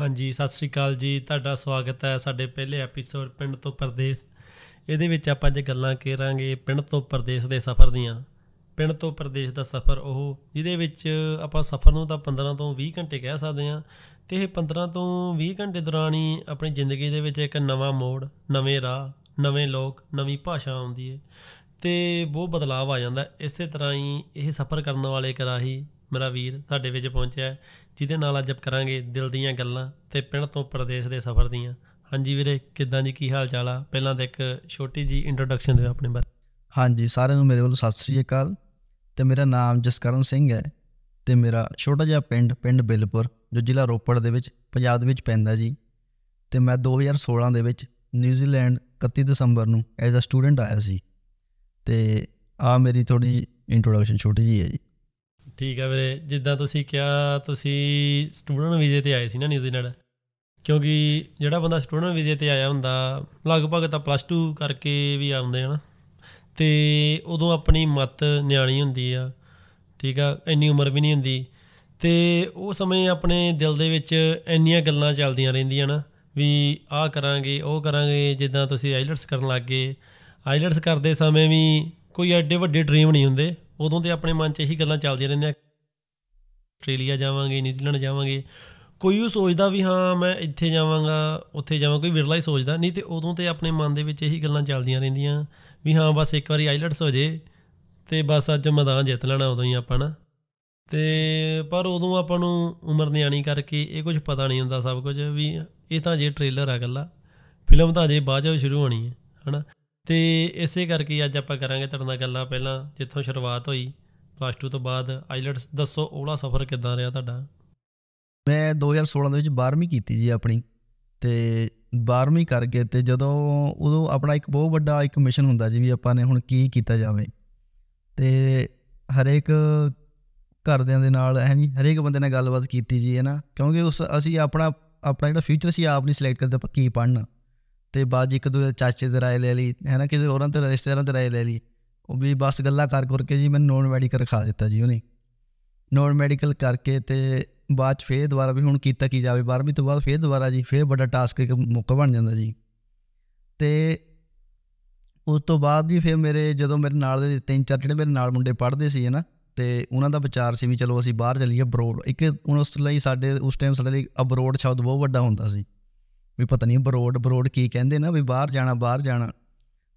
ਹਾਂਜੀ ਸਤਿ ਸ੍ਰੀ ਅਕਾਲ ਜੀ ਤੁਹਾਡਾ ਸਵਾਗਤ ਹੈ ਸਾਡੇ ਪਹਿਲੇ ਐਪੀਸੋਡ ਪਿੰਡ ਤੋਂ ਪਰਦੇਸ ਇਹਦੇ ਵਿੱਚ ਆਪਾਂ ਅੱਜ ਗੱਲਾਂ ਕਰਾਂਗੇ ਪਿੰਡ ਤੋਂ ਪਰਦੇਸ ਦੇ ਸਫ਼ਰ ਦੀਆਂ ਪਿੰਡ ਤੋਂ ਪਰਦੇਸ ਦਾ ਸਫ਼ਰ ਉਹ ਜਿਹਦੇ ਵਿੱਚ ਆਪਾਂ ਸਫ਼ਰ ਨੂੰ ਤਾਂ 15 ਤੋਂ 20 ਘੰਟੇ ਕਹਿ ਸਕਦੇ ਹਾਂ ਤੇ ਇਹ 15 ਤੋਂ 20 ਘੰਟੇ ਦੌਰਾਨ ਹੀ ਆਪਣੀ ਜ਼ਿੰਦਗੀ ਦੇ ਵਿੱਚ ਇੱਕ ਨਵਾਂ ਮੋੜ ਨਵੇਂ ਰਾਹ ਨਵੇਂ ਲੋਕ ਨਵੀਂ ਭਾਸ਼ਾ ਆਉਂਦੀ ਹੈ ਤੇ ਬਹੁਤ ਬਦਲਾਅ ਆ ਜਾਂਦਾ ਇਸੇ ਤਰ੍ਹਾਂ ਹੀ ਇਹ ਸਫ਼ਰ ਕਰਨ ਵਾਲੇ ਕਰਾਹੀ ਮੇਰਾ ਵੀਰ ਸਾਡੇ ਵਿੱਚ ਪਹੁੰਚਿਆ ਜਿਹਦੇ ਨਾਲ ਅੱਜ ਕਰਾਂਗੇ ਦਿਲ ਦੀਆਂ ਗੱਲਾਂ ਤੇ ਪਿੰਡ ਤੋਂ ਪਰਦੇਸ ਦੇ ਸਫ਼ਰ ਦੀਆਂ ਹਾਂਜੀ ਵੀਰੇ ਕਿੱਦਾਂ ਜੀ ਕੀ ਹਾਲ ਚਾਲ ਆ ਪਹਿਲਾਂ ਤਾਂ ਇੱਕ ਛੋਟੀ ਜੀ ਇੰਟਰੋਡਕਸ਼ਨ ਦਿਓ ਆਪਣੇ ਬਾਰੇ ਹਾਂਜੀ ਸਾਰਿਆਂ ਨੂੰ ਮੇਰੇ ਵੱਲੋਂ ਸਤਿ ਸ੍ਰੀ ਅਕਾਲ ਤੇ ਮੇਰਾ ਨਾਮ ਜਸਕਰਨ ਸਿੰਘ ਹੈ ਤੇ ਮੇਰਾ ਛੋਟਾ ਜਿਹਾ ਪਿੰਡ ਪਿੰਡ ਬਿਲਪੁਰ ਜੋ ਜ਼ਿਲ੍ਹਾ ਰੋਪੜ ਦੇ ਵਿੱਚ ਪੰਜਾਬ ਦੇ ਵਿੱਚ ਪੈਂਦਾ ਜੀ ਤੇ ਮੈਂ 2016 ਦੇ ਵਿੱਚ ਨਿਊਜ਼ੀਲੈਂਡ 31 ਦਸੰਬਰ ਨੂੰ ਐਜ਼ ਅ ਸਟੂਡੈਂਟ ਆਇਆ ਸੀ ਤੇ ਆ ਮੇਰੀ ਥੋੜੀ ਇੰਟਰੋਡਕਸ਼ਨ ਛੋਟੀ ਜੀ ਹੈ ਜੀ ਠੀਕ ਹੈ ਵੀਰੇ ਜਿੱਦਾਂ ਤੁਸੀਂ ਕਿਹਾ ਤੁਸੀਂ ਸਟੂਡੈਂਟ ਵੀਜ਼ੇ ਤੇ ਆਏ ਸੀ ਨਾ ਨਿਊਜ਼ੀਲੈਂਡ ਕਿਉਂਕਿ ਜਿਹੜਾ ਬੰਦਾ ਸਟੂਡੈਂਟ ਵੀਜ਼ੇ ਤੇ ਆਇਆ ਹੁੰਦਾ ਲਗਭਗ ਤਾਂ ਪਲੱਸ 2 ਕਰਕੇ ਵੀ ਆਉਂਦੇ ਹਨ ਤੇ ਉਦੋਂ ਆਪਣੀ ਮਤ ਨਿਆਣੀ ਹੁੰਦੀ ਆ ਠੀਕ ਆ ਇੰਨੀ ਉਮਰ ਵੀ ਨਹੀਂ ਹੁੰਦੀ ਤੇ ਉਹ ਸਮੇਂ ਆਪਣੇ ਦਿਲ ਦੇ ਵਿੱਚ ਇੰਨੀਆਂ ਗੱਲਾਂ ਚੱਲਦੀਆਂ ਰਹਿੰਦੀਆਂ ਨਾ ਵੀ ਆਹ ਕਰਾਂਗੇ ਉਹ ਕਰਾਂਗੇ ਜਿੱਦਾਂ ਤੁਸੀਂ ਆਈਲਟਸ ਕਰਨ ਲੱਗੇ ਆਈਲਟਸ ਕਰਦੇ ਸਮੇਂ ਵੀ ਕੋਈ ਐਡੇ ਵੱਡੇ ਡ੍ਰੀਮ ਨਹੀਂ ਹੁੰਦੇ ਉਦੋਂ ਤੇ ਆਪਣੇ ਮਨ 'ਚ ਇਹੀ ਗੱਲਾਂ ਚੱਲਦੀਆਂ ਰਹਿੰਦੀਆਂ ਆਸਟ੍ਰੇਲੀਆ ਜਾਵਾਂਗੇ ਨਿਊਜ਼ੀਲੈਂਡ ਜਾਵਾਂਗੇ ਕੋਈ ਉਹ ਸੋਚਦਾ ਵੀ ਹਾਂ ਮੈਂ ਇੱਥੇ ਜਾਵਾਂਗਾ ਉੱਥੇ ਜਾਵਾਂ ਕੋਈ ਵਿਰਲਾ ਹੀ ਸੋਚਦਾ ਨਹੀਂ ਤੇ ਉਦੋਂ ਤੇ ਆਪਣੇ ਮਨ ਦੇ ਵਿੱਚ ਇਹੀ ਗੱਲਾਂ ਚੱਲਦੀਆਂ ਰਹਿੰਦੀਆਂ ਵੀ ਹਾਂ ਬਸ ਇੱਕ ਵਾਰੀ ਆਈਲਟਸ ਹੋ ਜੇ ਤੇ ਬਸ ਅੱਜ ਮੈਦਾਨ ਜਿੱਤ ਲੈਣਾ ਉਦੋਂ ਹੀ ਆਪਾਂ ਨਾ ਤੇ ਪਰ ਉਦੋਂ ਆਪਾਂ ਨੂੰ ਉਮਰ ਨਿਆਣੀ ਕਰਕੇ ਇਹ ਕੁਝ ਪਤਾ ਨਹੀਂ ਹੁੰਦਾ ਸਭ ਕੁਝ ਵੀ ਇਹ ਤਾਂ ਜੇ ਟ੍ਰੇਲਰ ਆ ਗੱਲਾ ਫਿਲਮ ਤਾਂ ਜੇ ਬਾਅਦ ਵਿੱਚ ਸ਼ੁਰੂ ਹੋਣੀ ਹੈ ਹਨਾ ਤੇ ਇਸੇ ਕਰਕੇ ਅੱਜ ਆਪਾਂ ਕਰਾਂਗੇ ਤੁਹਾਡਾ ਗੱਲਾਂ ਪਹਿਲਾਂ ਜਿੱਥੋਂ ਸ਼ੁਰੂਆਤ ਹੋਈ ਪਲੱਸ 2 ਤੋਂ ਬਾਅਦ ਆਈਲਟਸ ਦੱਸੋ ਉਹਲਾ ਸਫ਼ਰ ਕਿਦਾਂ ਰਿਹਾ ਤੁਹਾਡਾ ਮੈਂ 2016 ਦੇ ਵਿੱਚ 12ਵੀਂ ਕੀਤੀ ਜੀ ਆਪਣੀ ਤੇ 12ਵੀਂ ਕਰਕੇ ਤੇ ਜਦੋਂ ਉਦੋਂ ਆਪਣਾ ਇੱਕ ਬਹੁਤ ਵੱਡਾ ਇੱਕ ਮਿਸ਼ਨ ਹੁੰਦਾ ਜੀ ਵੀ ਆਪਾਂ ਨੇ ਹੁਣ ਕੀ ਕੀਤਾ ਜਾਵੇ ਤੇ ਹਰੇਕ ਘਰਦਿਆਂ ਦੇ ਨਾਲ ਹੈ ਨਹੀਂ ਹਰੇਕ ਬੰਦੇ ਨਾਲ ਗੱਲਬਾਤ ਕੀਤੀ ਜੀ ਹੈ ਨਾ ਕਿਉਂਕਿ ਉਸ ਅਸੀਂ ਆਪਣਾ ਆਪਣਾ ਜਿਹੜਾ ਫਿਊਚਰ ਸੀ ਆਪ ਨਹੀਂ ਸਿਲੈਕਟ ਕਰਦੇ ਆਪਾਂ ਕੀ ਪੜਨਾ ਤੇ ਬਾਅਦ ਇੱਕ ਦੂਜੇ ਚਾਚੇ ਦੇ ਰਾਏ ਲੈ ਲਈ ਹੈ ਨਾ ਕਿਸੇ ਹੋਰਾਂ ਤੇ ਰਿਸ਼ਤੇਦਾਰਾਂ ਤੇ ਰਾਏ ਲੈ ਲਈ ਉਹ ਵੀ ਬਸ ਗੱਲਾਂ ਕਰ ਕਰਕੇ ਜੀ ਮੈਨੂੰ ਨੋਨ ਮੈਡੀਕਲ ਖਾ ਦਿੱਤਾ ਜੀ ਉਹਨੇ ਨੋਨ ਮੈਡੀਕਲ ਕਰਕੇ ਤੇ ਬਾਅਦ ਚ ਫੇਰ ਦੁਬਾਰਾ ਵੀ ਹੁਣ ਕੀਤਾ ਕੀ ਜਾਵੇ 12ਵੀਂ ਤੋਂ ਬਾਅਦ ਫੇਰ ਦੁਬਾਰਾ ਜੀ ਫੇਰ ਵੱਡਾ ਟਾਸਕ ਇੱਕ ਮੌਕਾ ਬਣ ਜਾਂਦਾ ਜੀ ਤੇ ਉਸ ਤੋਂ ਬਾਅਦ ਵੀ ਫਿਰ ਮੇਰੇ ਜਦੋਂ ਮੇਰੇ ਨਾਲ ਦੇ ਤਿੰਨ ਚਾਰ ਜਿਹੜੇ ਮੇਰੇ ਨਾਲ ਮੁੰਡੇ ਪੜ੍ਹਦੇ ਸੀ ਹੈ ਨਾ ਤੇ ਉਹਨਾਂ ਦਾ ਵਿਚਾਰ ਸੀ ਵੀ ਚਲੋ ਅਸੀਂ ਬਾਹਰ ਚੱਲੀਏ ਅਬਰੋਡ ਇੱਕ ਉਸ ਲਈ ਸਾਡੇ ਉਸ ਟਾਈਮ ਸਾਡੇ ਲਈ ਅਬਰੋਡ ਸ਼ਬਦ ਬਹੁਤ ਵੱਡਾ ਹੁੰਦਾ ਸੀ ਵੀ ਪਤਾ ਨਹੀਂ ਬਰੋਡ ਬਰੋਡ ਕੀ ਕਹਿੰਦੇ ਨਾ ਵੀ ਬਾਹਰ ਜਾਣਾ ਬਾਹਰ ਜਾਣਾ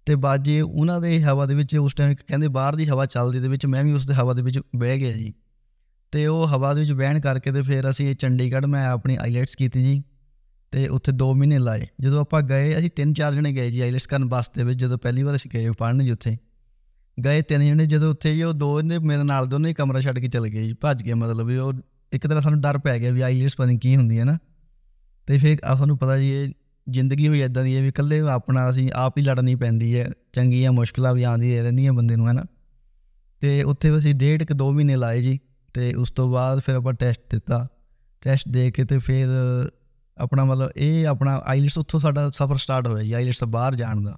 ਤੇ ਬਾਜੇ ਉਹਨਾਂ ਦੇ ਹਵਾ ਦੇ ਵਿੱਚ ਉਸ ਟਾਈਮ ਕਹਿੰਦੇ ਬਾਹਰ ਦੀ ਹਵਾ ਚੱਲਦੀ ਦੇ ਵਿੱਚ ਮੈਂ ਵੀ ਉਸ ਦੇ ਹਵਾ ਦੇ ਵਿੱਚ ਬਹਿ ਗਿਆ ਜੀ ਤੇ ਉਹ ਹਵਾ ਦੇ ਵਿੱਚ ਬਹਿਣ ਕਰਕੇ ਤੇ ਫਿਰ ਅਸੀਂ ਚੰਡੀਗੜ੍ਹ ਮੈਂ ਆਪਣੀ ਆਈਲੈਟਸ ਕੀਤੀ ਜੀ ਤੇ ਉੱਥੇ 2 ਮਹੀਨੇ ਲਾਏ ਜਦੋਂ ਆਪਾਂ ਗਏ ਅਸੀਂ 3-4 ਜਣੇ ਗਏ ਜੀ ਆਈਲੈਟਸ ਕਰਨ ਬੱਸ ਦੇ ਵਿੱਚ ਜਦੋਂ ਪਹਿਲੀ ਵਾਰ ਅਸੀਂ ਗਏ ਪੜਨ ਜੀ ਉੱਥੇ ਗਏ ਤਿੰਨ ਜਣੇ ਜਦੋਂ ਉੱਥੇ ਜੀ ਉਹ ਦੋ ਨੇ ਮੇਰੇ ਨਾਲ ਦੋਨੇ ਕਮਰਾ ਛੱਡ ਕੇ ਚਲੇ ਗਏ ਜੀ ਭੱਜ ਗਏ ਮਤਲਬ ਉਹ ਇੱਕ ਤਰ੍ਹਾਂ ਸਾਨੂੰ ਡਰ ਪੈ ਗਿਆ ਵੀ ਆਈਲੈਟਸ ਪਤਾ ਨਹੀਂ ਕੀ ਹੁੰਦੀ ਹੈ ਨਾ ਤੇ ਆ ਸਾਨੂੰ ਪਤਾ ਜੀ ਇਹ ਜ਼ਿੰਦਗੀ ਹੋਈ ਇਦਾਂ ਦੀ ਹੈ ਵੀ ਇਕੱਲੇ ਆਪਣਾ ਅਸੀਂ ਆਪ ਹੀ ਲੜਨੀ ਪੈਂਦੀ ਹੈ ਚੰਗੀਆਂ ਮੁਸ਼ਕਲਾਂ ਵੀ ਆਉਂਦੀ ਰਹਿੰਦੀਆਂ ਬੰਦੇ ਨੂੰ ਹਨਾ ਤੇ ਉੱਥੇ ਅਸੀਂ ਡੇਢ ਕਿ 2 ਮਹੀਨੇ ਲਾਏ ਜੀ ਤੇ ਉਸ ਤੋਂ ਬਾਅਦ ਫਿਰ ਆਪਾਂ ਟੈਸਟ ਦਿੱਤਾ ਟੈਸਟ ਦੇ ਕੇ ਤੇ ਫਿਰ ਆਪਣਾ ਮਤਲਬ ਇਹ ਆਪਣਾ ਆਈਲਟਸ ਉੱਥੋਂ ਸਾਡਾ ਸਫ਼ਰ ਸਟਾਰਟ ਹੋਇਆ ਜੀ ਆਈਲਟਸ ਤੋਂ ਬਾਹਰ ਜਾਣ ਦਾ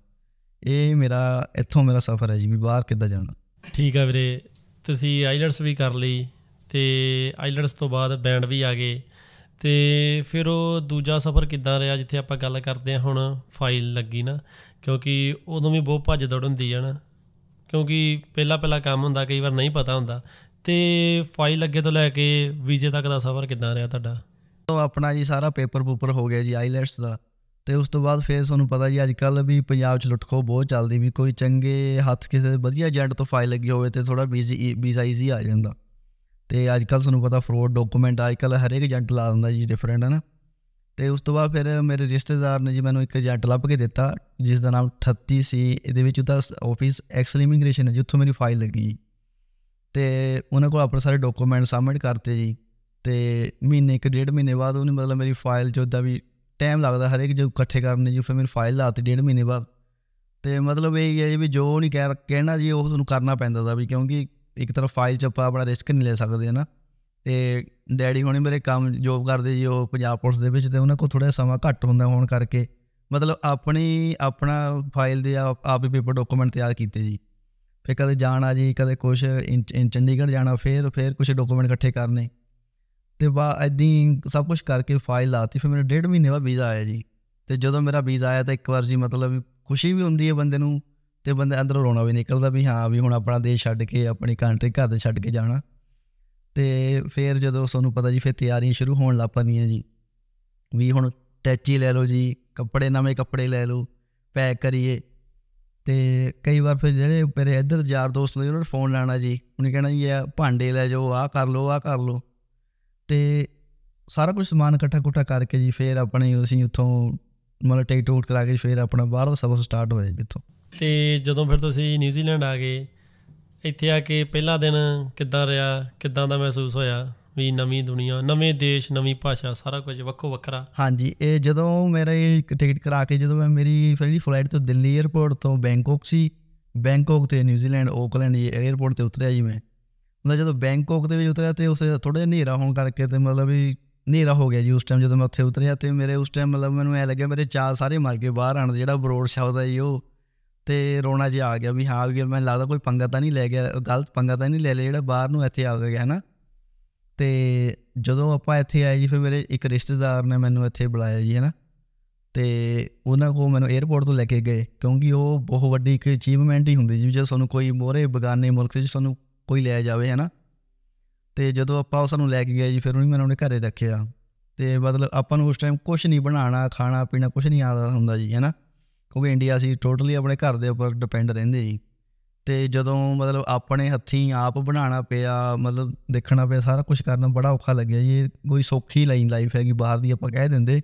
ਇਹ ਮੇਰਾ ਇੱਥੋਂ ਮੇਰਾ ਸਫ਼ਰ ਹੈ ਜੀ ਵੀ ਬਾਹਰ ਕਿੱਦਾਂ ਜਾਣਾ ਠੀਕ ਆ ਵੀਰੇ ਤੁਸੀਂ ਆਈਲਟਸ ਵੀ ਕਰ ਲਈ ਤੇ ਆਈਲਟਸ ਤੋਂ ਬਾਅਦ ਬੈਂਡ ਵੀ ਆ ਗਏ ਤੇ ਫਿਰ ਉਹ ਦੂਜਾ ਸਫ਼ਰ ਕਿੱਦਾਂ ਰਿਹਾ ਜਿੱਥੇ ਆਪਾਂ ਗੱਲ ਕਰਦੇ ਆ ਹੁਣ ਫਾਈਲ ਲੱਗੀ ਨਾ ਕਿਉਂਕਿ ਉਦੋਂ ਵੀ ਬਹੁਤ ਭੱਜ ਦੌੜ ਹੁੰਦੀ ਹੈ ਨਾ ਕਿਉਂਕਿ ਪਹਿਲਾ ਪਹਿਲਾ ਕੰਮ ਹੁੰਦਾ ਕਈ ਵਾਰ ਨਹੀਂ ਪਤਾ ਹੁੰਦਾ ਤੇ ਫਾਈਲ ਅੱਗੇ ਤੋਂ ਲੈ ਕੇ ਵੀਜ਼ੇ ਤੱਕ ਦਾ ਸਫ਼ਰ ਕਿੱਦਾਂ ਰਿਹਾ ਤੁਹਾਡਾ ਤੋਂ ਆਪਣਾ ਜੀ ਸਾਰਾ ਪੇਪਰ ਪੂਪਰ ਹੋ ਗਿਆ ਜੀ ਆਈਲੈਟਸ ਦਾ ਤੇ ਉਸ ਤੋਂ ਬਾਅਦ ਫੇਰ ਤੁਹਾਨੂੰ ਪਤਾ ਜੀ ਅੱਜ ਕੱਲ ਵੀ ਪੰਜਾਬ 'ਚ ਲੁੱਟਖੋ ਬਹੁਤ ਚੱਲਦੀ ਵੀ ਕੋਈ ਚੰਗੇ ਹੱਥ ਕਿਸੇ ਵਧੀਆ ਏਜੰਟ ਤੋਂ ਫਾਈਲ ਲੱਗੀ ਹੋਵੇ ਤੇ ਥੋੜਾ ਵੀਜ਼ਾ ਈਜ਼ੀ ਆ ਜਾਂਦਾ ਤੇ ਅੱਜ ਕੱਲ ਤੁਹਾਨੂੰ ਪਤਾ ਫਰੋਡ ਡਾਕੂਮੈਂਟ ਅੱਜ ਕੱਲ ਹਰੇਕ ਏਜੰਟ ਲਾ ਦਿੰਦਾ ਜੀ ਡਿਫਰੈਂਟ ਹੈ ਨਾ ਤੇ ਉਸ ਤੋਂ ਬਾਅਦ ਫਿਰ ਮੇਰੇ ਰਿਸ਼ਤੇਦਾਰ ਨੇ ਜੀ ਮੈਨੂੰ ਇੱਕ ਏਜੰਟ ਲੱਭ ਕੇ ਦਿੱਤਾ ਜਿਸ ਦਾ ਨਾਮ 38 ਸੀ ਇਹਦੇ ਵਿੱਚ ਉਹਦਾ ਆਫਿਸ ਐਕਸਲ ਇਮੀਗ੍ਰੇਸ਼ਨ ਹੈ ਜਿੱਥੋਂ ਮੇਰੀ ਫਾਈਲ ਲੱਗੀ ਤੇ ਉਹਨਾਂ ਕੋਲ ਆਪਣੇ ਸਾਰੇ ਡਾਕੂਮੈਂਟ ਸਬਮਿਟ ਕਰਤੇ ਜੀ ਤੇ ਮਹੀਨੇ ਇੱਕ ਡੇਢ ਮਹੀਨੇ ਬਾਅਦ ਉਹਨੇ ਮਤਲਬ ਮੇਰੀ ਫਾਈਲ ਦਾ ਵੀ ਟਾਈਮ ਲੱਗਦਾ ਹਰੇਕ ਜੋ ਇਕੱਠੇ ਕਰਨੇ ਜੀ ਫਿਰ ਮੇਰੀ ਫਾਈਲ ਲਾਤੀ ਡੇਢ ਮਹੀਨੇ ਬਾਅਦ ਤੇ ਮਤਲਬ ਇਹ ਹੈ ਜੀ ਵੀ ਜੋ ਨਹੀਂ ਕਹਿਣਾ ਜੀ ਉਹ ਤੁਹਾਨੂੰ ਕਰਨਾ ਪੈਂਦਾ ਦਾ ਵੀ ਕਿਉਂਕਿ ਇੱਕ ਤਰ੍ਹਾਂ ਫਾਈਲ ਚ ਆਪਾਂ ਆਪਣਾ ਰਿਸਕ ਨਹੀਂ ਲੈ ਸਕਦੇ ਹਨਾ ਤੇ ਡੈਡੀ ਹੁਣੇ ਮੇਰੇ ਕੰਮ ਜੋਬ ਕਰਦੇ ਜੀ ਉਹ ਪੰਜਾਬ ਪੁਲਿਸ ਦੇ ਵਿੱਚ ਤੇ ਉਹਨਾਂ ਕੋਲ ਥੋੜਾ ਸਮਾਂ ਘੱਟ ਹੁੰਦਾ ਹੋਣ ਕਰਕੇ ਮਤਲਬ ਆਪਣੀ ਆਪਣਾ ਫਾਈਲ ਦੇ ਆਪ ਪੇਪਰ ਡਾਕੂਮੈਂਟ ਤਿਆਰ ਕੀਤੇ ਜੀ ਫੇ ਕਦੇ ਜਾਣ ਆ ਜੀ ਕਦੇ ਕੁਝ ਚੰਡੀਗੜ੍ਹ ਜਾਣਾ ਫੇਰ ਫੇਰ ਕੁਝ ਡਾਕੂਮੈਂਟ ਇਕੱਠੇ ਕਰਨੇ ਤੇ ਬਾ ਐਦੀ ਸਭ ਕੁਝ ਕਰਕੇ ਫਾਈਲ ਲਾਤੀ ਫਿਰ ਮੇਰੇ ਡੇਢ ਮਹੀਨੇ ਬਾਅਦ ਵੀਜ਼ਾ ਆਇਆ ਜੀ ਤੇ ਜਦੋਂ ਮੇਰਾ ਵੀਜ਼ਾ ਆਇਆ ਤਾਂ ਇੱਕ ਵਾਰ ਜੀ ਮਤਲਬ ਖੁਸ਼ੀ ਵੀ ਹੁੰਦੀ ਹੈ ਬੰਦੇ ਨੂੰ ਤੇ ਬੰਦੇ ਅੰਦਰੋਂ ਰੋਣਾ ਵੀ ਨਿਕਲਦਾ ਵੀ ਹਾਂ ਵੀ ਹੁਣ ਆਪਣਾ ਦੇਸ਼ ਛੱਡ ਕੇ ਆਪਣੀ ਕੰਟਰੀ ਘਰ ਦੇ ਛੱਡ ਕੇ ਜਾਣਾ ਤੇ ਫਿਰ ਜਦੋਂ ਸਾਨੂੰ ਪਤਾ ਜੀ ਫਿਰ ਤਿਆਰੀਆਂ ਸ਼ੁਰੂ ਹੋਣ ਲੱਗ ਪੈਂਦੀਆਂ ਜੀ ਵੀ ਹੁਣ ਟੈਚੀ ਲੈ ਲਓ ਜੀ ਕੱਪੜੇ ਨਵੇਂ ਕੱਪੜੇ ਲੈ ਲਓ ਪੈਕ ਕਰੀਏ ਤੇ ਕਈ ਵਾਰ ਫਿਰ ਜਿਹੜੇ ਮੇਰੇ ਇੱਧਰ ਯਾਰ ਦੋਸਤ ਨੇ ਉਹਨਾਂ ਨੂੰ ਫੋਨ ਲਾਣਾ ਜੀ ਉਹਨੇ ਕਹਿਣਾ ਜੀ ਆ ਭਾਂਡੇ ਲੈ ਜਾਓ ਆ ਕਰ ਲਓ ਆ ਕਰ ਲਓ ਤੇ ਸਾਰਾ ਕੁਝ ਸਮਾਨ ਇਕੱਠਾ ਕੁੱਟਾ ਕਰਕੇ ਜੀ ਫਿਰ ਆਪਣੇ ਅਸੀਂ ਉੱਥੋਂ ਮਤਲਬ ਟਿਕਟ ਟੂਟ ਕਰਾ ਕੇ ਫਿਰ ਆਪਣਾ ਬਾਹਰ ਦਾ ਸਫ਼ਰ ਸਟਾਰਟ ਹੋਇਆ ਜੀ ਇੱਥੋਂ ਤੇ ਜਦੋਂ ਫਿਰ ਤੁਸੀਂ ਨਿਊਜ਼ੀਲੈਂਡ ਆ ਗਏ ਇੱਥੇ ਆ ਕੇ ਪਹਿਲਾ ਦਿਨ ਕਿੱਦਾਂ ਰਿਹਾ ਕਿੱਦਾਂ ਦਾ ਮਹਿਸੂਸ ਹੋਇਆ ਵੀ ਨਵੀਂ ਦੁਨੀਆ ਨਵੇਂ ਦੇਸ਼ ਨਵੀਂ ਭਾਸ਼ਾ ਸਾਰਾ ਕੁਝ ਵੱਖੋ ਵੱਖਰਾ ਹਾਂਜੀ ਇਹ ਜਦੋਂ ਮੇਰਾ ਇਹ ਟਿਕਟ ਕਰਾ ਕੇ ਜਦੋਂ ਮੈਂ ਮੇਰੀ ਫਰੀ ਫਲਾਈਟ ਤੋਂ ਦਿੱਲੀ 에ਅਰਪੋਰਟ ਤੋਂ ਬੈਂਕਾਕ ਸੀ ਬੈਂਕਾਕ ਤੇ ਨਿਊਜ਼ੀਲੈਂਡ ਓਕਲੈਂਡ 에ਅਰਪੋਰਟ ਤੇ ਉਤਰਿਆ ਜੀ ਮੈਂ ਮਤਲਬ ਜਦੋਂ ਬੈਂਕਾਕ ਦੇ ਵਿੱਚ ਉਤਰਿਆ ਤੇ ਉਸ ਥੋੜਾ ਜਿਹਾ ਹਨੇਰਾ ਹੋਣ ਕਰਕੇ ਤੇ ਮਤਲਬ ਵੀ ਹਨੇਰਾ ਹੋ ਗਿਆ ਜੀ ਉਸ ਟਾਈਮ ਜਦੋਂ ਮੈਂ ਉੱਥੇ ਉਤਰਿਆ ਤੇ ਮੇਰੇ ਉਸ ਟਾਈਮ ਮਤਲਬ ਮੈਨੂੰ ਐ ਲੱਗਿਆ ਮੇਰੇ ਚਾਲ ਸਾਰੇ ਮਰ ਗਏ ਬਾਹਰ ਆਣ ਦਾ ਜਿਹੜਾ ਬਰੋਡ ਸ਼ਬਦ ਹੈ ਜੀ ਉਹ ਤੇ ਰੋਣਾ ਜਿਹਾ ਆ ਗਿਆ ਵੀ ਹਾਂ ਵੀ ਮੈਂ ਲੱਗਦਾ ਕੋਈ ਪੰਗਾ ਤਾਂ ਨਹੀਂ ਲੈ ਗਿਆ ਗਲਤ ਪੰਗਾ ਤਾਂ ਨਹੀਂ ਲੈ ਲਿਆ ਜਿਹੜਾ ਬਾਹਰ ਨੂੰ ਇੱਥੇ ਆ ਗਿਆ ਹੈ ਨਾ ਤੇ ਜਦੋਂ ਆਪਾਂ ਇੱਥੇ ਆਏ ਜੀ ਫਿਰ ਮੇਰੇ ਇੱਕ ਰਿਸ਼ਤੇਦਾਰ ਨੇ ਮੈਨੂੰ ਇੱਥੇ ਬੁਲਾਇਆ ਜੀ ਹੈ ਨਾ ਤੇ ਉਹਨਾਂ ਕੋ ਮੈਨੂੰ 에어ਪੋਰਟ ਤੋਂ ਲੈ ਕੇ ਗਏ ਕਿਉਂਕਿ ਉਹ ਬਹੁਤ ਵੱਡੀ ਇੱਕ ਅਚੀਵਮੈਂਟ ਹੀ ਹੁੰਦੀ ਜੀ ਜਦੋਂ ਸਾਨੂੰ ਕੋਈ ਮੋਰੇ ਬਗਾਨੇ ਮੁਲਕ ਤੇ ਸਾਨੂੰ ਕੋਈ ਲੈ ਜਾਵੇ ਹੈ ਨਾ ਤੇ ਜਦੋਂ ਆਪਾਂ ਉਹ ਸਾਨੂੰ ਲੈ ਕੇ ਗਏ ਜੀ ਫਿਰ ਉਹਨੇ ਮੈਨੂੰ ਉਹਨੇ ਘਰੇ ਰੱਖਿਆ ਤੇ ਮਤਲਬ ਆਪਾਂ ਨੂੰ ਉਸ ਟਾਈਮ ਕੁਝ ਨਹੀਂ ਬਣਾਉਣਾ ਖਾਣਾ ਪੀਣਾ ਕੁਝ ਨਹੀਂ ਆਦਾ ਹੁੰਦਾ ਜੀ ਹੈ ਨਾ ਕਿਉਂਕਿ ਇੰਡੀਆ ਸੀ ਟੋਟਲੀ ਆਪਣੇ ਘਰ ਦੇ ਉੱਪਰ ਡਿਪੈਂਡ ਰਹਿੰਦੇ ਜੀ ਤੇ ਜਦੋਂ ਮਤਲਬ ਆਪਣੇ ਹੱਥੀਂ ਆਪ ਬਣਾਉਣਾ ਪਿਆ ਮਤਲਬ ਦੇਖਣਾ ਪਿਆ ਸਾਰਾ ਕੁਝ ਕਰਨਾ ਬੜਾ ਔਖਾ ਲੱਗਿਆ ਜੀ ਇਹ ਕੋਈ ਸੌਖੀ ਲਾਈਨ ਲਾਈਫ ਹੈਗੀ ਬਾਹਰ ਦੀ ਆਪਾਂ ਕਹਿ ਦਿੰਦੇ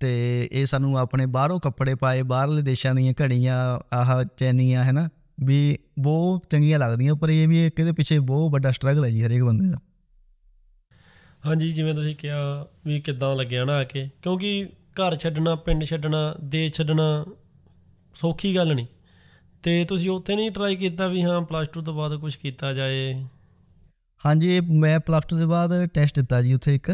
ਤੇ ਇਹ ਸਾਨੂੰ ਆਪਣੇ ਬਾਹਰੋਂ ਕੱਪੜੇ ਪਾਏ ਬਾਹਰਲੇ ਦੇਸ਼ਾਂ ਦੀਆਂ ਘੜੀਆਂ ਆਹ ਚੈਨੀਆਂ ਹੈ ਨਾ ਵੀ ਬਹੁਤ ਚੰਗੀਆਂ ਲੱਗਦੀਆਂ ਪਰ ਇਹ ਵੀ ਇੱਕ ਇਹਦੇ ਪਿੱਛੇ ਬਹੁਤ ਵੱਡਾ ਸਟਰਗਲ ਹੈ ਜੀ ਹਰੇਕ ਬੰਦੇ ਦਾ ਹਾਂਜੀ ਜਿਵੇਂ ਤੁਸੀਂ ਕਿਹਾ ਵੀ ਕਿੱਦਾਂ ਲੱਗਿਆ ਨਾ ਆ ਕੇ ਕਿਉਂਕਿ ਘਰ ਛੱਡਣਾ ਪਿੰਡ ਛੱਡਣਾ ਦੇਸ਼ ਛੱਡਣਾ ਸੌਖੀ ਗੱਲ ਨਹੀਂ ਤੇ ਤੁਸੀਂ ਉੱਥੇ ਨਹੀਂ ਟਰਾਈ ਕੀਤਾ ਵੀ ਹਾਂ ਪਲੱਸ 2 ਤੋਂ ਬਾਅਦ ਕੁਝ ਕੀਤਾ ਜਾਏ ਹਾਂਜੀ ਮੈਂ ਪਲੱਸ 2 ਦੇ ਬਾਅਦ ਟੈਸਟ ਦਿੱਤਾ ਜੀ ਉੱਥੇ ਇੱਕ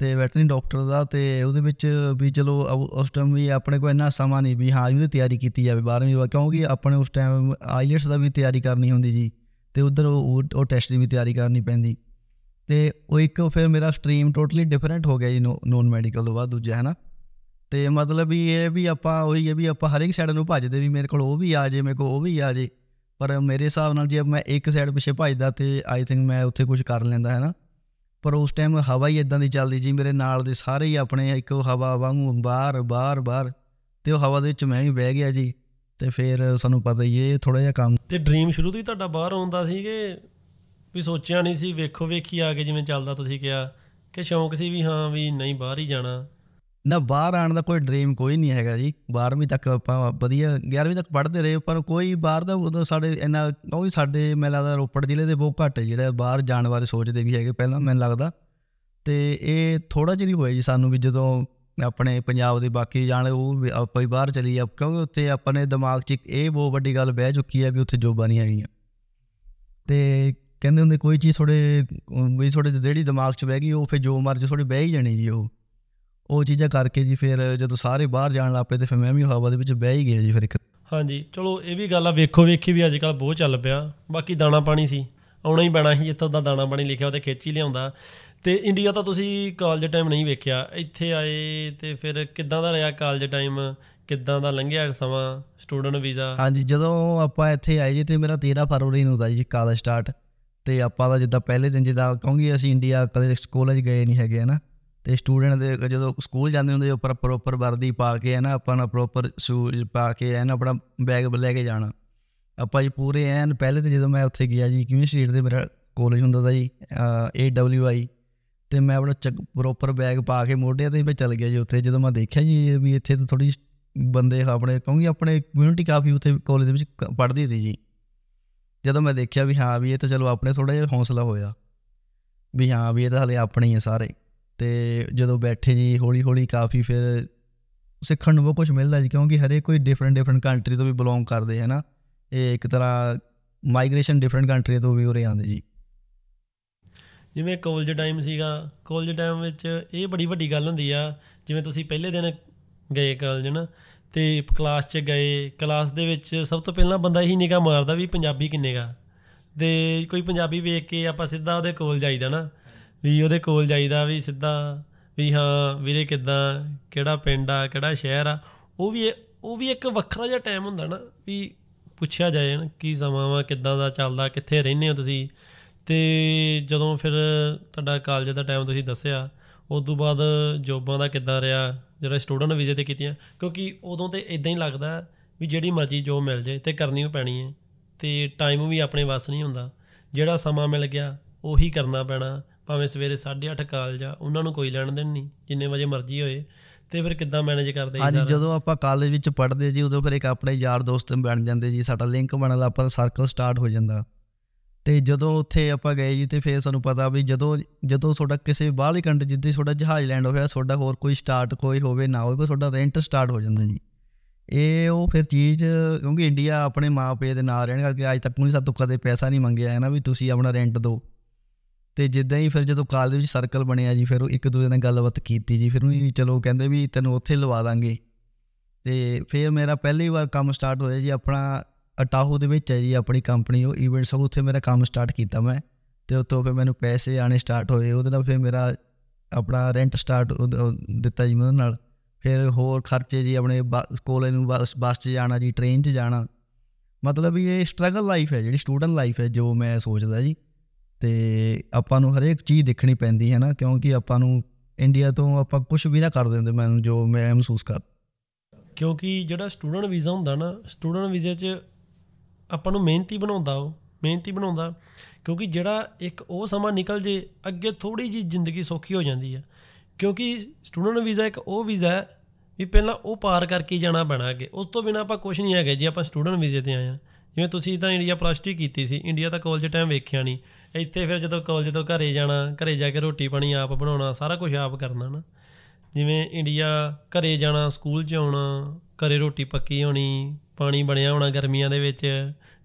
ਤੇ ਵੈਟਰਨਰੀ ਡਾਕਟਰ ਦਾ ਤੇ ਉਹਦੇ ਵਿੱਚ ਵੀ ਚਲੋ ਉਸ ਟਾਈਮ ਵੀ ਆਪਣੇ ਕੋਲ ਇੰਨਾ ਸਮਾਂ ਨਹੀਂ ਵੀ ਹਾਂ ਇਹਦੀ ਤਿਆਰੀ ਕੀਤੀ ਜਾਵੇ 12ਵੀਂ ਵਾਰ ਕਿਉਂਕਿ ਆਪਣੇ ਉਸ ਟਾਈਮ ਆਈਲੈਟਸ ਦਾ ਵੀ ਤਿਆਰੀ ਕਰਨੀ ਹੁੰਦੀ ਜੀ ਤੇ ਉਧਰ ਉਹ ਟੈਸਟ ਦੀ ਵੀ ਤਿਆਰੀ ਕਰਨੀ ਪੈਂਦੀ ਤੇ ਉਹ ਇੱਕ ਫਿਰ ਮੇਰਾ ਸਟਰੀਮ ਟੋਟਲੀ ਡਿਫਰੈਂਟ ਹੋ ਗਿਆ ਜੀ ਨੋਨ ਮੈਡੀਕਲ ਤੋਂ ਬਾਅਦ ਦੂਜਾ ਹੈ ਨਾ ਤੇ ਮਤਲਬ ਇਹ ਵੀ ਆਪਾਂ ਉਹੀ ਹੈ ਵੀ ਆਪਾਂ ਹਰ ਇੱਕ ਸਾਈਡ ਨੂੰ ਭੱਜਦੇ ਵੀ ਮੇਰੇ ਕੋਲ ਉਹ ਵੀ ਆ ਜੇ ਮੇਰੇ ਕੋਲ ਉਹ ਵੀ ਆ ਜੇ ਪਰ ਮੇਰੇ ਹਿਸਾਬ ਨਾਲ ਜੇ ਮੈਂ ਇੱਕ ਸਾਈਡ ਪਿੱਛੇ ਭੱਜਦਾ ਤੇ ਆਈ ਥਿੰਕ ਮੈਂ ਉੱਥੇ ਕੁਝ ਕਰ ਲੈਂਦਾ ਹੈ ਨਾ ਪਰ ਉਸ ਟਾਈਮ ਹਵਾ ਹੀ ਇਦਾਂ ਦੀ ਚੱਲਦੀ ਜੀ ਮੇਰੇ ਨਾਲ ਦੇ ਸਾਰੇ ਹੀ ਆਪਣੇ ਇੱਕ ਹਵਾ ਵਾਂਗੂ ਬਾਹਰ ਬਾਹਰ ਬਾਹਰ ਤੇ ਉਹ ਹਵਾ ਦੇ ਵਿੱਚ ਮੈਂ ਵੀ ਬਹਿ ਗਿਆ ਜੀ ਤੇ ਫਿਰ ਸਾਨੂੰ ਪਤਾ ਹੀ ਇਹ ਥੋੜਾ ਜਿਹਾ ਕੰਮ ਤੇ ਡ੍ਰੀਮ ਸ਼ੁਰੂ ਤੋਂ ਹੀ ਤੁਹਾਡਾ ਬਾਹਰ ਆਉਂਦਾ ਸੀ ਕਿ ਵੀ ਸੋਚਿਆ ਨਹੀਂ ਸੀ ਵੇਖੋ ਵੇਖੀ ਆ ਕੇ ਜਿਵੇਂ ਚੱਲਦਾ ਤੁਸੀਂ ਕਿਹਾ ਕਿ ਸ਼ੌਂਕ ਸੀ ਵੀ ਹਾਂ ਵੀ ਨਹੀਂ ਬਾਹਰ ਹੀ ਜਾਣਾ ਨਾ ਬਾਹਰ ਆਣ ਦਾ ਕੋਈ ਡ੍ਰੀਮ ਕੋਈ ਨਹੀਂ ਹੈਗਾ ਜੀ 12ਵੀਂ ਤੱਕ ਆਪਾਂ ਵਧੀਆ 11ਵੀਂ ਤੱਕ ਪੜ੍ਹਦੇ ਰਹੇ ਪਰ ਕੋਈ ਬਾਹਰ ਦਾ ਉਦੋਂ ਸਾਡੇ ਇੰਨਾ ਕਿਉਂਕਿ ਸਾਡੇ ਮੈਲਾ ਦਾ ਰੋਪੜ ਜ਼ਿਲ੍ਹੇ ਦੇ ਬਹੁਤ ਘੱਟ ਜਿਹੜਾ ਬਾਹਰ ਜਾਣ ਬਾਰੇ ਸੋਚਦੇ ਵੀ ਹੈਗੇ ਪਹਿਲਾਂ ਮੈਨੂੰ ਲੱਗਦਾ ਤੇ ਇਹ ਥੋੜਾ ਜਿਹਾ ਹੀ ਹੋਇਆ ਜੀ ਸਾਨੂੰ ਵੀ ਜਦੋਂ ਆਪਣੇ ਪੰਜਾਬ ਦੇ ਬਾਕੀ ਜਾਣ ਉਹ ਆਪਾਂ ਬਾਹਰ ਚਲੀ ਜਾਂ ਕਿਉਂਕਿ ਉੱਥੇ ਆਪਣੇ ਦਿਮਾਗ 'ਚ ਇਹ ਬਹੁਤ ਵੱਡੀ ਗੱਲ ਬਹਿ ਚੁੱਕੀ ਹੈ ਵੀ ਉੱਥੇ ਜੋਬਾਂ ਨਹੀਂ ਆਈਆਂ ਤੇ ਕਹਿੰਦੇ ਹੁੰਦੇ ਕੋਈ ਚੀਜ਼ ਥੋੜੇ ਵੀ ਥੋੜੇ ਜਿਹੜੀ ਦਿਮਾਗ 'ਚ ਬਹਿ ਗਈ ਉਹ ਫਿਰ ਜੋ ਮਰਜ਼ੀ ਥੋੜੀ ਬਹਿ ਹੀ ਜਾਣੀ ਜੀ ਉਹ ਉਹ ਚੀਜ਼ਾਂ ਕਰਕੇ ਜੀ ਫਿਰ ਜਦੋਂ ਸਾਰੇ ਬਾਹਰ ਜਾਣ ਲੱਗ ਪਏ ਤੇ ਫਿਰ ਮੈਂ ਵੀ ਹਵਾ ਦੇ ਵਿੱਚ ਬਹਿ ਹੀ ਗਿਆ ਜੀ ਫਿਰ ਇੱਕ ਹਾਂਜੀ ਚਲੋ ਇਹ ਵੀ ਗੱਲ ਆ ਵੇਖੋ ਵੇਖੀ ਵੀ ਅੱਜ ਕੱਲ ਬਹੁਤ ਚੱਲ ਪਿਆ ਬਾਕੀ ਦਾਣਾ ਪਾਣੀ ਸੀ ਆਉਣਾ ਹੀ ਪੈਣਾ ਸੀ ਇੱਥੋਂ ਦਾ ਦਾਣਾ ਪਾਣੀ ਲਿਖਿਆ ਉਹਦੇ ਖੇਚੀ ਲਿਆਉਂਦਾ ਤੇ ਇੰਡੀਆ ਤਾਂ ਤੁਸੀਂ ਕਾਲਜ ਟਾਈਮ ਨਹੀਂ ਵੇਖਿਆ ਇੱਥੇ ਆਏ ਤੇ ਫਿਰ ਕਿੱਦਾਂ ਦਾ ਰਿਹਾ ਕਾਲਜ ਟਾਈਮ ਕਿੱਦਾਂ ਦਾ ਲੰਘਿਆ ਸਮਾਂ ਸਟੂਡੈਂਟ ਵੀਜ਼ਾ ਹਾਂਜੀ ਜਦੋਂ ਆਪਾਂ ਇੱਥੇ ਆਏ ਜੀ ਤੇ ਮੇਰਾ 13 ਫਰਵਰੀ ਨੂੰ ਹੁੰਦਾ ਜੀ ਕਾਲਜ ਸਟਾਰਟ ਤੇ ਆਪਾਂ ਦਾ ਜਿੱਦਾਂ ਪਹਿਲੇ ਦਿਨ ਜਿੱਦਾਂ ਕਹੋਗੇ ਅਸੀਂ ਇੰਡੀਆ ਕਦੇ ਕਾਲਜ ਗਏ ਨਹੀਂ ਹੈਗੇ ਹਨਾ ਤੇ ਸਟੂਡੈਂਟ ਦੇ ਜਦੋਂ ਸਕੂਲ ਜਾਂਦੇ ਹੁੰਦੇ ਉੱਪਰ ਪ੍ਰੋਪਰ ਵਰਦੀ ਪਾ ਕੇ ਹੈ ਨਾ ਆਪਾਂ ਨਾ ਪ੍ਰੋਪਰ ਸ਼ੂਜ਼ ਪਾ ਕੇ ਹੈ ਨਾ ਆਪਣਾ ਬੈਗ ਲੈ ਕੇ ਜਾਣਾ ਆਪਾਂ ਜੀ ਪੂਰੇ ਐਨ ਪਹਿਲੇ ਤੇ ਜਦੋਂ ਮੈਂ ਉੱਥੇ ਗਿਆ ਜੀ ਕਿਵੇਂ ਸਟੇਟ ਦੇ ਮੇਰਾ ਕਾਲਜ ਹੁੰਦਾ ਦਾ ਜੀ ਏਡਬਲਯੂਆਈ ਤੇ ਮੈਂ ਆਪਣਾ ਪ੍ਰੋਪਰ ਬੈਗ ਪਾ ਕੇ ਮੋੜਿਆ ਤੇ ਮੈਂ ਚੱਲ ਗਿਆ ਜੀ ਉੱਥੇ ਜਦੋਂ ਮੈਂ ਦੇਖਿਆ ਜੀ ਵੀ ਇੱਥੇ ਤਾਂ ਥੋੜੀ ਬੰਦੇ ਆਪਣੇ ਕਿਉਂਕਿ ਆਪਣੇ ਕਮਿਊਨਿਟੀ ਕਾਫੀ ਉੱਥੇ ਕਾਲਜ ਦੇ ਵਿੱਚ ਪੜ੍ਹਦੀ ਸੀ ਜੀ ਜਦੋਂ ਮੈਂ ਦੇਖਿਆ ਵੀ ਹਾਂ ਵੀ ਇਹ ਤਾਂ ਚਲੋ ਆਪਣੇ ਥੋੜਾ ਜਿਹਾ ਹੌਸਲਾ ਹੋਇਆ ਵੀ ਹਾਂ ਵੀ ਇਹ ਤਾਂ ਹਲੇ ਆਪਣੇ ਹੀ ਆ ਸਾਰੇ ਤੇ ਜਦੋਂ ਬੈਠੇ ਜੀ ਹੌਲੀ ਹੌਲੀ ਕਾਫੀ ਫਿਰ ਸਿੱਖਣ ਨੂੰ ਬਹੁਤ ਕੁਝ ਮਿਲਦਾ ਜੀ ਕਿਉਂਕਿ ਹਰੇਕ ਕੋਈ ਡਿਫਰੈਂਟ ਡਿਫਰੈਂਟ ਕੰਟਰੀ ਤੋਂ ਵੀ ਬਿਲੋਂਗ ਕਰਦੇ ਹੈ ਨਾ ਇਹ ਇੱਕ ਤਰ੍ਹਾਂ ਮਾਈਗ੍ਰੇਸ਼ਨ ਡਿਫਰੈਂਟ ਕੰਟਰੀ ਤੋਂ ਵੀ ਉਰੇ ਆਉਂਦੇ ਜੀ ਜਿਵੇਂ ਕਾਲਜ ਟਾਈਮ ਸੀਗਾ ਕਾਲਜ ਟਾਈਮ ਵਿੱਚ ਇਹ ਬੜੀ ਵੱਡੀ ਗੱਲ ਹੁੰਦੀ ਆ ਜਿਵੇਂ ਤੁਸੀਂ ਪਹਿਲੇ ਦਿਨ ਗਏ ਕਾਲਜ ਨਾ ਤੇ ਕਲਾਸ 'ਚ ਗਏ ਕਲਾਸ ਦੇ ਵਿੱਚ ਸਭ ਤੋਂ ਪਹਿਲਾਂ ਬੰਦਾ ਹੀ ਨਿਗਾ ਮਾਰਦਾ ਵੀ ਪੰਜਾਬੀ ਕਿੰਨੇ ਤੇ ਕੋਈ ਪੰਜਾਬੀ ਵੇਖ ਕੇ ਆਪਾਂ ਸਿੱਧਾ ਉਹਦੇ ਕੋਲ ਜਾਈਦਾ ਨਾ ਵੀ ਉਹਦੇ ਕੋਲ ਜਾਈਦਾ ਵੀ ਸਿੱਧਾ ਵੀ ਹਾਂ ਵੀਰੇ ਕਿੱਦਾਂ ਕਿਹੜਾ ਪਿੰਡ ਆ ਕਿਹੜਾ ਸ਼ਹਿਰ ਆ ਉਹ ਵੀ ਉਹ ਵੀ ਇੱਕ ਵੱਖਰਾ ਜਿਹਾ ਟਾਈਮ ਹੁੰਦਾ ਨਾ ਵੀ ਪੁੱਛਿਆ ਜਾਏ ਨਾ ਕੀ ਸਮਾਵਾ ਕਿੱਦਾਂ ਦਾ ਚੱਲਦਾ ਕਿੱਥੇ ਰਹਿੰਦੇ ਹੋ ਤੁਸੀਂ ਤੇ ਜਦੋਂ ਫਿਰ ਤੁਹਾਡਾ ਕਾਲਜ ਦਾ ਟਾਈਮ ਤੁਸੀਂ ਦੱਸਿਆ ਉਸ ਤੋਂ ਬਾਅਦ ਜੋਬਾਂ ਦਾ ਕਿੱਦਾਂ ਰਿਹਾ ਜਿਹੜਾ ਸਟੂਡੈਂਟ ਵੀਜ਼ੇ ਤੇ ਕੀਤੀਆਂ ਕਿਉਂਕਿ ਉਦੋਂ ਤੇ ਇਦਾਂ ਹੀ ਲੱਗਦਾ ਵੀ ਜਿਹੜੀ ਮਰਜ਼ੀ ਜੋਬ ਮਿਲ ਜੇ ਤੇ ਕਰਨੀ ਹੀ ਪੈਣੀ ਹੈ ਤੇ ਟਾਈਮ ਵੀ ਆਪਣੇ ਵਾਸ ਨਹੀਂ ਹੁੰਦਾ ਜਿਹੜਾ ਸਮਾਂ ਮਿਲ ਗਿਆ ਉਹੀ ਕਰਨਾ ਪੈਣਾ ਭਾਵੇਂ ਸਵੇਰੇ 8:30 ਕਾਲਜ ਆ ਉਹਨਾਂ ਨੂੰ ਕੋਈ ਲੈਣ ਦੇਣ ਨਹੀਂ ਜਿੰਨੇ ਵਜੇ ਮਰਜ਼ੀ ਹੋਏ ਤੇ ਫਿਰ ਕਿੱਦਾਂ ਮੈਨੇਜ ਕਰਦੇ ਜੀ ਹਾਂ ਜਦੋਂ ਆਪਾਂ ਕਾਲਜ ਵਿੱਚ ਪੜ੍ਹਦੇ ਜੀ ਉਦੋਂ ਫਿਰ ਇੱਕ ਆਪਣੇ ਯਾਰ ਦੋਸਤ ਬਣ ਜਾਂਦੇ ਜੀ ਸਾਡਾ ਲਿੰਕ ਬਣਨ ਆਪਾਂ ਦਾ ਸਰਕਲ ਸਟਾਰਟ ਹੋ ਜਾਂਦਾ ਤੇ ਜਦੋਂ ਉੱਥੇ ਆਪਾਂ ਗਏ ਜੀ ਤੇ ਫਿਰ ਸਾਨੂੰ ਪਤਾ ਵੀ ਜਦੋਂ ਜਦੋਂ ਤੁਹਾਡਾ ਕਿਸੇ ਬਾਹਰਲੀ ਕੰਟਰੀ ਜਿੱਦੇ ਤੁਹਾਡਾ ਜਹਾਜ਼ ਲੈਂਡ ਹੋਇਆ ਤੁਹਾਡਾ ਹੋਰ ਕੋਈ ਸਟਾਰਟ ਕੋਈ ਹੋਵੇ ਨਾ ਹੋਵੇ ਤੁਹਾਡਾ ਰੈਂਟ ਸਟਾਰਟ ਹੋ ਜਾਂਦਾ ਜੀ ਇਹ ਉਹ ਫਿਰ ਚੀਜ਼ ਕਿਉਂਕਿ ਇੰਡੀਆ ਆਪਣੇ ਮਾਪੇ ਦੇ ਨਾਲ ਰਹਿਣ ਕਰਕੇ ਅੱਜ ਤੱਕ ਨੂੰ ਸਾਤੋਂ ਤੋਂ ਕਦੇ ਪੈਸਾ ਨਹੀਂ ਮੰਗਿਆ ਹੈ ਨਾ ਵੀ ਤੁਸੀਂ ਆਪਣਾ ਰੈਂਟ ਦਿਓ ਤੇ ਜਿੱਦਾਂ ਹੀ ਫਿਰ ਜਦੋਂ ਕਾਲਜ ਵਿੱਚ ਸਰਕਲ ਬਣਿਆ ਜੀ ਫਿਰ ਉਹ ਇੱਕ ਦੂਜੇ ਨਾਲ ਗੱਲਬਾਤ ਕੀਤੀ ਜੀ ਫਿਰ ਉਹ ਚਲੋ ਕਹਿੰਦੇ ਵੀ ਤੈਨੂੰ ਉੱਥੇ ਲਵਾ ਦਾਂਗੇ ਤੇ ਫਿਰ ਮੇਰਾ ਪਹਿਲੀ ਵਾਰ ਕੰਮ ਸਟਾਰਟ ਹੋਇਆ ਜੀ ਆਪਣਾ ਅਟਾਹੂ ਦੇ ਵਿੱਚ ਹੈ ਜੀ ਆਪਣੀ ਕੰਪਨੀ ਉਹ ਇਵੈਂਟ ਸਭ ਉੱਥੇ ਮੇਰਾ ਕੰਮ ਸਟਾਰਟ ਕੀਤਾ ਮੈਂ ਤੇ ਉਤੋਂ ਫਿਰ ਮੈਨੂੰ ਪੈਸੇ ਆਣੇ ਸਟਾਰਟ ਹੋਏ ਉਹਦੇ ਨਾਲ ਫਿਰ ਮੇਰਾ ਆਪਣਾ ਰੈਂਟ ਸਟਾਰਟ ਦਿੱਤਾ ਜੀ ਮੈਂ ਨਾਲ ਫਿਰ ਹੋਰ ਖਰਚੇ ਜੀ ਆਪਣੇ ਕੋਲੇ ਨੂੰ ਬਸ ਬੱਸ 'ਚ ਜਾਣਾ ਜੀ ਟ੍ਰੇਨ 'ਚ ਜਾਣਾ ਮਤਲਬ ਇਹ ਸਟਰਗਲ ਲਾਈਫ ਹੈ ਜਿਹੜੀ ਸਟੂਡੈਂਟ ਲਾਈਫ ਹੈ ਜੋ ਮੈਂ ਸੋਚਦਾ ਜੀ ਤੇ ਆਪਾਂ ਨੂੰ ਹਰੇਕ ਚੀਜ਼ ਦੇਖਣੀ ਪੈਂਦੀ ਹੈ ਨਾ ਕਿਉਂਕਿ ਆਪਾਂ ਨੂੰ ਇੰਡੀਆ ਤੋਂ ਆਪਾਂ ਕੁਝ ਵੀ ਨਾ ਕਰ ਦਿੰਦੇ ਮੈਨੂੰ ਜੋ ਮੈਂ ਮਹਿਸੂਸ ਕਰ ਕਿਉਂਕਿ ਜਿਹੜਾ ਸਟੂਡੈਂਟ ਵੀਜ਼ਾ ਹੁੰਦਾ ਨਾ ਸਟੂਡੈਂਟ ਵੀਜ਼ੇ 'ਚ ਆਪਾਂ ਨੂੰ ਮਿਹਨਤੀ ਬਣਾਉਂਦਾ ਉਹ ਮਿਹਨਤੀ ਬਣਾਉਂਦਾ ਕਿਉਂਕਿ ਜਿਹੜਾ ਇੱਕ ਉਹ ਸਮਾਂ ਨਿਕਲ ਜੇ ਅੱਗੇ ਥੋੜੀ ਜੀ ਜ਼ਿੰਦਗੀ ਸੌਖੀ ਹੋ ਜਾਂਦੀ ਹੈ ਕਿਉਂਕਿ ਸਟੂਡੈਂਟ ਵੀਜ਼ਾ ਇੱਕ ਉਹ ਵੀਜ਼ਾ ਹੈ ਵੀ ਪਹਿਲਾਂ ਉਹ ਪਾਰ ਕਰਕੇ ਜਾਣਾ ਪੈਣਾ ਅੱਗੇ ਉਸ ਤੋਂ ਬਿਨਾ ਆਪਾਂ ਕੁਝ ਨਹੀਂ ਹੈਗੇ ਜੇ ਆਪਾਂ ਸਟੂਡੈਂਟ ਵੀਜ਼ੇ ਤੇ ਆਏ ਆ ਜਿਵੇਂ ਤੁਸੀਂ ਤਾਂ ਇੰਡੀਆ 2 ਕੀਤੀ ਸੀ ਇੰਡੀਆ ਤਾਂ ਕਾਲਜ ਟਾਈਮ ਵੇਖਿਆ ਨਹੀਂ ਇੱਥੇ ਫਿਰ ਜਦੋਂ ਕਾਲਜ ਤੋਂ ਘਰੇ ਜਾਣਾ ਘਰੇ ਜਾ ਕੇ ਰੋਟੀ ਪਾਣੀ ਆਪ ਬਣਾਉਣਾ ਸਾਰਾ ਕੁਝ ਆਪ ਕਰਨਾ ਨਾ ਜਿਵੇਂ ਇੰਡੀਆ ਘਰੇ ਜਾਣਾ ਸਕੂਲ 'ਚ ਆਉਣਾ ਘਰੇ ਰੋਟੀ ਪੱਕੀ ਹੋਣੀ ਪਾਣੀ ਬਣਿਆ ਹੋਣਾ ਗਰਮੀਆਂ ਦੇ ਵਿੱਚ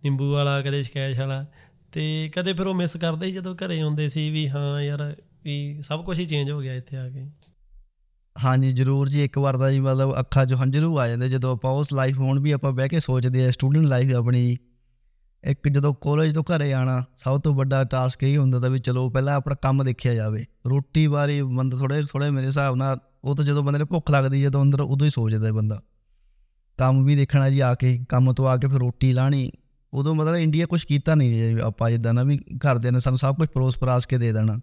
ਨਿੰਬੂ ਵਾਲਾ ਕਦੇ ਸ਼ਕੈਸ਼ ਵਾਲਾ ਤੇ ਕਦੇ ਫਿਰ ਉਹ ਮਿਸ ਕਰਦੇ ਜਦੋਂ ਘਰੇ ਆਉਂਦੇ ਸੀ ਵੀ ਹਾਂ ਯਾਰ ਵੀ ਸਭ ਕੁਝ ਹੀ ਚੇਂਜ ਹੋ ਗਿਆ ਇੱਥੇ ਆ ਕੇ ਹਾਂਜੀ ਜ਼ਰੂਰ ਜੀ ਇੱਕ ਵਾਰ ਦਾ ਜੀ ਮਤਲਬ ਅੱਖਾਂ 'ਚ ਹੰਝਰੂ ਆ ਜਾਂਦੇ ਜਦੋਂ ਆਪਾਂ ਉਸ ਲਾਈਫ ਹੁਣ ਵੀ ਆਪਾਂ ਬਹਿ ਕੇ ਸੋਚਦੇ ਆ ਸਟੂਡੈਂਟ ਲਾਈਫ ਆਪਣੀ ਇੱਕ ਜਦੋਂ ਕਾਲਜ ਤੋਂ ਘਰੇ ਆਣਾ ਸਭ ਤੋਂ ਵੱਡਾ ਟਾਸਕ ਇਹ ਹੁੰਦਾ ਤਾਂ ਵੀ ਚਲੋ ਪਹਿਲਾਂ ਆਪਣਾ ਕੰਮ ਦੇਖਿਆ ਜਾਵੇ ਰੋਟੀ ਬਾਰੇ ਬੰਦਾ ਥੋੜੇ ਥੋੜੇ ਮੇਰੇ ਹਿਸਾਬ ਨਾਲ ਉਹ ਤਾਂ ਜਦੋਂ ਬੰਦੇ ਨੂੰ ਭੁੱਖ ਲੱਗਦੀ ਜਦੋਂ ਅੰਦਰ ਉਦੋਂ ਹੀ ਸੋਚਦਾ ਹੈ ਬੰਦਾ ਕੰਮ ਵੀ ਦੇਖਣਾ ਜੀ ਆ ਕੇ ਕੰਮ ਤੋਂ ਆ ਕੇ ਫਿਰ ਰੋਟੀ ਲਾਣੀ ਉਦੋਂ ਮਤਲਬ ਇੰਡੀਆ ਕੁਝ ਕੀਤਾ ਨਹੀਂ ਜੀ ਆਪਾਂ ਜਿੱਦਾਂ ਨਾ ਵੀ ਘਰ ਦੇ ਨੇ ਸਾਨੂੰ ਸਭ ਕੁਝ ਪਰੋਸ ਪਰਾਸ ਕੇ ਦੇ ਦੇਣਾ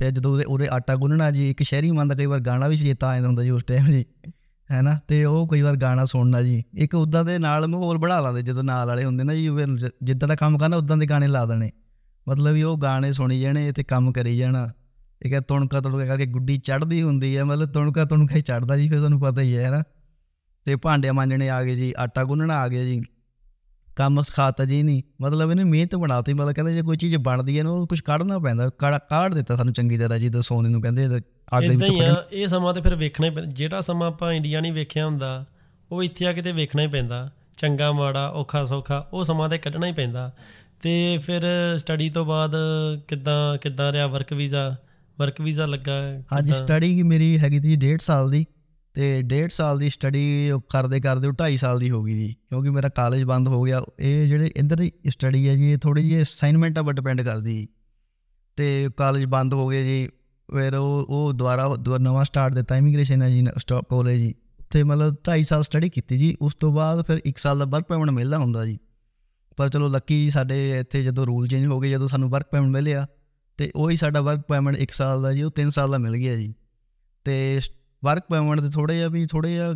ਫਿਰ ਜਦੋਂ ਉਹਦੇ ਉਹਦੇ ਆਟਾ ਗੁੰਨਣਾ ਜੀ ਇੱਕ ਸ਼ਹਿਰੀ ਮੰਦ ਕਈ ਵਾਰ ਗਾਣਾ ਵੀ ਚੇਤਾ ਆ ਜਾਂਦਾ ਹੁੰਦਾ ਜੀ ਉਸ ਟਾਈਮ ਜੀ ਹੈਨਾ ਤੇ ਉਹ ਕਈ ਵਾਰ ਗਾਣਾ ਸੁਣਨਾ ਜੀ ਇੱਕ ਉਦਾਂ ਦੇ ਨਾਲ ਮਾਹੌਲ ਬਣਾ ਲਾਂਦੇ ਜਦੋਂ ਨਾਲ ਵਾਲੇ ਹੁੰਦੇ ਨਾ ਜੀ ਜਿੱਦਾਂ ਦਾ ਕੰਮ ਕਰਨਾ ਉਦਾਂ ਦੇ ਗਾਣੇ ਲਾ ਦੇਣੇ ਮਤਲਬ ਵੀ ਉਹ ਗਾਣੇ ਸੁਣੀ ਜਾਣੇ ਤੇ ਕੰਮ ਕਰੀ ਜਾਣਾ ਇਹ ਕਹ ਤੁਣਕਾ ਤੁਣਕਾ ਕਰਕੇ ਗੁੱਡੀ ਚੜਦੀ ਹੁੰਦੀ ਹੈ ਮਤਲਬ ਤੁਣਕਾ ਤੁਣਕਾ ਹੀ ਚੜਦਾ ਜੀ ਫਿਰ ਤੁਹਾਨੂੰ ਪਤਾ ਹੀ ਹੈ ਹੈਨਾ ਤੇ ਭਾਂਡੇ ਮਾਂਜਣੇ ਆ ਗਏ ਜੀ ਆਟਾ ਗੁੰਨਣਾ ਆ ਗਿਆ ਜੀ ਕੰਮ ਸਿਖਾਤਾ ਜੀ ਨਹੀਂ ਮਤਲਬ ਇਹਨੇ ਮਿਹਨਤ ਬਣਾਤੀ ਮਤਲਬ ਕਹਿੰਦੇ ਜੇ ਕੋਈ ਚੀਜ਼ ਬਣਦੀ ਹੈ ਨਾ ਉਹ ਕੁਝ ਕੱਢਣਾ ਪੈਂਦਾ ਕਾੜ ਦਿੱਤਾ ਸਾਨੂੰ ਚੰਗੀ ਤਰ੍ਹਾਂ ਜੀ ਦਸੋਨੇ ਨੂੰ ਕਹਿੰਦੇ ਅੱਗ ਦੇ ਵਿੱਚ ਇਹ ਸਮਾਂ ਤੇ ਫਿਰ ਵੇਖਣਾ ਹੀ ਪੈਂਦਾ ਜਿਹੜਾ ਸਮਾਂ ਆਪਾਂ ਇੰਡੀਆ ਨਹੀਂ ਵੇਖਿਆ ਹੁੰਦਾ ਉਹ ਇੱਥੇ ਆ ਕੇ ਤੇ ਵੇਖਣਾ ਹੀ ਪੈਂਦਾ ਚੰਗਾ ਮਾੜਾ ਔਖਾ ਸੌਖਾ ਉਹ ਸਮਾਂ ਤੇ ਕੱਢਣਾ ਹੀ ਪੈਂਦਾ ਤੇ ਫਿਰ ਸਟੱਡੀ ਤੋਂ ਬਾਅਦ ਕਿੱਦਾਂ ਕਿੱਦਾਂ ਰਿਹਾ ਵਰਕ ਵੀਜ਼ਾ ਵਰਕ ਵੀਜ਼ਾ ਲੱਗਾ ਹਾਂਜੀ ਸਟੱਡੀ ਮੇਰੀ ਹੈਗੀ ਸੀ 1.5 ਸਾਲ ਦੀ ਤੇ 1.5 ਸਾਲ ਦੀ ਸਟੱਡੀ ਕਰਦੇ ਕਰਦੇ 2.5 ਸਾਲ ਦੀ ਹੋ ਗਈ ਜੀ ਕਿਉਂਕਿ ਮੇਰਾ ਕਾਲਜ ਬੰਦ ਹੋ ਗਿਆ ਇਹ ਜਿਹੜੇ ਇੰਦਰ ਦੀ ਸਟੱਡੀ ਹੈ ਜੀ ਇਹ ਥੋੜੀ ਜਿਹੀ ਅਸਾਈਨਮੈਂਟਾਂ ਬਟ ਡਿਪੈਂਡ ਕਰਦੀ ਤੇ ਕਾਲਜ ਬੰਦ ਹੋ ਗਿਆ ਜੀ ਫਿਰ ਉਹ ਉਹ ਦੁਬਾਰਾ ਨਵਾਂ ਸਟਾਰਟ ਦਿੱਤਾ ਇਮੀਗ੍ਰੇਸ਼ਨ ਹੈ ਜੀ ਸਟਾਪ ਕਾਲਜ ਜੀ ਤੇ ਮਤਲਬ 2.5 ਸਾਲ ਸਟੱਡੀ ਕੀਤੀ ਜੀ ਉਸ ਤੋਂ ਬਾਅਦ ਫਿਰ 1 ਸਾਲ ਦਾ ਵਰਕ ਪਰਮਿਟ ਮਿਲਦਾ ਹੁੰਦਾ ਜੀ ਪਰ ਚਲੋ ਲੱਕੀ ਜੀ ਸਾਡੇ ਇੱਥੇ ਜਦੋਂ ਰੂਲ ਚੇਂਜ ਹੋ ਗਏ ਜਦੋਂ ਸਾਨੂੰ ਵਰਕ ਪਰਮਿਟ ਮਿਲਿਆ ਤੇ ਉਹੀ ਸਾਡਾ ਵਰਕ ਪਰਮਿਟ 1 ਸਾਲ ਦਾ ਜੀ ਉਹ 3 ਸਾਲ ਦਾ ਮਿਲ ਗਿਆ ਜੀ ਤੇ ਵਰਕ ਪਰਮਿਟ ਦੇ ਥੋੜੇ ਜਿਹਾ ਵੀ ਥੋੜੇ ਜਿਹਾ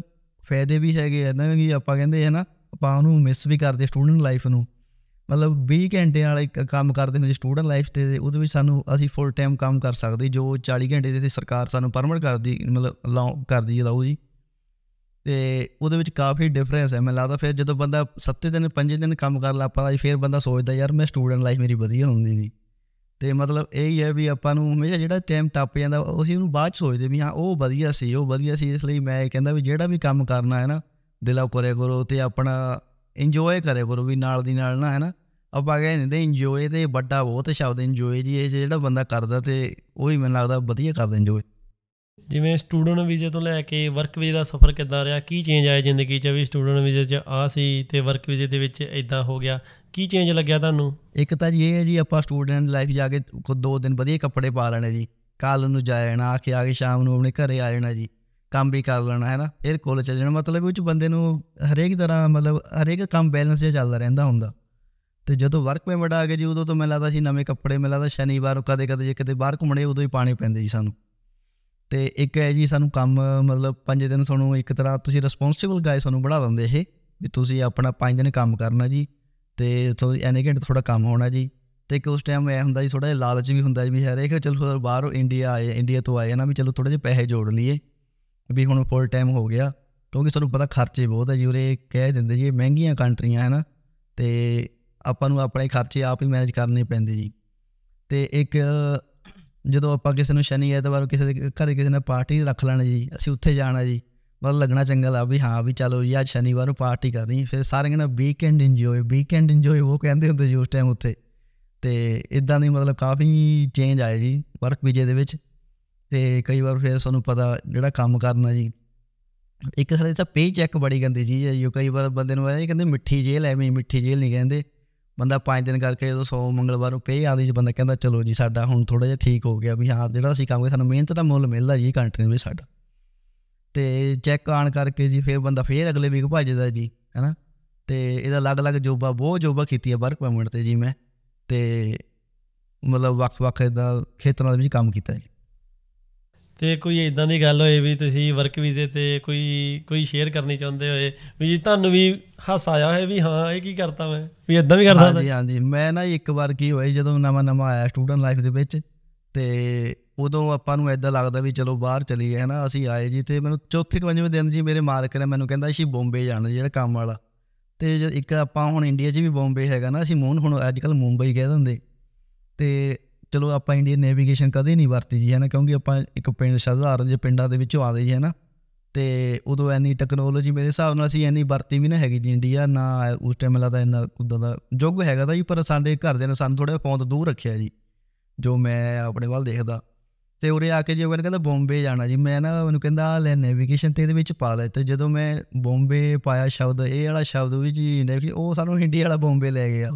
ਫਾਇਦੇ ਵੀ ਹੈਗੇ ਆ ਨਾ ਕਿ ਆਪਾਂ ਕਹਿੰਦੇ ਹੈ ਨਾ ਆਪਾਂ ਉਹਨੂੰ ਮਿਸ ਵੀ ਕਰਦੇ ਸਟੂਡੈਂਟ ਲਾਈਫ ਨੂੰ ਮਤਲਬ 20 ਘੰਟੇ ਵਾਲੇ ਕੰਮ ਕਰਦੇ ਨੇ ਸਟੂਡੈਂਟ ਲਾਈਫ ਤੇ ਉਹਦੇ ਵਿੱਚ ਸਾਨੂੰ ਅਸੀਂ ਫੁੱਲ ਟਾਈਮ ਕੰਮ ਕਰ ਸਕਦੇ ਜੋ 40 ਘੰਟੇ ਦੇ ਸਰਕਾਰ ਸਾਨੂੰ ਪਰਮਿਟ ਕਰਦੀ ਮਤਲਬ ਲਾਉ ਕਰਦੀ ਹੈ ਲਾਉ ਜੀ ਤੇ ਉਹਦੇ ਵਿੱਚ ਕਾਫੀ ਡਿਫਰੈਂਸ ਹੈ ਮੈਨੂੰ ਲੱਗਦਾ ਫਿਰ ਜਦੋਂ ਬੰਦਾ 7 ਦਿਨ 5 ਦਿਨ ਕੰਮ ਕਰ ਲਾ ਆਪਾਂ ਫਿਰ ਬੰਦਾ ਸੋਚਦਾ ਯਾਰ ਮੈਂ ਸਟੂਡੈਂਟ ਲਾਈਫ ਮੇਰੀ ਵਧੀਆ ਹੁੰਦੀ ਸੀ ਤੇ ਮਤਲਬ ਇਹ ਹੀ ਹੈ ਵੀ ਆਪਾਂ ਨੂੰ ਹਮੇਸ਼ਾ ਜਿਹੜਾ ਟਾਈਮ ਟੱਪ ਜਾਂਦਾ ਉਹ ਅਸੀਂ ਉਹਨੂੰ ਬਾਅਦ ਚ ਸੋਚਦੇ ਵੀ ਹਾਂ ਉਹ ਵਧੀਆ ਸੀ ਉਹ ਵਧੀਆ ਸੀ ਇਸ ਲਈ ਮੈਂ ਇਹ ਕਹਿੰਦਾ ਵੀ ਜਿਹੜਾ ਵੀ ਕੰਮ ਕਰਨਾ ਹੈ ਨਾ ਦਿਲੋਂ ਕਰਿਆ ਕਰੋ ਤੇ ਆਪਣਾ ਇੰਜੋਏ ਕਰਿਆ ਕਰੋ ਵੀ ਨਾਲ ਦੀ ਨਾਲ ਨਾ ਹੈ ਨਾ ਆਪਾਂ ਕਹਿੰਦੇ ਨੇ ਇੰਜੋਏ ਤੇ ਵੱਡਾ ਬਹੁਤ ਸ਼ਬਦ ਇੰਜੋਏ ਜੀ ਇਹ ਜਿਹੜਾ ਬੰਦਾ ਕਰਦਾ ਤੇ ਉਹ ਹੀ ਮੈਨੂੰ ਲੱਗਦਾ ਵਧੀਆ ਕਰਦਾ ਇੰਜੋਏ ਜਿਵੇਂ ਸਟੂਡੈਂਟ ਵੀਜ਼ੇ ਤੋਂ ਲੈ ਕੇ ਵਰਕ ਵੀਜ਼ੇ ਦਾ ਸਫ਼ਰ ਕਿੱਦਾਂ ਰਿਹਾ ਕੀ ਚੇਂਜ ਆਇਆ ਜ਼ਿੰਦਗੀ 'ਚ ਵੀ ਸਟੂਡੈਂਟ ਵੀਜ਼ੇ 'ਚ ਆ ਸੀ ਤੇ ਵਰਕ ਵੀਜ਼ੇ ਦੇ ਵਿੱਚ ਇਦਾਂ ਹੋ ਗਿਆ ਕੀ ਚੇਂਜ ਲੱਗਿਆ ਤੁਹਾਨੂੰ ਇੱਕ ਤਾਂ ਜੀ ਇਹ ਹੈ ਜੀ ਆਪਾਂ ਸਟੂਡੈਂਟ ਲਾਈਫ ਜਾ ਕੇ ਕੋ ਦੋ ਦਿਨ ਵਧੀਆ ਕੱਪੜੇ ਪਾ ਲੈਣੇ ਜੀ ਕੱਲ ਨੂੰ ਜਾ ਜਾਣਾ ਆ ਕੇ ਆ ਕੇ ਸ਼ਾਮ ਨੂੰ ਆਪਣੇ ਘਰੇ ਆ ਜਾਣਾ ਜੀ ਕੰਮ ਵੀ ਕਰ ਲੈਣਾ ਹੈ ਨਾ ਫਿਰ ਕੋਲ ਚੱਲ ਜਾਣਾ ਮਤਲਬ ਚ ਬੰਦੇ ਨੂੰ ਹਰੇਕ ਤਰ੍ਹਾਂ ਮਤਲਬ ਹਰੇਕ ਕੰਮ ਬੈਲੈਂਸ ਜਿਹਾ ਚੱਲਦਾ ਰਹਿੰਦਾ ਹੁੰਦਾ ਤੇ ਜਦੋਂ ਵਰਕ ਪੇਮੈਂਟ ਆ ਕੇ ਜੀ ਉਦੋਂ ਤੋਂ ਮੈਂ ਲੱਗਦਾ ਸੀ ਨਵੇਂ ਕੱਪੜੇ ਮਿਲਦਾ ਲੱਗਦਾ ਸ਼ਨੀਵਾਰ ਕਦੇ ਕਦੇ ਜੇ ਕਿਤੇ ਬਾਹਰ ਘੁੰਮਣੇ ਉਦੋਂ ਹੀ ਪਾਣੇ ਪੈਂਦੇ ਜੀ ਸਾਨੂੰ ਤੇ ਇੱਕ ਹੈ ਜੀ ਸਾਨੂੰ ਕੰਮ ਮਤਲਬ 5 ਦਿਨ ਸਾਨੂੰ ਇੱਕ ਤਰ੍ਹਾਂ ਤੁਸੀਂ ਰਿਸਪੌਂਸਿਬਲ ਗਾਇਸ ਸਾਨੂੰ ਬਣਾ ਦਿੰਦੇ ਇਹ ਵੀ ਤੁਸੀਂ ਆਪਣਾ 5 ਦਿਨ ਕੰਮ ਕਰਨਾ ਜੀ ਤੇ ਤੁਹਾਨੂੰ ਐਨੇ ਘੰਟੇ ਥੋੜਾ ਕੰਮ ਹੋਣਾ ਜੀ ਤੇ ਕਿ ਉਸ ਟਾਈਮ ਐ ਹੁੰਦਾ ਜੀ ਥੋੜਾ ਜਿਹਾ ਲਾਲਚ ਵੀ ਹੁੰਦਾ ਜੀ ਵੀ ਯਾਰ ਇਹ ਕਿ ਚਲੋ ਬਾਹਰੋਂ ਇੰਡੀਆ ਆਏ ਇੰਡੀਆ ਤੋਂ ਆਏ ਨਾ ਵੀ ਚਲੋ ਥੋੜੇ ਜਿਹਾ ਪੈਸੇ ਜੋੜ ਲਈਏ ਵੀ ਹੁਣ ਫੁੱਲ ਟਾਈਮ ਹੋ ਗਿਆ ਕਿਉਂਕਿ ਸਾਨੂੰ ਪਤਾ ਖਰਚੇ ਬਹੁਤ ਹੈ ਜੀ ਉਰੇ ਕਹਿ ਦਿੰਦੇ ਜੀ ਮਹਿੰਗੀਆਂ ਕੰਟਰੀਆਂ ਹੈ ਨਾ ਤੇ ਆਪਾਂ ਨੂੰ ਆਪਣੇ ਖਰਚੇ ਆਪ ਹੀ ਮੈਨੇਜ ਕਰਨੇ ਪੈਂਦੇ ਜੀ ਤੇ ਇੱਕ ਜਦੋਂ ਆਪਾਂ ਕਿਸੇ ਨੂੰ ਸ਼ਨੀ ਐਤਵਾਰ ਕਿਸੇ ਦੇ ਘਰੇ ਕਿਸੇ ਨੇ ਪਾਰਟੀ ਰੱਖ ਲੈਣਾ ਜੀ ਅਸੀਂ ਉੱਥੇ ਜਾਣਾ ਜੀ ਮਤਲਬ ਲੱਗਣਾ ਚੰਗਾ ਲਾ ਵੀ ਹਾਂ ਵੀ ਚਲੋ ਜੀ ਅੱਜ ਸ਼ਨੀਵਾਰ ਨੂੰ ਪਾਰਟੀ ਕਰਨੀ ਫਿਰ ਸਾਰੇ ਕਹਿੰਦੇ ਵੀਕਐਂਡ ਇੰਜੋਏ ਵੀਕਐਂਡ ਇੰਜੋਏ ਉਹ ਕਹਿੰਦੇ ਹੁੰਦੇ ਜੀ ਉਸ ਟਾਈਮ ਉੱਤੇ ਤੇ ਇਦਾਂ ਦੀ ਮਤਲਬ ਕਾਫੀ ਚੇਂਜ ਆਏ ਜੀ ਵਰਕ ਵੀਜ਼ੇ ਦੇ ਵਿੱਚ ਤੇ ਕਈ ਵਾਰ ਫਿਰ ਸਾਨੂੰ ਪਤਾ ਜਿਹੜਾ ਕੰਮ ਕਰਨਾ ਜੀ ਇੱਕ ਸਾਰੇ ਤਾਂ ਪੇ ਚੈੱਕ ਬੜੀ ਗੰਦੀ ਚੀਜ਼ ਹੈ ਯੋ ਕਈ ਵਾਰ ਬੰਦੇ ਨੂੰ ਆਇਆ ਕਹਿੰਦੇ ਮਿੱਠੀ ਜੇਲ੍ਹ ਐਵੇਂ ਮਿੱਠੀ ਜੇਲ੍ਹ ਨਹੀਂ ਕਹਿੰਦੇ ਬੰਦਾ 5 ਦਿਨ ਕਰਕੇ ਜਦੋਂ 100 ਮੰਗਲਵਾਰ ਨੂੰ ਪੇ ਆਦੀ ਚ ਬੰਦਾ ਕਹਿੰਦਾ ਚਲੋ ਜੀ ਸਾਡਾ ਹੁਣ ਥੋੜਾ ਜਿਹਾ ਠੀਕ ਹੋ ਗਿਆ ਵੀ ਹਾਂ ਜਿਹੜਾ ਅਸੀਂ ਕੰਮ ਕਰ ਸਾਨੂੰ ਮਿਹਨਤ ਦਾ ਮੁੱਲ ਮਿਲਦਾ ਜੀ ਕੰਟਰੀ ਵਿੱਚ ਸਾਡਾ ਤੇ ਚੈੱਕ ਆਨ ਕਰਕੇ ਜੀ ਫਿਰ ਬੰਦਾ ਫੇਰ ਅਗਲੇ ਵੀਕ ਭੱਜਦਾ ਜੀ ਹੈਨਾ ਤੇ ਇਹਦਾ ਅਲੱਗ-ਅਲੱਗ ਜੋਬਾ ਬਹੁਤ ਜੋਬਾ ਕੀਤੀ ਹੈ ਵਰਕ ਪਰਮਿਟ ਤੇ ਜੀ ਮੈਂ ਤੇ ਮਤਲਬ ਵੱਖ-ਵੱਖ ਦਾ ਖੇਤਰਾਂ ਦੇ ਵਿੱਚ ਕੰਮ ਕੀਤਾ ਜੀ ਤੇ ਕੋਈ ਇਦਾਂ ਦੀ ਗੱਲ ਹੋਏ ਵੀ ਤੁਸੀਂ ਵਰਕ ਵੀਜ਼ੇ ਤੇ ਕੋਈ ਕੋਈ ਸ਼ੇਅਰ ਕਰਨੀ ਚਾਹੁੰਦੇ ਹੋਏ ਵੀ ਤੁਹਾਨੂੰ ਵੀ ਹੱਸ ਆਇਆ ਹੋਏ ਵੀ ਹਾਂ ਇਹ ਕੀ ਕਰਤਾ ਮੈਂ ਵੀ ਇਦਾਂ ਵੀ ਕਰਦਾ ਹਾਂ ਜੀ ਹਾਂ ਜੀ ਮੈਂ ਨਾ ਇੱਕ ਵਾਰ ਕੀ ਹੋਇਆ ਜਦੋਂ ਨਵਾਂ ਨਵਾਂ ਆਇਆ ਸਟੂਡੈਂਟ ਲਾਈਫ ਦੇ ਵਿੱਚ ਤੇ ਉਦੋਂ ਆਪਾਂ ਨੂੰ ਐਦਾਂ ਲੱਗਦਾ ਵੀ ਚਲੋ ਬਾਹਰ ਚਲੀ ਗਏ ਹਨਾ ਅਸੀਂ ਆਏ ਜੀ ਤੇ ਮੈਨੂੰ ਚੌਥੇ ਪੰਜਵੇਂ ਦਿਨ ਜੀ ਮੇਰੇ ਮਾਲਕ ਨੇ ਮੈਨੂੰ ਕਹਿੰਦਾ ਅਸੀਂ ਬੰਬੇ ਜਾਣਾ ਜਿਹੜਾ ਕੰਮ ਵਾਲਾ ਤੇ ਇੱਕ ਆਪਾਂ ਹੁਣ ਇੰਡੀਆ 'ਚ ਵੀ ਬੰਬੇ ਹੈਗਾ ਨਾ ਅਸੀਂ ਮੂਨ ਹੁਣ ਅੱਜ ਕੱਲ ਮੁੰਬਈ ਕਹਿ ਦਿੰਦੇ ਤੇ ਚਲੋ ਆਪਾਂ ਇੰਡੀਆ ਨੇਵੀਗੇਸ਼ਨ ਕਦੇ ਨਹੀਂ ਵਰਤੀ ਜੀ ਹਨਾ ਕਿਉਂਕਿ ਆਪਾਂ ਇੱਕ ਪਿੰਡ ਸਧਾਰਨ ਜਿਹੇ ਪਿੰਡਾਂ ਦੇ ਵਿੱਚੋਂ ਆਦੇ ਜੀ ਹਨਾ ਤੇ ਉਦੋਂ ਐਨੀ ਟੈਕਨੋਲੋਜੀ ਮੇਰੇ ਹਿਸਾਬ ਨਾਲ ਅਸੀਂ ਐਨੀ ਵਰਤੀ ਵੀ ਨਾ ਹੈਗੀ ਜੀ ਇੰਡੀਆ ਨਾ ਉਸ ਟਾਈਮ ਲੱਗਦਾ ਇੰਨਾ ਉਦੋਂ ਦਾ ਯੁੱਗ ਹੈਗਾ ਤਾਂ ਜੀ ਪਰ ਸਾਡੇ ਘਰ ਦੇ ਨਾਲ ਸਾਨੂੰ ਥੋੜਾ ਫੋਨ ਤੋਂ ਦੂਰ ਰੱਖਿਆ ਜੀ ਜੋ ਮੈਂ ਆਪਣੇ ਵੱਲ ਦੇਖਦਾ ਤੇ ਉਰੇ ਆ ਕੇ ਜੀ ਉਹ ਕਹਿੰਦਾ ਬੰਬੇ ਜਾਣਾ ਜੀ ਮੈਂ ਨਾ ਉਹਨੂੰ ਕਹਿੰਦਾ ਆ ਲੈ ਨੈਵੀਗੇਸ਼ਨ ਤੇ ਇਹਦੇ ਵਿੱਚ ਪਾ ਲੈ ਤੇ ਜਦੋਂ ਮੈਂ ਬੰਬੇ ਪਾਇਆ ਸ਼ਬਦ ਇਹ ਵਾਲਾ ਸ਼ਬਦ ਵੀ ਜੀ ਉਹ ਸਾਨੂੰ ਹਿੰਦੀ ਵਾਲਾ ਬੰਬੇ ਲੈ ਗਿਆ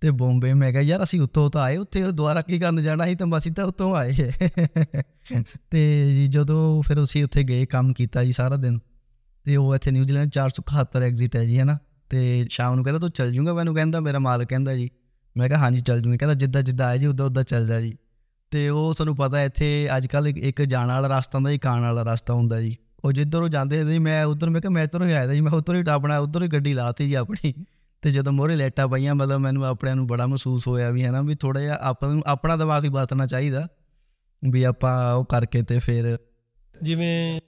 ਤੇ ਬੰਬੇ ਮੈਂ ਕਿਹਾ ਯਾਰ ਅਸੀਂ ਉੱਥੋਂ ਤਾਂ ਆਏ ਉੱਥੇ ਦੁਆਰਾ ਕੀ ਕਰਨ ਜਾਣਾ ਸੀ ਤਾਂ ਬਸ ਤਾਂ ਉੱਥੋਂ ਆਏ ਤੇ ਜੀ ਜਦੋਂ ਫਿਰ ਅਸੀਂ ਉੱਥੇ ਗਏ ਕੰਮ ਕੀਤਾ ਜੀ ਸਾਰਾ ਦਿਨ ਤੇ ਉਹ ਇੱਥੇ ਨਿਊਜ਼ੀਲੈਂਡ 477 ਐਗਜ਼ਿਟ ਹੈ ਜੀ ਹੈਨਾ ਤੇ ਸ਼ਾਮ ਨੂੰ ਕਹਿੰਦਾ ਤੂੰ ਚੱਲ ਜੂਗਾ ਮੈਨੂੰ ਕਹਿੰਦਾ ਮੇਰਾ ਮਾਲਕ ਕਹਿੰਦਾ ਜੀ ਮੈਂ ਕਿਹਾ ਹਾਂਜੀ ਚੱਲ ਜੂਗਾ ਕਹਿੰਦਾ ਜਿੱਦਾਂ ਜਿੱਦਾਂ ਆਏ ਜੀ ਉਦੋਂ ਉਦਾਂ ਚੱਲ ਜਾ ਜੀ ਤੇ ਉਹ ਸਾਨੂੰ ਪਤਾ ਇੱਥੇ ਅੱਜ ਕੱਲ ਇੱਕ ਜਾਣ ਵਾਲਾ ਰਸਤਾ ਹੁੰਦਾ ਜੀ ਕਾਣ ਵਾਲਾ ਰਸਤਾ ਹੁੰਦਾ ਜੀ ਉਹ ਜਿੱਧਰ ਉਹ ਜਾਂਦੇ ਸੀ ਮੈਂ ਉਧਰ ਮੈਂ ਕਿਹਾ ਮੈਂ ਹੀ ਆਇਆ ਜੀ ਮੈਂ ਉਧਰ ਹੀ ਆਪਣਾ ਉਧਰ ਹੀ ਗੱਡੀ ਲਾਤੀ ਜੀ ਆਪਣੀ ਤੇ ਜਦੋਂ ਮੋਰੇ ਲੈਟਾ ਪਈਆਂ ਮਤਲਬ ਮੈਨੂੰ ਆਪਣੇ ਨੂੰ ਬੜਾ ਮਹਿਸੂਸ ਹੋਇਆ ਵੀ ਹੈ ਨਾ ਵੀ ਥੋੜਾ ਜਿਹਾ ਆਪਾਂ ਨੂੰ ਆਪਣਾ ਦਿਮਾਗ ਹੀ ਬਤਨਾ ਚਾਹੀਦਾ ਵੀ ਆਪਾਂ ਉਹ ਕਰਕੇ ਤੇ ਫਿਰ ਜਿਵੇਂ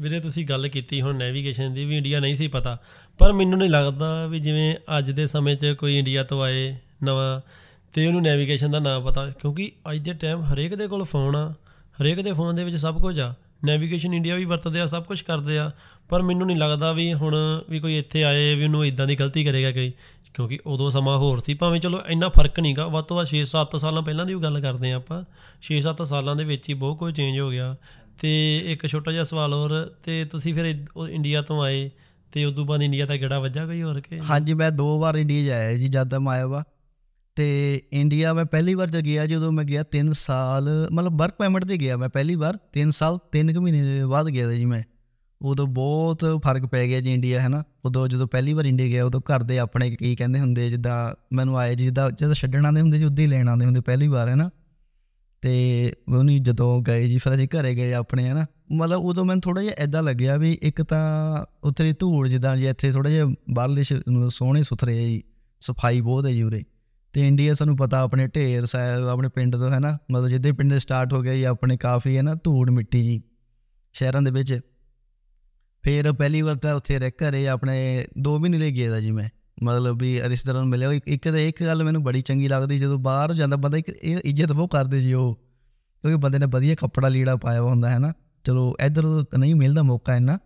ਵੀਰੇ ਤੁਸੀਂ ਗੱਲ ਕੀਤੀ ਹੁਣ ਨੈਵੀਗੇਸ਼ਨ ਦੀ ਵੀ ਇੰਡੀਆ ਨਹੀਂ ਸੀ ਪਤਾ ਪਰ ਮੈਨੂੰ ਨਹੀਂ ਲੱਗਦਾ ਵੀ ਜਿਵੇਂ ਅੱਜ ਦੇ ਸਮੇਂ 'ਚ ਕੋਈ ਇੰਡੀਆ ਤੋਂ ਆਏ ਨਵਾਂ ਤੇ ਉਹਨੂੰ ਨੈਵੀਗੇਸ਼ਨ ਦਾ ਨਾਮ ਪਤਾ ਕਿਉਂਕਿ ਅੱਜ ਦੇ ਟਾਈਮ ਹਰੇਕ ਦੇ ਕੋਲ ਫੋਨ ਆ ਹਰੇਕ ਦੇ ਫੋਨ ਦੇ ਵਿੱਚ ਸਭ ਕੁਝ ਆ ਨੈਵੀਗੇਸ਼ਨ ਇੰਡੀਆ ਵੀ ਵਰਤਦੇ ਆ ਸਭ ਕੁਝ ਕਰਦੇ ਆ ਪਰ ਮੈਨੂੰ ਨਹੀਂ ਲੱਗਦਾ ਵੀ ਹੁਣ ਵੀ ਕੋਈ ਇੱਥੇ ਆਏ ਵੀ ਉਹਨੂੰ ਇਦਾਂ ਦੀ ਗਲਤੀ ਕਰੇਗਾ ਕੋਈ ਕਿਉਂਕਿ ਉਦੋਂ ਸਮਾਂ ਹੋਰ ਸੀ ਭਾਵੇਂ ਚਲੋ ਇੰਨਾ ਫਰਕ ਨਹੀਂਗਾ ਵੱਧ ਤੋਂ ਵੱਧ 6-7 ਸਾਲਾਂ ਪਹਿਲਾਂ ਦੀ ਗੱਲ ਕਰਦੇ ਆ ਆਪਾਂ 6-7 ਸਾਲਾਂ ਦੇ ਵਿੱਚ ਹੀ ਬਹੁਤ ਕੁਝ ਚੇਂਜ ਹੋ ਗਿਆ ਤੇ ਇੱਕ ਛੋਟਾ ਜਿਹਾ ਸਵਾਲ ਹੋਰ ਤੇ ਤੁਸੀਂ ਫਿਰ ਇੰਡੀਆ ਤੋਂ ਆਏ ਤੇ ਉਦੋਂ ਬਾਅਦ ਇੰਡੀਆ ਦਾ ਕਿਹੜਾ ਵੱਜਾ ਕੋਈ ਹੋਰ ਕੇ ਹਾਂਜੀ ਮੈਂ ਦੋ ਵਾਰ ਇੰਡੀਆ ਜਾਇਆ ਜੀ ਜਦ ਮੈਂ ਆਇਆ ਵਾ ਤੇ ਇੰਡੀਆ ਮੈਂ ਪਹਿਲੀ ਵਾਰ ਜਦ ਗਿਆ ਜਦੋਂ ਮੈਂ ਗਿਆ 3 ਸਾਲ ਮਤਲਬ ਵਰਕ ਪਰਮਿਟ ਤੇ ਗਿਆ ਮੈਂ ਪਹਿਲੀ ਵਾਰ 3 ਸਾਲ 3 ਕੁ ਮਹੀਨੇ ਬਾਅਦ ਗਿਆ ਜੀ ਮੈਂ ਉਦੋਂ ਬਹੁਤ ਫਰਕ ਪੈ ਗਿਆ ਜੀ ਇੰਡੀਆ ਹੈ ਨਾ ਉਦੋਂ ਜਦੋਂ ਪਹਿਲੀ ਵਾਰ ਇੰਡੀਆ ਗਿਆ ਉਦੋਂ ਘਰ ਦੇ ਆਪਣੇ ਕੀ ਕਹਿੰਦੇ ਹੁੰਦੇ ਜਿੱਦਾਂ ਮੈਨੂੰ ਆਏ ਜਿੱਦਾਂ ਜਦੋਂ ਛੱਡਣ ਆਉਂਦੇ ਹੁੰਦੇ ਜੀ ਉਦੋਂ ਹੀ ਲੈਣ ਆਉਂਦੇ ਹੁੰਦੇ ਪਹਿਲੀ ਵਾਰ ਹੈ ਨਾ ਤੇ ਉਹਨੀ ਜਦੋਂ ਗਏ ਜੀ ਫਿਰ ਅਸੀਂ ਘਰੇ ਗਏ ਆਪਣੇ ਹੈ ਨਾ ਮਤਲਬ ਉਦੋਂ ਮੈਨੂੰ ਥੋੜਾ ਜਿਹਾ ਐਦਾਂ ਲੱਗਿਆ ਵੀ ਇੱਕ ਤਾਂ ਉੱਥੇ ਧੂੜ ਜਿੱਦਾਂ ਜੀ ਇੱਥੇ ਥੋੜਾ ਜਿਹਾ ਬਾਹਰਲੇ ਸੋਹਣੇ ਸੁਥਰੇ ਜੀ ਸਫਾਈ ਬਹੁਤ ਹੈ ਜੀ ਉਰੇ ਤੇ ਇੰਡੀਆ ਸਾਨੂੰ ਪਤਾ ਆਪਣੇ ਢੇਰ ਸਾਹਿਬ ਆਪਣੇ ਪਿੰਡ ਤੋਂ ਹੈ ਨਾ ਮਤਲਬ ਜਿੱਦੇ ਪਿੰਡ ਸਟਾਰਟ ਹੋ ਗਿਆ ਇਹ ਆਪਣੇ ਕਾਫੀ ਹੈ ਨਾ ਧੂੜ ਮਿੱਟੀ ਜੀ ਸ਼ਹਿਰਾਂ ਦੇ ਵਿੱਚ ਫੇਰ ਪਹਿਲੀ ਵਾਰ ਤਾਂ ਉੱਥੇ ਰਹਿ ਘਰੇ ਆਪਣੇ 2 ਮਹੀਨੇ ਲਈ ਗਿਆ ਦਾ ਜੀ ਮੈਂ ਮਤਲਬ ਵੀ ਰਿਸ਼ਤੇਦਾਰਾਂ ਨੂੰ ਮਿਲਿਆ ਇੱਕ ਤੇ ਇੱਕ ਗੱਲ ਮੈਨੂੰ ਬੜੀ ਚੰਗੀ ਲੱਗਦੀ ਜਦੋਂ ਬਾਹਰ ਜਾਂਦਾ ਬੰਦਾ ਇੱਕ ਇਹ ਇੱਜ਼ਤ ਉਹ ਕਰਦੇ ਜੀ ਉਹ ਕਿਉਂਕਿ ਬੰਦੇ ਨੇ ਵਧੀਆ ਕੱਪੜਾ ਲੀੜਾ ਪਾਇਆ ਹੁੰਦਾ ਹੈ ਨਾ ਚਲੋ ਇੱਧਰ ਨਹੀਂ ਮਿਲਦਾ ਮੌਕਾ ਇੰਨਾ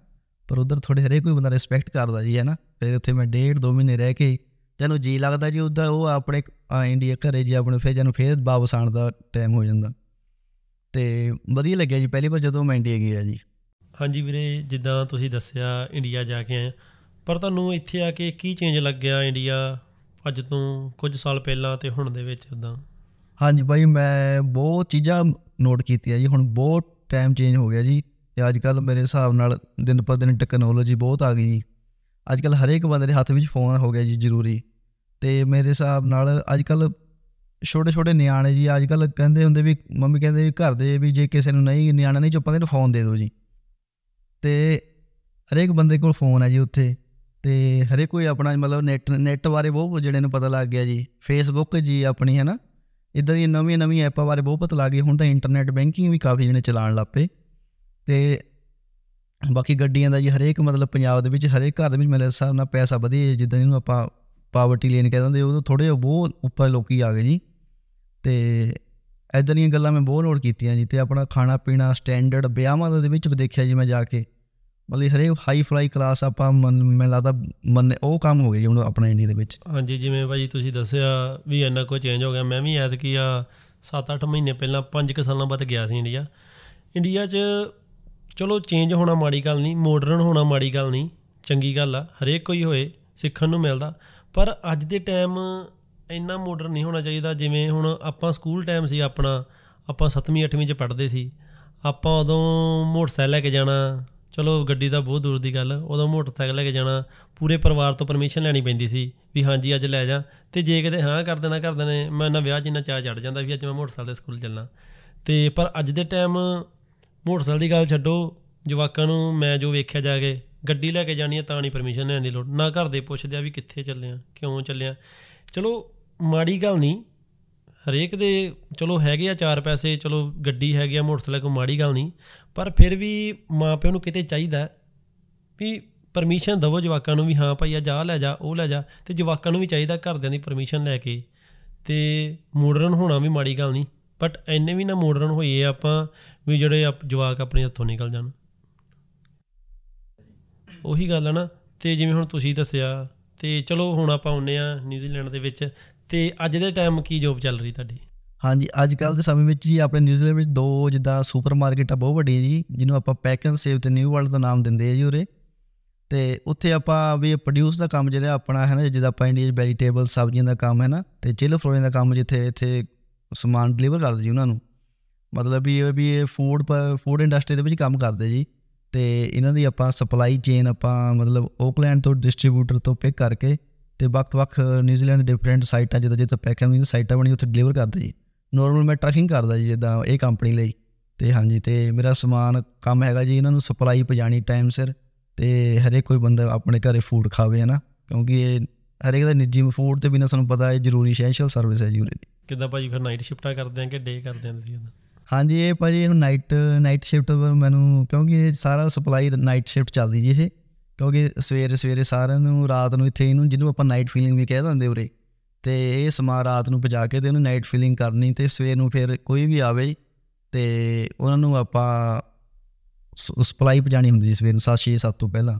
ਪਰ ਉਧਰ ਥੋੜੇ ਹਰੇ ਕੋਈ ਬੰਦਾ ਰਿਸਪੈਕਟ ਕਰਦਾ ਜੀ ਹੈ ਨਾ ਫਿਰ ਉੱਥੇ ਮੈਂ ਡੇਢ 2 ਮਹੀਨੇ ਰਹਿ ਕੇ ਜਦੋਂ ਜੀ ਲੱਗਦਾ ਜੀ ਉਦਾਂ ਉਹ ਆਪਣੇ ਇੰਡੀਆ ਘਰੇ ਜੀ ਆਪਣੇ ਫੇਰ ਜਦੋਂ ਫੇਰ ਵਾਪਸ ਆਣ ਦਾ ਟਾਈਮ ਹੋ ਜਾਂਦਾ ਤੇ ਵਧੀਆ ਲੱਗਿਆ ਜੀ ਪਹਿਲੀ ਵਾਰ ਜਦੋਂ ਮੈਂ ਇੰਡੀਆ ਗਿਆ ਜੀ ਹਾਂਜੀ ਵੀਰੇ ਜਿੱਦਾਂ ਤੁਸੀਂ ਦੱਸਿਆ ਇੰਡੀਆ ਜਾ ਕੇ ਆਏ ਪਰ ਤੁਹਾਨੂੰ ਇੱਥੇ ਆ ਕੇ ਕੀ ਚੇਂਜ ਲੱਗਿਆ ਇੰਡੀਆ ਅੱਜ ਤੋਂ ਕੁਝ ਸਾਲ ਪਹਿਲਾਂ ਤੇ ਹੁਣ ਦੇ ਵਿੱਚ ਉਦਾਂ ਹਾਂਜੀ ਭਾਈ ਮੈਂ ਬਹੁਤ ਚੀਜ਼ਾਂ ਨੋਟ ਕੀਤੀਆਂ ਜੀ ਹੁਣ ਬਹੁਤ ਟਾਈਮ ਚੇਂਜ ਹੋ ਗਿਆ ਜੀ ਤੇ ਅੱਜ ਕੱਲ ਮੇਰੇ ਹਿਸਾਬ ਨਾਲ ਦਿਨ ਪਰ ਦਿਨ ਟੈਕਨੋਲੋਜੀ ਬਹੁਤ ਆ ਗਈ ਜੀ ਅੱਜ ਕੱਲ ਹਰੇਕ ਬੰਦੇ ਦੇ ਹੱਥ ਵਿੱਚ ਫੋਨ ਹੋ ਗਿਆ ਜੀ ਜ਼ਰੂਰੀ ਤੇ ਮੇਰੇ ਹਿਸਾਬ ਨਾਲ ਅੱਜ ਕੱਲ ਛੋਟੇ ਛੋਟੇ ਨਿਆਣੇ ਜੀ ਅੱਜ ਕੱਲ ਕਹਿੰਦੇ ਹੁੰਦੇ ਵੀ ਮੰਮੀ ਕਹਿੰਦੇ ਵੀ ਘਰ ਦੇ ਵੀ ਜੇ ਕਿਸੇ ਨੂੰ ਨਹੀਂ ਨਿਆਣਾ ਨਹੀਂ ਚੁੱਪਾਂ ਨੂੰ ਫੋਨ ਦੇ ਦਿਓ ਜੀ ਤੇ ਹਰੇਕ ਬੰਦੇ ਕੋਲ ਫੋਨ ਹੈ ਜੀ ਉੱਥੇ ਤੇ ਹਰੇ ਕੋਈ ਆਪਣਾ ਮਤਲਬ ਨੈਟ ਨੈਟ ਬਾਰੇ ਬਹੁਤ ਜਿਹੜੇ ਨੂੰ ਪਤਾ ਲੱਗ ਗਿਆ ਜੀ ਫੇਸਬੁੱਕ ਜੀ ਆਪਣੀ ਹੈ ਨਾ ਇਦਾਂ ਦੀਆਂ ਨਵੀਆਂ ਨਵੀਆਂ ਐਪਾਂ ਬਾਰੇ ਬਹੁਤ ਪਤਾ ਲੱਗ ਗਿਆ ਹੁਣ ਤਾਂ ਇੰਟਰਨੈਟ ਬੈਂਕਿੰਗ ਵੀ ਕਾਫੀ ਜਿਹਨੇ ਚਲਾਉਣ ਲੱਪੇ ਤੇ ਬਾਕੀ ਗੱਡੀਆਂ ਦਾ ਜੀ ਹਰੇਕ ਮਤਲਬ ਪੰਜਾਬ ਦੇ ਵਿੱਚ ਹਰੇਕ ਘਰ ਦੇ ਵਿੱਚ ਮੇਰੇ ਹਿਸਾਬ ਨਾਲ ਪੈਸਾ ਵਧੇ ਜਿੱਦਾਂ ਇਹਨੂੰ ਆਪਾਂ ਪਾਵਰਟੀ ਲੇਨ ਕਹਿੰਦੇ ਦਿੰਦੇ ਉਦੋਂ ਥੋੜੇ ਜਿਹਾ ਬਹੁਤ ਉੱਪਰ ਲੋਕੀ ਆ ਗਏ ਜੀ ਤੇ ਐਦਾਂ ਦੀਆਂ ਗੱਲਾਂ ਮੈਂ ਬਹੁਤ ਨੋਟ ਕੀਤੀਆਂ ਜੀ ਤੇ ਆਪਣਾ ਖਾਣਾ ਪੀਣਾ ਸਟੈਂਡਰਡ ਵਿਆਹਾਂ ਦੇ ਵਿੱਚ ਵੀ ਦੇਖਿਆ ਜੀ ਮੈਂ ਜਾ ਕੇ ਮਤਲਬ ਹਰੇ ਹਾਈ ਫਲਾਈ ਕਲਾਸ ਆਪਾਂ ਮੈਂ ਲੱਗਦਾ ਮਨ ਉਹ ਕੰਮ ਹੋ ਗਿਆ ਹੁਣ ਆਪਣਾ ਇੰਡੀਆ ਦੇ ਵਿੱਚ ਹਾਂਜੀ ਜਿਵੇਂ ਭਾਜੀ ਤੁਸੀਂ ਦੱਸਿਆ ਵੀ ਇੰਨਾ ਕੁ ਚੇਂਜ ਹੋ ਗਿਆ ਮੈਂ ਵੀ ਐਤ ਕੀ ਆ 7-8 ਮਹੀਨੇ ਪਹਿਲਾਂ 5 ਸਾਲਾਂ ਬਾਅਦ ਗਿਆ ਸੀ ਇੰਡੀਆ ਇੰਡੀਆ 'ਚ ਚਲੋ ਚੇਂਜ ਹੋਣਾ ਮਾੜੀ ਗੱਲ ਨਹੀਂ ਮਾਡਰਨ ਹੋਣਾ ਮਾੜੀ ਗੱਲ ਨਹੀਂ ਚੰਗੀ ਗੱਲ ਆ ਹਰੇਕ ਕੋਈ ਹੋਏ ਸਿੱਖਣ ਨੂੰ ਮਿਲਦਾ ਪਰ ਅੱਜ ਦੇ ਟਾਈਮ ਇੰਨਾ ਮਾਡਰਨ ਨਹੀਂ ਹੋਣਾ ਚਾਹੀਦਾ ਜਿਵੇਂ ਹੁਣ ਆਪਾਂ ਸਕੂਲ ਟਾਈਮ ਸੀ ਆਪਣਾ ਆਪਾਂ 7ਵੀਂ 8ਵੀਂ ਚ ਪੜ੍ਹਦੇ ਸੀ ਆਪਾਂ ਉਦੋਂ ਮੋਟਰਸਾਈਕਲ ਲੈ ਕੇ ਜਾਣਾ ਚਲੋ ਗੱਡੀ ਦਾ ਬਹੁਤ ਦੂਰ ਦੀ ਗੱਲ ਉਦੋਂ ਮੋਟਰਸਾਈਕਲ ਲੈ ਕੇ ਜਾਣਾ ਪੂਰੇ ਪਰਿਵਾਰ ਤੋਂ ਪਰਮਿਸ਼ਨ ਲੈਣੀ ਪੈਂਦੀ ਸੀ ਵੀ ਹਾਂਜੀ ਅੱਜ ਲੈ ਜਾ ਤੇ ਜੇ ਕਿਤੇ ਹਾਂ ਕਰ ਦੇਣਾ ਕਰ ਦੇਣੇ ਮੈਂ ਨਾ ਵਿਆਹ ਜਿੰਨਾ ਚਾਹ ਚੜ ਜਾਂਦਾ ਵੀ ਅੱਜ ਮੈਂ ਮੋਟਰਸਾਈਕਲ ਦੇ ਸਕੂਲ ਚੱਲਣਾ ਤੇ ਪਰ ਅੱਜ ਦੇ ਟਾਈਮ ਮੋਟਰਸਾਈਕਲ ਦੀ ਗੱਲ ਛੱਡੋ ਜਵਾਕਾਂ ਨੂੰ ਮੈਂ ਜੋ ਵੇਖਿਆ ਜਾ ਕੇ ਗੱਡੀ ਲੈ ਕੇ ਜਾਣੀ ਆ ਤਾਂ ਨਹੀਂ ਪਰਮਿਸ਼ਨ ਲੈਣ ਦੀ ਲੋੜ ਨਾ ਘਰ ਦੇ ਪੁੱਛਦੇ ਆ ਵੀ ਕਿੱਥੇ ਚੱਲੇ ਆ ਕਿਉਂ ਚੱਲੇ ਆ ਚਲੋ ਮਾੜੀ ਗੱਲ ਨਹੀਂ ਹਰੇਕ ਦੇ ਚਲੋ ਹੈਗੇ ਆ ਚਾਰ ਪੈਸੇ ਚਲੋ ਗੱਡੀ ਹੈਗੀ ਆ ਮੋਟਰਸਾਈਕਲ ਕੋਈ ਮਾੜੀ ਗੱਲ ਨਹੀਂ ਪਰ ਫਿਰ ਵੀ ਮਾਪਿਆਂ ਨੂੰ ਕਿਤੇ ਚਾਹੀਦਾ ਵੀ ਪਰਮਿਸ਼ਨ ਦਵੋ ਜਵਾਕਾਂ ਨੂੰ ਵੀ ਹਾਂ ਭਾਈ ਆ ਜਾ ਲੈ ਜਾ ਉਹ ਲੈ ਜਾ ਤੇ ਜਵਾਕਾਂ ਨੂੰ ਵੀ ਚਾਹੀਦਾ ਘਰਦਿਆਂ ਦੀ ਪਰਮਿਸ਼ਨ ਲੈ ਕੇ ਤੇ ਮਾਡਰਨ ਹੋਣਾ ਵੀ ਮਾੜੀ ਗੱਲ ਨਹੀਂ ਬਟ ਐਨੇ ਵੀ ਨਾ ਮਾਡਰਨ ਹੋਈਏ ਆਪਾਂ ਵੀ ਜਿਹੜੇ ਜਵਾਕ ਆਪਣੇ ਹੱਥੋਂ ਨਿਕਲ ਜਾਣ ਉਹੀ ਗੱਲ ਹੈ ਨਾ ਤੇ ਜਿਵੇਂ ਹੁਣ ਤੁਸੀਂ ਦੱਸਿਆ ਤੇ ਚਲੋ ਹੁਣ ਆਪਾਂ ਆਉਨੇ ਆ ਨਿਊਜ਼ੀਲੈਂਡ ਦੇ ਵਿੱਚ ਤੇ ਅੱਜ ਦੇ ਟਾਈਮ ਕੀ ਜੋਬ ਚੱਲ ਰਹੀ ਤੁਹਾਡੀ ਹਾਂਜੀ ਅੱਜ ਕੱਲ ਦੇ ਸਮੇਂ ਵਿੱਚ ਜੀ ਆਪਣੇ ਨਿਊਜ਼ੀਲੈਂਡ ਵਿੱਚ ਦੋ ਜਿੱਦਾਂ ਸੁਪਰਮਾਰਕਟ ਆ ਬਹੁਤ ਵੱਡੇ ਜੀ ਜਿਹਨੂੰ ਆਪਾਂ ਪੈਕ ਐਂਡ ਸੇਵ ਤੇ ਨਿਊ ਵਰਲਡ ਦਾ ਨਾਮ ਦਿੰਦੇ ਆ ਜੀ ਉਰੇ ਤੇ ਉੱਥੇ ਆਪਾਂ ਵੀ ਪ੍ਰੋਡਿਊਸ ਦਾ ਕੰਮ ਜਿਹੜਾ ਆਪਣਾ ਹੈ ਨਾ ਜਿੱਦਾਂ ਆਪਾਂ ਇੰਡੀਆ ਵੈਜੀਟੇਬਲ ਸਬਜ਼ੀਆਂ ਦਾ ਕੰਮ ਹੈ ਨਾ ਤੇ ਚਿਲ ਫਰੋਜ਼ਨ ਦਾ ਕੰਮ ਜਿੱਥੇ ਇੱਥੇ ਸਮਾਨ ਡਿਲੀਵਰ ਕਰਦੇ ਜੀ ਉਹਨਾਂ ਨੂੰ ਮਤਲਬ ਵੀ ਇਹ ਵੀ ਇਹ ਫੂਡ ਪਰ ਫੂਡ ਇੰਡਸਟਰੀ ਦੇ ਵਿੱਚ ਕੰਮ ਕਰਦੇ ਜੀ ਤੇ ਇਹਨਾਂ ਦੀ ਆਪਾਂ ਸਪਲਾਈ ਚੇਨ ਆਪਾਂ ਮਤਲਬ ਓਕਲੈਂਡ ਤੋਂ ਡਿਸਟ੍ਰੀਬਿਊਟਰ ਤੋਂ ਪਿਕ ਕਰਕੇ ਤੇ ਵੱਖ-ਵੱਖ ਨਿਊਜ਼ੀਲੈਂਡ ਡਿਫਰੈਂਟ ਸਾਈਟਾਂ ਜਿੱਦਾਂ ਜਿੱਦਾਂ ਪੈਕਿੰਗ ਦੀਆਂ ਸਾਈਟਾਂ ਬਣੀ ਉੱਥੇ ਡਿਲੀਵਰ ਕਰਦਾ ਜੀ ਨਾਰਮਲ ਮੈਂ ਟਰਕਿੰਗ ਕਰਦਾ ਜੀ ਜਿੱਦਾਂ ਇਹ ਕੰਪਨੀ ਲਈ ਤੇ ਹਾਂਜੀ ਤੇ ਮੇਰਾ ਸਮਾਨ ਕੰਮ ਹੈਗਾ ਜੀ ਇਹਨਾਂ ਨੂੰ ਸਪਲਾਈ ਪਹੁੰਚਾਣੀ ਟਾਈਮ ਸਿਰ ਤੇ ਹਰੇਕ ਕੋਈ ਬੰਦਾ ਆਪਣੇ ਘਰੇ ਫੂਡ ਖਾਵੇ ਹਨਾ ਕਿਉਂਕਿ ਇਹ ਹਰੇਕ ਦਾ ਨਿੱਜੀ ਫੂਡ ਤੇ ਬਿਨਾਂ ਸਾਨੂੰ ਪਤਾ ਇਹ ਜ਼ਰੂਰੀ ਐਸੈਂਸ਼ੀਅਲ ਸਰਵਿਸ ਹੈ ਜੀ ਉਰੇ ਕਿਦਾਂ ਭਾਜੀ ਫਿਰ ਨਾਈਟ ਸ਼ਿਫਟਾਂ ਕਰਦੇ ਆ ਕਿ ਡੇ ਕਰਦੇ ਆ ਤੁਸੀਂ ਇਹਨਾਂ ਹਾਂਜੀ ਇਹ ਭਾਜੀ ਇਹਨੂੰ ਨਾਈਟ ਨਾਈਟ ਸ਼ਿਫਟ ਮੈਨੂੰ ਕਿਉਂਕਿ ਇਹ ਸਾਰਾ ਸਪਲਾਈ ਨਾਈਟ ਸ਼ਿਫਟ ਚੱਲਦੀ ਜੀ ਇਹ ਕਿਉਂਕਿ ਸਵੇਰੇ ਸਵੇਰੇ ਸਾਰਿਆਂ ਨੂੰ ਰਾਤ ਨੂੰ ਇੱਥੇ ਇਹਨੂੰ ਜਿਹਨੂੰ ਆਪਾਂ ਨਾਈਟ ਫੀਲਿੰਗ ਵੀ ਕਹਿ ਦਿੰਦੇ ਉਰੇ ਤੇ ਇਹ ਸਮਾਂ ਰਾਤ ਨੂੰ ਪਜਾ ਕੇ ਤੇ ਇਹਨੂੰ ਨਾਈਟ ਫੀਲਿੰਗ ਕਰਨੀ ਤੇ ਸਵੇਰ ਨੂੰ ਫਿਰ ਕੋਈ ਵੀ ਆਵੇ ਤੇ ਉਹਨਾਂ ਨੂੰ ਆਪਾਂ ਸਪਲਾਈ ਪਜਾਣੀ ਹੁੰਦੀ ਜੀ ਸਵੇਰ ਨੂੰ 7 6 ਤੋਂ ਪਹਿਲਾਂ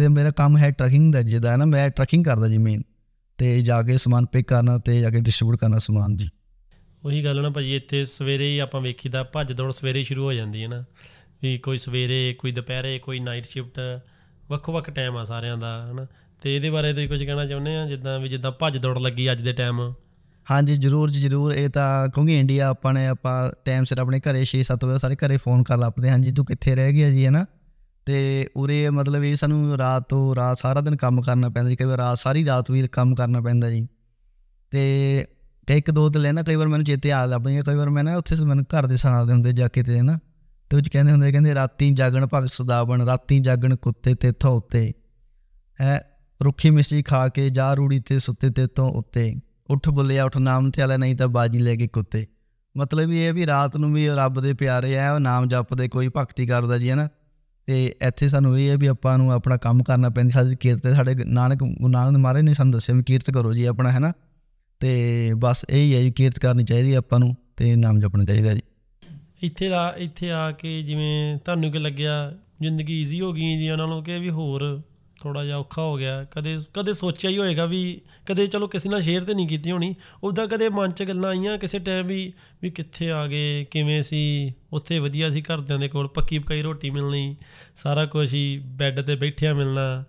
ਤੇ ਮੇਰਾ ਕੰਮ ਹੈ ਟਰਕਿੰਗ ਦਾ ਜਿਹਦਾ ਨਾ ਮੈਂ ਟਰਕਿੰਗ ਕਰਦਾ ਜੀ ਮੇਨ ਤੇ ਜਾ ਕੇ ਸਮਾਨ ਪਿਕ ਕਰਨਾ ਤੇ ਜਾ ਕੇ ਡਿਸਟ੍ਰੀਬਿਊਟ ਕਰਨਾ ਸਮਾਨ ਜੀ ਉਹੀ ਗੱਲ ਨਾ ਭਾਜੀ ਇੱਥੇ ਸਵੇਰੇ ਹੀ ਆਪਾਂ ਵੇਖੀਦਾ ਭੱਜ ਦੌੜ ਸਵੇਰੇ ਸ਼ੁਰੂ ਹੋ ਜਾਂਦੀ ਹੈ ਨਾ ਵੀ ਕੋਈ ਸਵੇਰੇ ਕੋਈ ਦੁਪਹਿਰੇ ਕੋਈ ਨਾਈਟ ਸ਼ਿਫਟ ਵੱਖ-ਵੱਖ ਟਾਈਮ ਆ ਸਾਰਿਆਂ ਦਾ ਹਨਾ ਤੇ ਇਹਦੇ ਬਾਰੇ ਤੁਸੀਂ ਕੁਝ ਕਹਿਣਾ ਚਾਹੁੰਦੇ ਆ ਜਿੱਦਾਂ ਵੀ ਜਿੱਦਾਂ ਭੱਜ ਦੌੜ ਲੱਗੀ ਅੱਜ ਦੇ ਟਾਈਮ ਹਾਂਜੀ ਜਰੂਰ ਜੀ ਜਰੂਰ ਇਹ ਤਾਂ ਕਿਉਂਕਿ ਇੰਡੀਆ ਆਪਾਂ ਨੇ ਆਪਾਂ ਟਾਈਮ ਸਿਰ ਆਪਣੇ ਘਰੇ 6-7 ਵਜੇ ਸਾਰੇ ਘਰੇ ਫੋਨ ਕਰ ਲੱਪਦੇ ਹਾਂਜੀ ਤੂੰ ਕਿੱਥੇ ਰਹਿ ਗਿਆ ਜੀ ਹਨਾ ਤੇ ਉਰੇ ਮਤਲਬ ਇਹ ਸਾਨੂੰ ਰਾਤ ਤੋਂ ਰਾਤ ਸਾਰਾ ਦਿਨ ਕੰਮ ਕਰਨਾ ਪੈਂਦਾ ਜੀ ਕਈ ਵਾਰ ਰਾਤ ਸਾਰੀ ਰਾਤ ਵੀ ਕੰਮ ਕਰਨਾ ਪੈਂਦਾ ਜੀ ਤੇ ਤੇ ਇੱਕ ਦੋ ਤੇ ਲੈਣਾ ਕਈ ਵਾਰ ਮੈਨੂੰ ਚੇਤੇ ਆ ਹੈ ਕਈ ਵਾਰ ਮੈਂ ਨਾ ਉੱਥੇ ਮੈਨੂੰ ਘਰ ਦੇ ਸੁਣਾਉਂਦੇ ਹੁੰਦੇ ਜਾ ਕੇ ਤੇ ਨਾ ਤੇ ਉਹ ਕਹਿੰਦੇ ਹੁੰਦੇ ਕਹਿੰਦੇ ਰਾਤੀ ਜਾਗਣ ਭਗਤ ਸਦਾਵਣ ਰਾਤੀ ਜਾਗਣ ਕੁੱਤੇ ਤੇ ਥੋ ਉੱਤੇ ਹੈ ਰੁੱਖੀ ਮਿੱਸੀ ਖਾ ਕੇ ਜਾ ਰੂੜੀ ਤੇ ਸੁੱਤੇ ਤੇ ਤੋਂ ਉੱਤੇ ਉੱਠ ਬੁੱਲਿਆ ਉੱਠ ਨਾਮ ਤੇ ਆਲੇ ਨਹੀਂ ਤਾਂ ਬਾਜੀ ਲੈ ਕੇ ਕੁੱਤੇ ਮਤਲਬ ਇਹ ਵੀ ਰਾਤ ਨੂੰ ਵੀ ਰੱਬ ਦੇ ਪਿਆਰੇ ਆ ਉਹ ਨਾਮ ਜਪਦੇ ਕੋਈ ਭਗਤੀ ਕਰਦਾ ਜੀ ਹੈ ਨਾ ਤੇ ਇੱਥੇ ਸਾਨੂੰ ਇਹ ਹੈ ਵੀ ਆਪਾਂ ਨੂੰ ਆਪਣਾ ਕੰਮ ਕਰਨਾ ਪੈਂਦਾ ਸਾਡੀ ਕੀਰਤ ਸਾਡੇ ਨਾਨਕ ਨਾਨਕ ਮਹਾਰਾਜ ਨੇ ਸਾਨੂੰ ਦੱਸਿਆ ਵੀ ਕੀਰਤ ਕਰੋ ਜੀ ਆਪਣਾ ਹੈ ਨਾ ਤੇ ਬਸ ਇਹ ਹੀ ਹੈ ਜੀ ਕੀਰਤ ਕਰਨੀ ਚਾਹੀਦੀ ਆਪਾਂ ਨੂੰ ਤੇ ਨਾਮ ਜਪਣਾ ਚਾਹੀਦਾ ਜੀ ਇੱਥੇ ਦਾ ਇੱਥੇ ਆ ਕੇ ਜਿਵੇਂ ਤੁਹਾਨੂੰ ਕਿ ਲੱਗਿਆ ਜ਼ਿੰਦਗੀ ਈਜ਼ੀ ਹੋ ਗਈ ਜੀ ਉਹਨਾਂ ਨੂੰ ਕਿ ਵੀ ਹੋਰ ਥੋੜਾ ਜਿਹਾ ਔਖਾ ਹੋ ਗਿਆ ਕਦੇ ਕਦੇ ਸੋਚਿਆ ਹੀ ਹੋਏਗਾ ਵੀ ਕਦੇ ਚਲੋ ਕਿਸੇ ਨਾਲ ਸ਼ੇਅਰ ਤੇ ਨਹੀਂ ਕੀਤੀ ਹੋਣੀ ਉਦਾਂ ਕਦੇ ਮਨ 'ਚ ਗੱਲਾਂ ਆਈਆਂ ਕਿਸੇ ਟਾਈਮ ਵੀ ਵੀ ਕਿੱਥੇ ਆ ਗਏ ਕਿਵੇਂ ਸੀ ਉੱਥੇ ਵਧੀਆ ਸੀ ਘਰਦਿਆਂ ਦੇ ਕੋਲ ਪੱਕੀ ਪਕਾਈ ਰੋਟੀ ਮਿਲਣੀ ਸਾਰਾ ਕੁਝ ਹੀ ਬੈੱਡ ਤੇ ਬੈਠਿਆ ਮਿਲਣਾ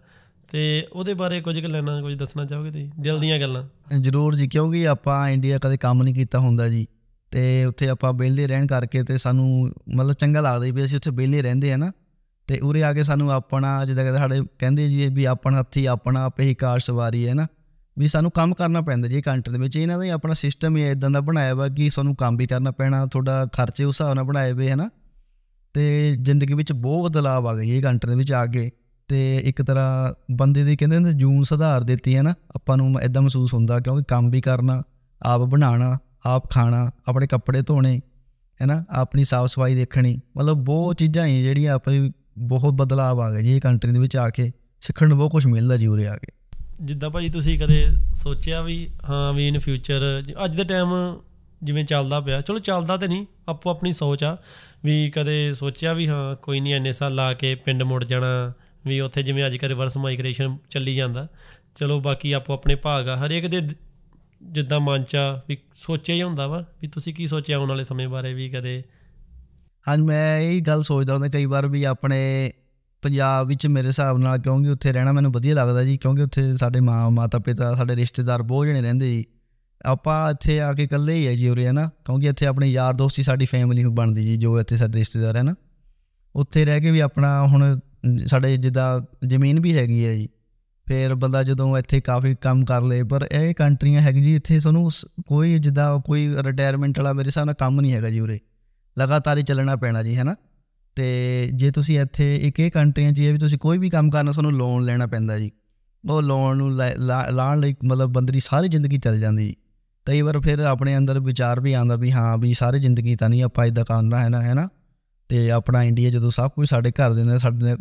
ਤੇ ਉਹਦੇ ਬਾਰੇ ਕੁਝ ਕੁ ਲੈਣਾ ਕੁਝ ਦੱਸਣਾ ਚਾਹੋਗੇ ਤੁਸੀਂ ਦਿਲ ਦੀਆਂ ਗੱਲਾਂ ਜ਼ਰੂਰ ਜੀ ਕਿਉਂਕਿ ਆਪਾਂ ਇੰਡੀਆ ਕਦੇ ਕੰਮ ਨਹੀਂ ਕੀਤਾ ਹੁੰਦਾ ਜੀ ਤੇ ਉੱਥੇ ਆਪਾਂ ਬੇਲੇ ਰਹਿਣ ਕਰਕੇ ਤੇ ਸਾਨੂੰ ਮਤਲਬ ਚੰਗਾ ਲੱਗਦਾ ਵੀ ਅਸੀਂ ਉੱਥੇ ਬੇਲੇ ਰਹਿੰਦੇ ਆ ਨਾ ਤੇ ਉਰੇ ਆ ਕੇ ਸਾਨੂੰ ਆਪਣਾ ਜਿੱਦਾਂ ਕਹਿੰਦੇ ਸਾਡੇ ਕਹਿੰਦੇ ਜੀ ਵੀ ਆਪਣਾ ਹੱਥੀ ਆਪਣਾ ਆਪੇ ਹੀ ਕਾਰ ਸਵਾਰੀ ਹੈ ਨਾ ਵੀ ਸਾਨੂੰ ਕੰਮ ਕਰਨਾ ਪੈਂਦਾ ਜੀ ਕੰਟਰੀ ਦੇ ਵਿੱਚ ਇਹਨਾਂ ਦਾ ਹੀ ਆਪਣਾ ਸਿਸਟਮ ਹੀ ਇਦਾਂ ਦਾ ਬਣਾਇਆ ਵਾ ਕਿ ਸਾਨੂੰ ਕੰਮ ਵੀ ਕਰਨਾ ਪੈਣਾ ਤੁਹਾਡਾ ਖਰਚੇ ਉਸ ਹਿਸਾਬ ਨਾਲ ਬਣਾਏ ਹੋਏ ਹੈ ਨਾ ਤੇ ਜ਼ਿੰਦਗੀ ਵਿੱਚ ਬਹੁਤ ਬਦਲਾਅ ਆ ਗਏ ਇਹ ਕੰਟਰੀ ਦੇ ਵਿੱਚ ਆ ਕੇ ਤੇ ਇੱਕ ਤਰ੍ਹਾਂ ਬੰਦੇ ਦੇ ਕਹਿੰਦੇ ਨੇ ਜੂਨ ਸੁਧਾਰ ਦਿੱਤੀ ਹੈ ਨਾ ਆਪਾਂ ਨੂੰ ਐਦਾਂ ਮਹਿਸੂਸ ਹੁੰਦਾ ਕਿਉਂਕਿ ਕੰਮ ਵੀ ਕਰਨਾ ਆਪ ਬਣਾਉਣਾ ਆਪ ਖਾਣਾ ਆਪਣੇ ਕੱਪੜੇ ਧੋਣੇ ਹੈ ਨਾ ਆਪਣੀ ਸਾਫ ਸਫਾਈ ਦੇਖਣੀ ਮਤਲਬ ਬਹੁਤ ਚੀਜ਼ਾਂ ਹੀ ਜਿਹੜੀਆਂ ਨੂੰ ਬਹੁਤ ਬਦਲਾਅ ਆ ਗਏ ਜੀ ਇਹ ਕੰਟਰੀ ਦੇ ਵਿੱਚ ਆ ਕੇ ਸਿੱਖਣ ਨੂੰ ਬਹੁਤ ਕੁਝ ਮਿਲਦਾ ਜੀ ਉਰੇ ਆ ਕੇ ਜਿੱਦਾਂ ਭਾਜੀ ਤੁਸੀਂ ਕਦੇ ਸੋਚਿਆ ਵੀ ਹਾਂ ਵੀ ਇਨ ਫਿਊਚਰ ਅੱਜ ਦੇ ਟਾਈਮ ਜਿਵੇਂ ਚੱਲਦਾ ਪਿਆ ਚਲੋ ਚੱਲਦਾ ਤੇ ਨਹੀਂ ਆਪੋ ਆਪਣੀ ਸੋਚ ਆ ਵੀ ਕਦੇ ਸੋਚਿਆ ਵੀ ਹਾਂ ਕੋਈ ਨਹੀਂ ਐਨੇ ਸਾਲ ਲਾ ਕੇ ਪਿੰਡ ਮੁੜ ਜਾਣਾ ਵੀ ਉੱਥੇ ਜਿਵੇਂ ਅੱਜ ਕੱਲ੍ਹ ਰਿਵਰਸ ਮਾਈਗ੍ਰੇਸ਼ਨ ਚੱਲੀ ਜਾਂਦਾ ਚਲੋ ਬਾਕੀ ਆਪੋ ਆਪਣੇ ਭਾਗ ਆ ਹਰੇਕ ਦੇ ਜਿੱਦਾਂ ਮਨਚਾ ਵੀ ਸੋਚਿਆ ਹੀ ਹੁੰਦਾ ਵਾ ਵੀ ਤੁਸੀਂ ਕੀ ਸੋਚਿਆ ਆਉਣ ਵਾਲੇ ਸਮੇਂ ਬਾਰੇ ਵੀ ਕਦੇ ਹਾਂ ਮੈਂ ਇਹ ਗੱਲ ਸੋਚਦਾ ਹੁੰਦਾ ਕਈ ਵਾਰ ਵੀ ਆਪਣੇ ਪੰਜਾਬ ਵਿੱਚ ਮੇਰੇ ਹਿਸਾਬ ਨਾਲ ਕਿਉਂਕਿ ਉੱਥੇ ਰਹਿਣਾ ਮੈਨੂੰ ਵਧੀਆ ਲੱਗਦਾ ਜੀ ਕਿਉਂਕਿ ਉੱਥੇ ਸਾਡੇ ਮਾਂ ਮਾਤਾ ਪਿਤਾ ਸਾਡੇ ਰਿਸ਼ਤੇਦਾਰ ਬਹੁਤ ਜਣੇ ਰਹਿੰਦੇ ਜੀ ਆਪਾਂ ਇੱਥੇ ਆ ਕੇ ਇਕੱਲੇ ਹੀ ਆ ਜੀ ਉਰੇ ਹਨਾ ਕਿਉਂਕਿ ਇੱਥੇ ਆਪਣੇ ਯਾਰ ਦੋਸਤ ਹੀ ਸਾਡੀ ਫੈਮਿਲੀ ਬਣਦੀ ਜੀ ਜੋ ਇੱਥੇ ਸਾਡੇ ਰਿਸ਼ਤੇਦਾਰ ਹੈ ਨਾ ਉੱਥੇ ਰਹਿ ਕੇ ਵੀ ਆਪਣਾ ਹੁਣ ਸਾਡੇ ਜਿੱਦਾਂ ਜ਼ਮੀਨ ਵੀ ਹੈਗੀ ਹੈ ਜੀ ਫਿਰ ਬੰਦਾ ਜਦੋਂ ਇੱਥੇ ਕਾਫੀ ਕੰਮ ਕਰ ਲੇ ਪਰ ਇਹ ਕੰਟਰੀਆਂ ਹੈਗੀ ਜੀ ਇੱਥੇ ਤੁਹਾਨੂੰ ਕੋਈ ਜਿੱਦਾਂ ਕੋਈ ਰਿਟਾਇਰਮੈਂਟ ਵਾਲਾ ਮੇਰੇ ਸਾਹਮਣੇ ਨਾਲ ਕੰਮ ਨਹੀਂ ਹੈਗਾ ਜੀ ਉਰੇ ਲਗਾਤਾਰ ਹੀ ਚੱਲਣਾ ਪੈਣਾ ਜੀ ਹੈਨਾ ਤੇ ਜੇ ਤੁਸੀਂ ਇੱਥੇ ਇੱਕ ਇਹ ਕੰਟਰੀਆਂ 'ਚ ਇਹ ਵੀ ਤੁਸੀਂ ਕੋਈ ਵੀ ਕੰਮ ਕਰਨਾ ਤੁਹਾਨੂੰ ਲੋਨ ਲੈਣਾ ਪੈਂਦਾ ਜੀ ਉਹ ਲੋਨ ਨੂੰ ਲਾਣ ਲਈ ਮਤਲਬ ਬੰਦਰੀ ਸਾਰੀ ਜ਼ਿੰਦਗੀ ਚੱਲ ਜਾਂਦੀ ਜੀ ਕਈ ਵਾਰ ਫਿਰ ਆਪਣੇ ਅੰਦਰ ਵਿਚਾਰ ਵੀ ਆਉਂਦਾ ਵੀ ਹਾਂ ਵੀ ਸਾਰੀ ਜ਼ਿੰਦਗੀ ਤਾਂ ਨਹੀਂ ਆਪਾਂ ਇਦਾਂ ਕਰਨਾ ਹੈ ਨਾ ਹੈਨਾ ਤੇ ਆਪਣਾ ਇੰਡੀਆ ਜਦੋਂ ਸਭ ਕੁਝ ਸਾਡੇ ਘਰ ਦੇ ਨੇ ਸਾਡੇ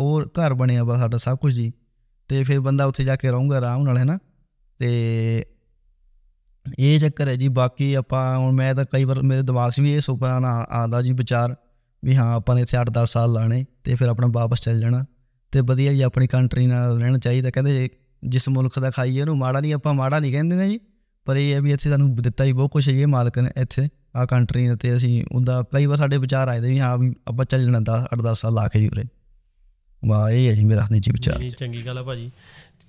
ਉਹ ਘਰ ਬਣਿਆ ਵਾ ਸਾਡਾ ਸਭ ਕੁਝ ਜੀ ਤੇ ਫਿਰ ਬੰਦਾ ਉੱਥੇ ਜਾ ਕੇ ਰਹੂਗਾ ਆਰਾਮ ਨਾਲ ਹੈਨਾ ਤੇ ਇਹ ਚੱਕਰ ਹੈ ਜੀ ਬਾਕੀ ਆਪਾਂ ਹੁਣ ਮੈਂ ਤਾਂ ਕਈ ਵਾਰ ਮੇਰੇ ਦਿਮਾਗ 'ਚ ਵੀ ਇਹ ਸੁਪਨਾ ਆਉਂਦਾ ਜੀ ਵਿਚਾਰ ਵੀ ਹਾਂ ਆਪਾਂ ਨੇ ਇੱਥੇ 8-10 ਸਾਲ ਲਾਣੇ ਤੇ ਫਿਰ ਆਪਣਾ ਵਾਪਸ ਚੱਲ ਜਾਣਾ ਤੇ ਵਧੀਆ ਜੀ ਆਪਣੀ ਕੰਟਰੀ ਨਾਲ ਰਹਿਣਾ ਚਾਹੀਦਾ ਕਹਿੰਦੇ ਜਿਸ ਮੁਲਕ ਦਾ ਖਾਈਏ ਉਹਨੂੰ ਮਾੜਾ ਨਹੀਂ ਆਪਾਂ ਮਾੜਾ ਨਹੀਂ ਕਹਿੰਦੇ ਨੇ ਜੀ ਪਰ ਇਹ ਹੈ ਵੀ ਇੱਥੇ ਸਾਨੂੰ ਦਿੱਤਾ ਹੀ ਬਹੁਤ ਕੁਝ ਹੈ ਇਹ ਮਾਲਕ ਨੇ ਇੱਥੇ ਆ ਕੰਟਰੀ ਤੇ ਅਸੀਂ ਉਹਦਾ ਕਈ ਵਾਰ ਸਾਡੇ ਵਿਚਾਰ ਆਏ ਦੇ ਵੀ ਹਾਂ ਵੀ ਆਪਾਂ ਚੱਲ ਜਣਾ 10 8-10 ਸਾਲ ਲਾ ਕੇ ਜੀ ਉਰੇ ਵਾਹ ਇਹ ਹੈ ਜੀ ਮੇਰਾ ਨਿੱਜੀ ਵਿਚਾਰ ਨਹੀਂ ਚੰਗੀ ਗੱਲ ਆ ਭਾਜੀ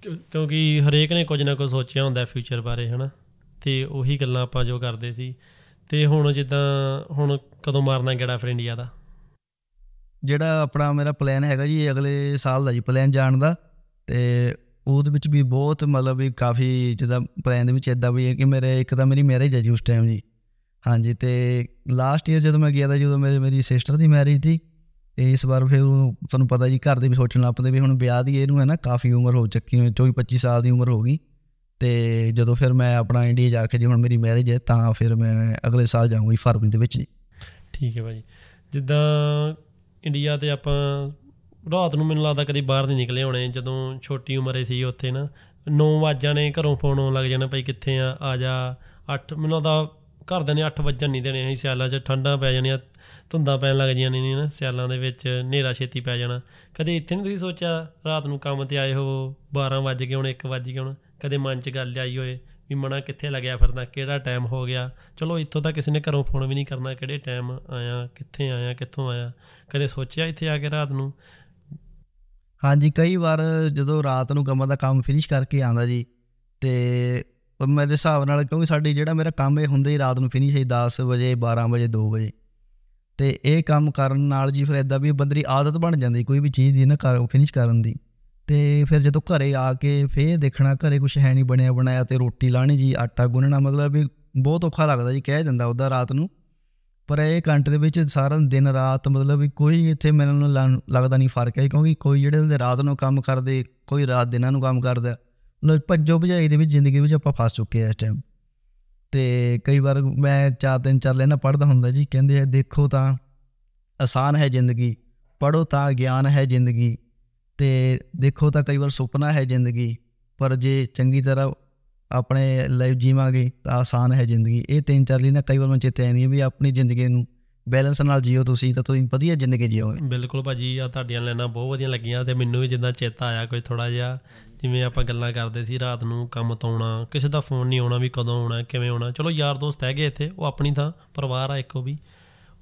ਕਿਉਂਕਿ ਹਰੇਕ ਨੇ ਕੁਝ ਨਾ ਕੁਝ ਸੋਚਿਆ ਹੁੰਦਾ ਫਿਊਚਰ ਬਾਰੇ ਹਨਾ ਤੇ ਉਹੀ ਗੱਲਾਂ ਆਪਾਂ ਜੋ ਕਰਦੇ ਸੀ ਤੇ ਹੁਣ ਜਿੱਦਾਂ ਹੁਣ ਕਦੋਂ ਮਾਰਨਾ ਗੇੜਾ ਫਿਰ ਇੰਡੀਆ ਦਾ ਜਿਹੜਾ ਆਪਣਾ ਮੇਰਾ ਪਲਾਨ ਹੈਗਾ ਜੀ ਅਗਲੇ ਸਾਲ ਦਾ ਜੀ ਪਲਾਨ ਜਾਣ ਦਾ ਤੇ ਉਹਦੇ ਵਿੱਚ ਵੀ ਬਹੁਤ ਮਤਲਬ ਵੀ ਕਾਫੀ ਜਿਹਦਾ ਪਲਾਨ ਦੇ ਵਿੱਚ ਇਦਾਂ ਵੀ ਹੈ ਕਿ ਮੇਰੇ ਇੱਕ ਤਾਂ ਮੇਰੀ ਮੈਰਿਜ ਹੈ ਜੀ ਉਸ ਟਾਈਮ ਜੀ ਹਾਂਜੀ ਤੇ ਲਾਸਟ ਈਅਰ ਜਦੋਂ ਮੈਂ ਗਿਆ ਤਾਂ ਜਦੋਂ ਮੇਰੇ ਮੇਰੀ ਸਿਸਟਰ ਦੀ ਮੈਰਿਜ ਸੀ ਤੇ ਇਸ ਵਾਰ ਫਿਰ ਤੁਹਾਨੂੰ ਪਤਾ ਜੀ ਘਰ ਦੇ ਵੀ ਸੋਚਣ ਲੱਪਦੇ ਵੀ ਹੁਣ ਵਿਆਹ ਦੀ ਇਹਨੂੰ ਹੈ ਨਾ ਕਾਫੀ ਉਮਰ ਹੋ ਚੁੱਕੀ ਹੈ 24 25 ਸਾਲ ਦੀ ਉਮਰ ਹੋ ਗਈ ਤੇ ਜਦੋਂ ਫਿਰ ਮੈਂ ਆਪਣਾ ਇੰਡੀਆ ਜਾ ਕੇ ਜੀ ਹੁਣ ਮੇਰੀ ਮੈਰਿਜ ਹੈ ਤਾਂ ਫਿਰ ਮੈਂ ਅਗਲੇ ਸਾਲ ਜਾਊਂਗਾ ਫਰਵਰੀ ਦੇ ਵਿੱਚ ਜੀ ਠੀਕ ਹੈ ਭਾਜੀ ਜਿੱਦਾਂ ਇੰਡੀਆ ਤੇ ਆਪਾਂ ਰਾਤ ਨੂੰ ਮੈਨੂੰ ਲੱਗਦਾ ਕਦੀ ਬਾਹਰ ਨਹੀਂ ਨਿਕਲੇ ਹੋਣੇ ਜਦੋਂ ਛੋਟੀ ਉਮਰੇ ਸੀ ਉੱਥੇ ਨਾ 9 ਵਜਾਂ ਨੇ ਘਰੋਂ ਫੋਨ ਆਉਣ ਲੱਗ ਜਾਣਾ ਭਾਈ ਕਿੱਥੇ ਆ ਆ ਜਾ 8 ਮੈਨੂੰ ਲੱਗਦਾ ਦੇ ਨੇ 8 ਵਜਣ ਨਹੀਂ ਦੇਣੇ ਅਸੀਂ ਸਿਆਲਾਂ 'ਚ ਠੰਡਾ ਪੈ ਜਾਣੀਆਂ ਧੁੰਦਾਂ ਪੈਣ ਲੱਗ ਜਾਂਦੀਆਂ ਨੇ ਨਾ ਸਿਆਲਾਂ ਦੇ ਵਿੱਚ ਹਨੇਰਾ ਛੇਤੀ ਪੈ ਜਾਣਾ ਕਦੇ ਇੱਥੇ ਨਹੀਂ ਤੁਸੀਂ ਸੋਚਿਆ ਰਾਤ ਨੂੰ ਕੰਮ ਤੇ ਆਏ ਹੋ 12 ਵਜ ਗਏ ਹੁਣ 1 ਵਜ ਗਏ ਹੁਣ ਕਦੇ ਮਨ 'ਚ ਗੱਲ ਆਈ ਹੋਏ ਵੀ ਮਣਾ ਕਿੱਥੇ ਲੱਗਿਆ ਫਿਰਦਾ ਕਿਹੜਾ ਟਾਈਮ ਹੋ ਗਿਆ ਚਲੋ ਇੱਥੋਂ ਤਾਂ ਕਿਸੇ ਨੇ ਘਰੋਂ ਫੋਨ ਵੀ ਨਹੀਂ ਕਰਨਾ ਕਿਹੜੇ ਟਾਈਮ ਆਇਆ ਕਿੱਥੇ ਆਇਆ ਕਿੱਥੋਂ ਆਇਆ ਕਦੇ ਸੋਚਿਆ ਇੱਥੇ ਆ ਕੇ ਰਾਤ ਨੂੰ ਹਾਂਜੀ ਕਈ ਵਾਰ ਜਦੋਂ ਰਾਤ ਨੂੰ ਕੰਮ ਦਾ ਕੰਮ ਫਿਨਿਸ਼ ਕਰਕੇ ਆਂਦਾ ਜੀ ਤੇ ਮੇਰੇ ਹਿਸਾਬ ਨਾਲ ਕਿਉਂਕਿ ਸਾਡੀ ਜਿਹੜਾ ਮੇਰਾ ਕੰਮ ਇਹ ਹੁੰਦਾ ਹੀ ਰਾਤ ਨੂੰ ਫਿਨਿਸ਼ ਹੈ 10 ਵਜੇ 12 ਵਜੇ 2 ਵਜੇ ਤੇ ਇਹ ਕੰਮ ਕਰਨ ਨਾਲ ਜੀ ਫਿਰ ਇਦਾਂ ਵੀ ਬੰਦਰੀ ਆਦਤ ਬਣ ਜਾਂਦੀ ਕੋਈ ਵੀ ਚੀਜ਼ ਦੀ ਨਾ ਕਰ ਫਿਨਿਸ਼ ਕਰਨ ਦੀ ਤੇ ਫਿਰ ਜਦੋਂ ਘਰੇ ਆ ਕੇ ਫੇਰ ਦੇਖਣਾ ਘਰੇ ਕੁਝ ਹੈ ਨਹੀਂ ਬਣਿਆ ਬਣਾਇਆ ਤੇ ਰੋਟੀ ਲਾਣੀ ਜੀ ਆਟਾ ਗੁੰਨਣਾ ਮਤਲਬ ਵੀ ਬਹੁਤ ਔਖਾ ਲੱਗਦਾ ਜੀ ਕਹਿ ਜਾਂਦਾ ਉਹਦਾ ਰਾਤ ਨੂੰ ਪਰ ਇਹ ਕੰਟ ਦੇ ਵਿੱਚ ਸਾਰਾ ਦਿਨ ਰਾਤ ਮਤਲਬ ਵੀ ਕੋਈ ਇੱਥੇ ਮੈਨੂੰ ਲੱਗਦਾ ਨਹੀਂ ਫਰਕ ਹੈ ਕਿਉਂਕਿ ਕੋਈ ਜਿਹੜੇ ਰਾਤ ਨੂੰ ਕੰਮ ਕਰਦੇ ਕੋਈ ਰਾਤ ਦਿਨਾਂ ਨੂੰ ਕੰਮ ਕਰਦਾ ਲੋ ਭੱਜੋ ਭਜਾਈ ਦੇ ਵਿੱਚ ਜ਼ਿੰਦਗੀ ਵਿੱਚ ਆਪਾਂ ਫਸ ਚੁੱਕੇ ਆ ਇਸ ਟਾਈਮ ਤੇ ਕਈ ਵਾਰ ਮੈਂ ਚਾਰ ਤਿੰਨ ਚਾਰ ਲੈਣਾ ਪੜਦਾ ਹੁੰਦਾ ਜੀ ਕਹਿੰਦੇ ਆ ਦੇਖੋ ਤਾਂ ਆਸਾਨ ਹੈ ਜ਼ਿੰਦਗੀ ਪੜੋ ਤਾਂ ਗਿਆਨ ਹੈ ਜ਼ਿੰਦਗੀ ਤੇ ਦੇਖੋ ਤਾਂ ਕਈ ਵਾਰ ਸੁਪਨਾ ਹੈ ਜ਼ਿੰਦਗੀ ਪਰ ਜੇ ਚੰਗੀ ਤਰ੍ਹਾਂ ਆਪਣੇ ਲਾਈਫ ਜੀਵਾਂਗੇ ਤਾਂ ਆਸਾਨ ਹੈ ਜ਼ਿੰਦਗੀ ਇਹ ਤਿੰਨ ਚਾਰ ਲਈ ਨਾ ਕਈ ਵਾਰ ਮੈਂ ਚੇਤੇ ਆਉਂਦੀ ਵੀ ਆਪਣੀ ਜ਼ਿੰਦਗੀ ਨੂੰ ਬੈਲੈਂਸ ਨਾਲ ਜੀਓ ਤੁਸੀਂ ਤਾਂ ਤੁਸੀਂ ਵਧੀਆ ਜ਼ਿੰਦਗੀ ਜੀਓਗੇ ਬਿਲਕੁਲ ਭਾਜੀ ਆ ਤੁਹਾਡੀਆਂ ਲੈਣਾ ਬਹੁਤ ਵਧੀਆ ਲੱਗੀਆਂ ਤੇ ਮੈਨੂੰ ਵੀ ਜਿੱਦਾਂ ਚੇਤਾ ਆਇਆ ਕੋਈ ਥੋੜਾ ਜਿਹਾ ਜਿਵੇਂ ਆਪਾਂ ਗੱਲਾਂ ਕਰਦੇ ਸੀ ਰਾਤ ਨੂੰ ਕੰਮ ਤੋਂ ਆਉਣਾ ਕਿਸੇ ਦਾ ਫੋਨ ਨਹੀਂ ਆਉਣਾ ਵੀ ਕਦੋਂ ਆਉਣਾ ਕਿਵੇਂ ਆਉਣਾ ਚਲੋ ਯਾਰ ਦੋਸਤ ਹੈਗੇ ਇੱਥੇ ਉਹ ਆਪਣੀ ਥਾਂ ਪਰਿਵਾਰ ਆ ਇੱਕੋ ਵੀ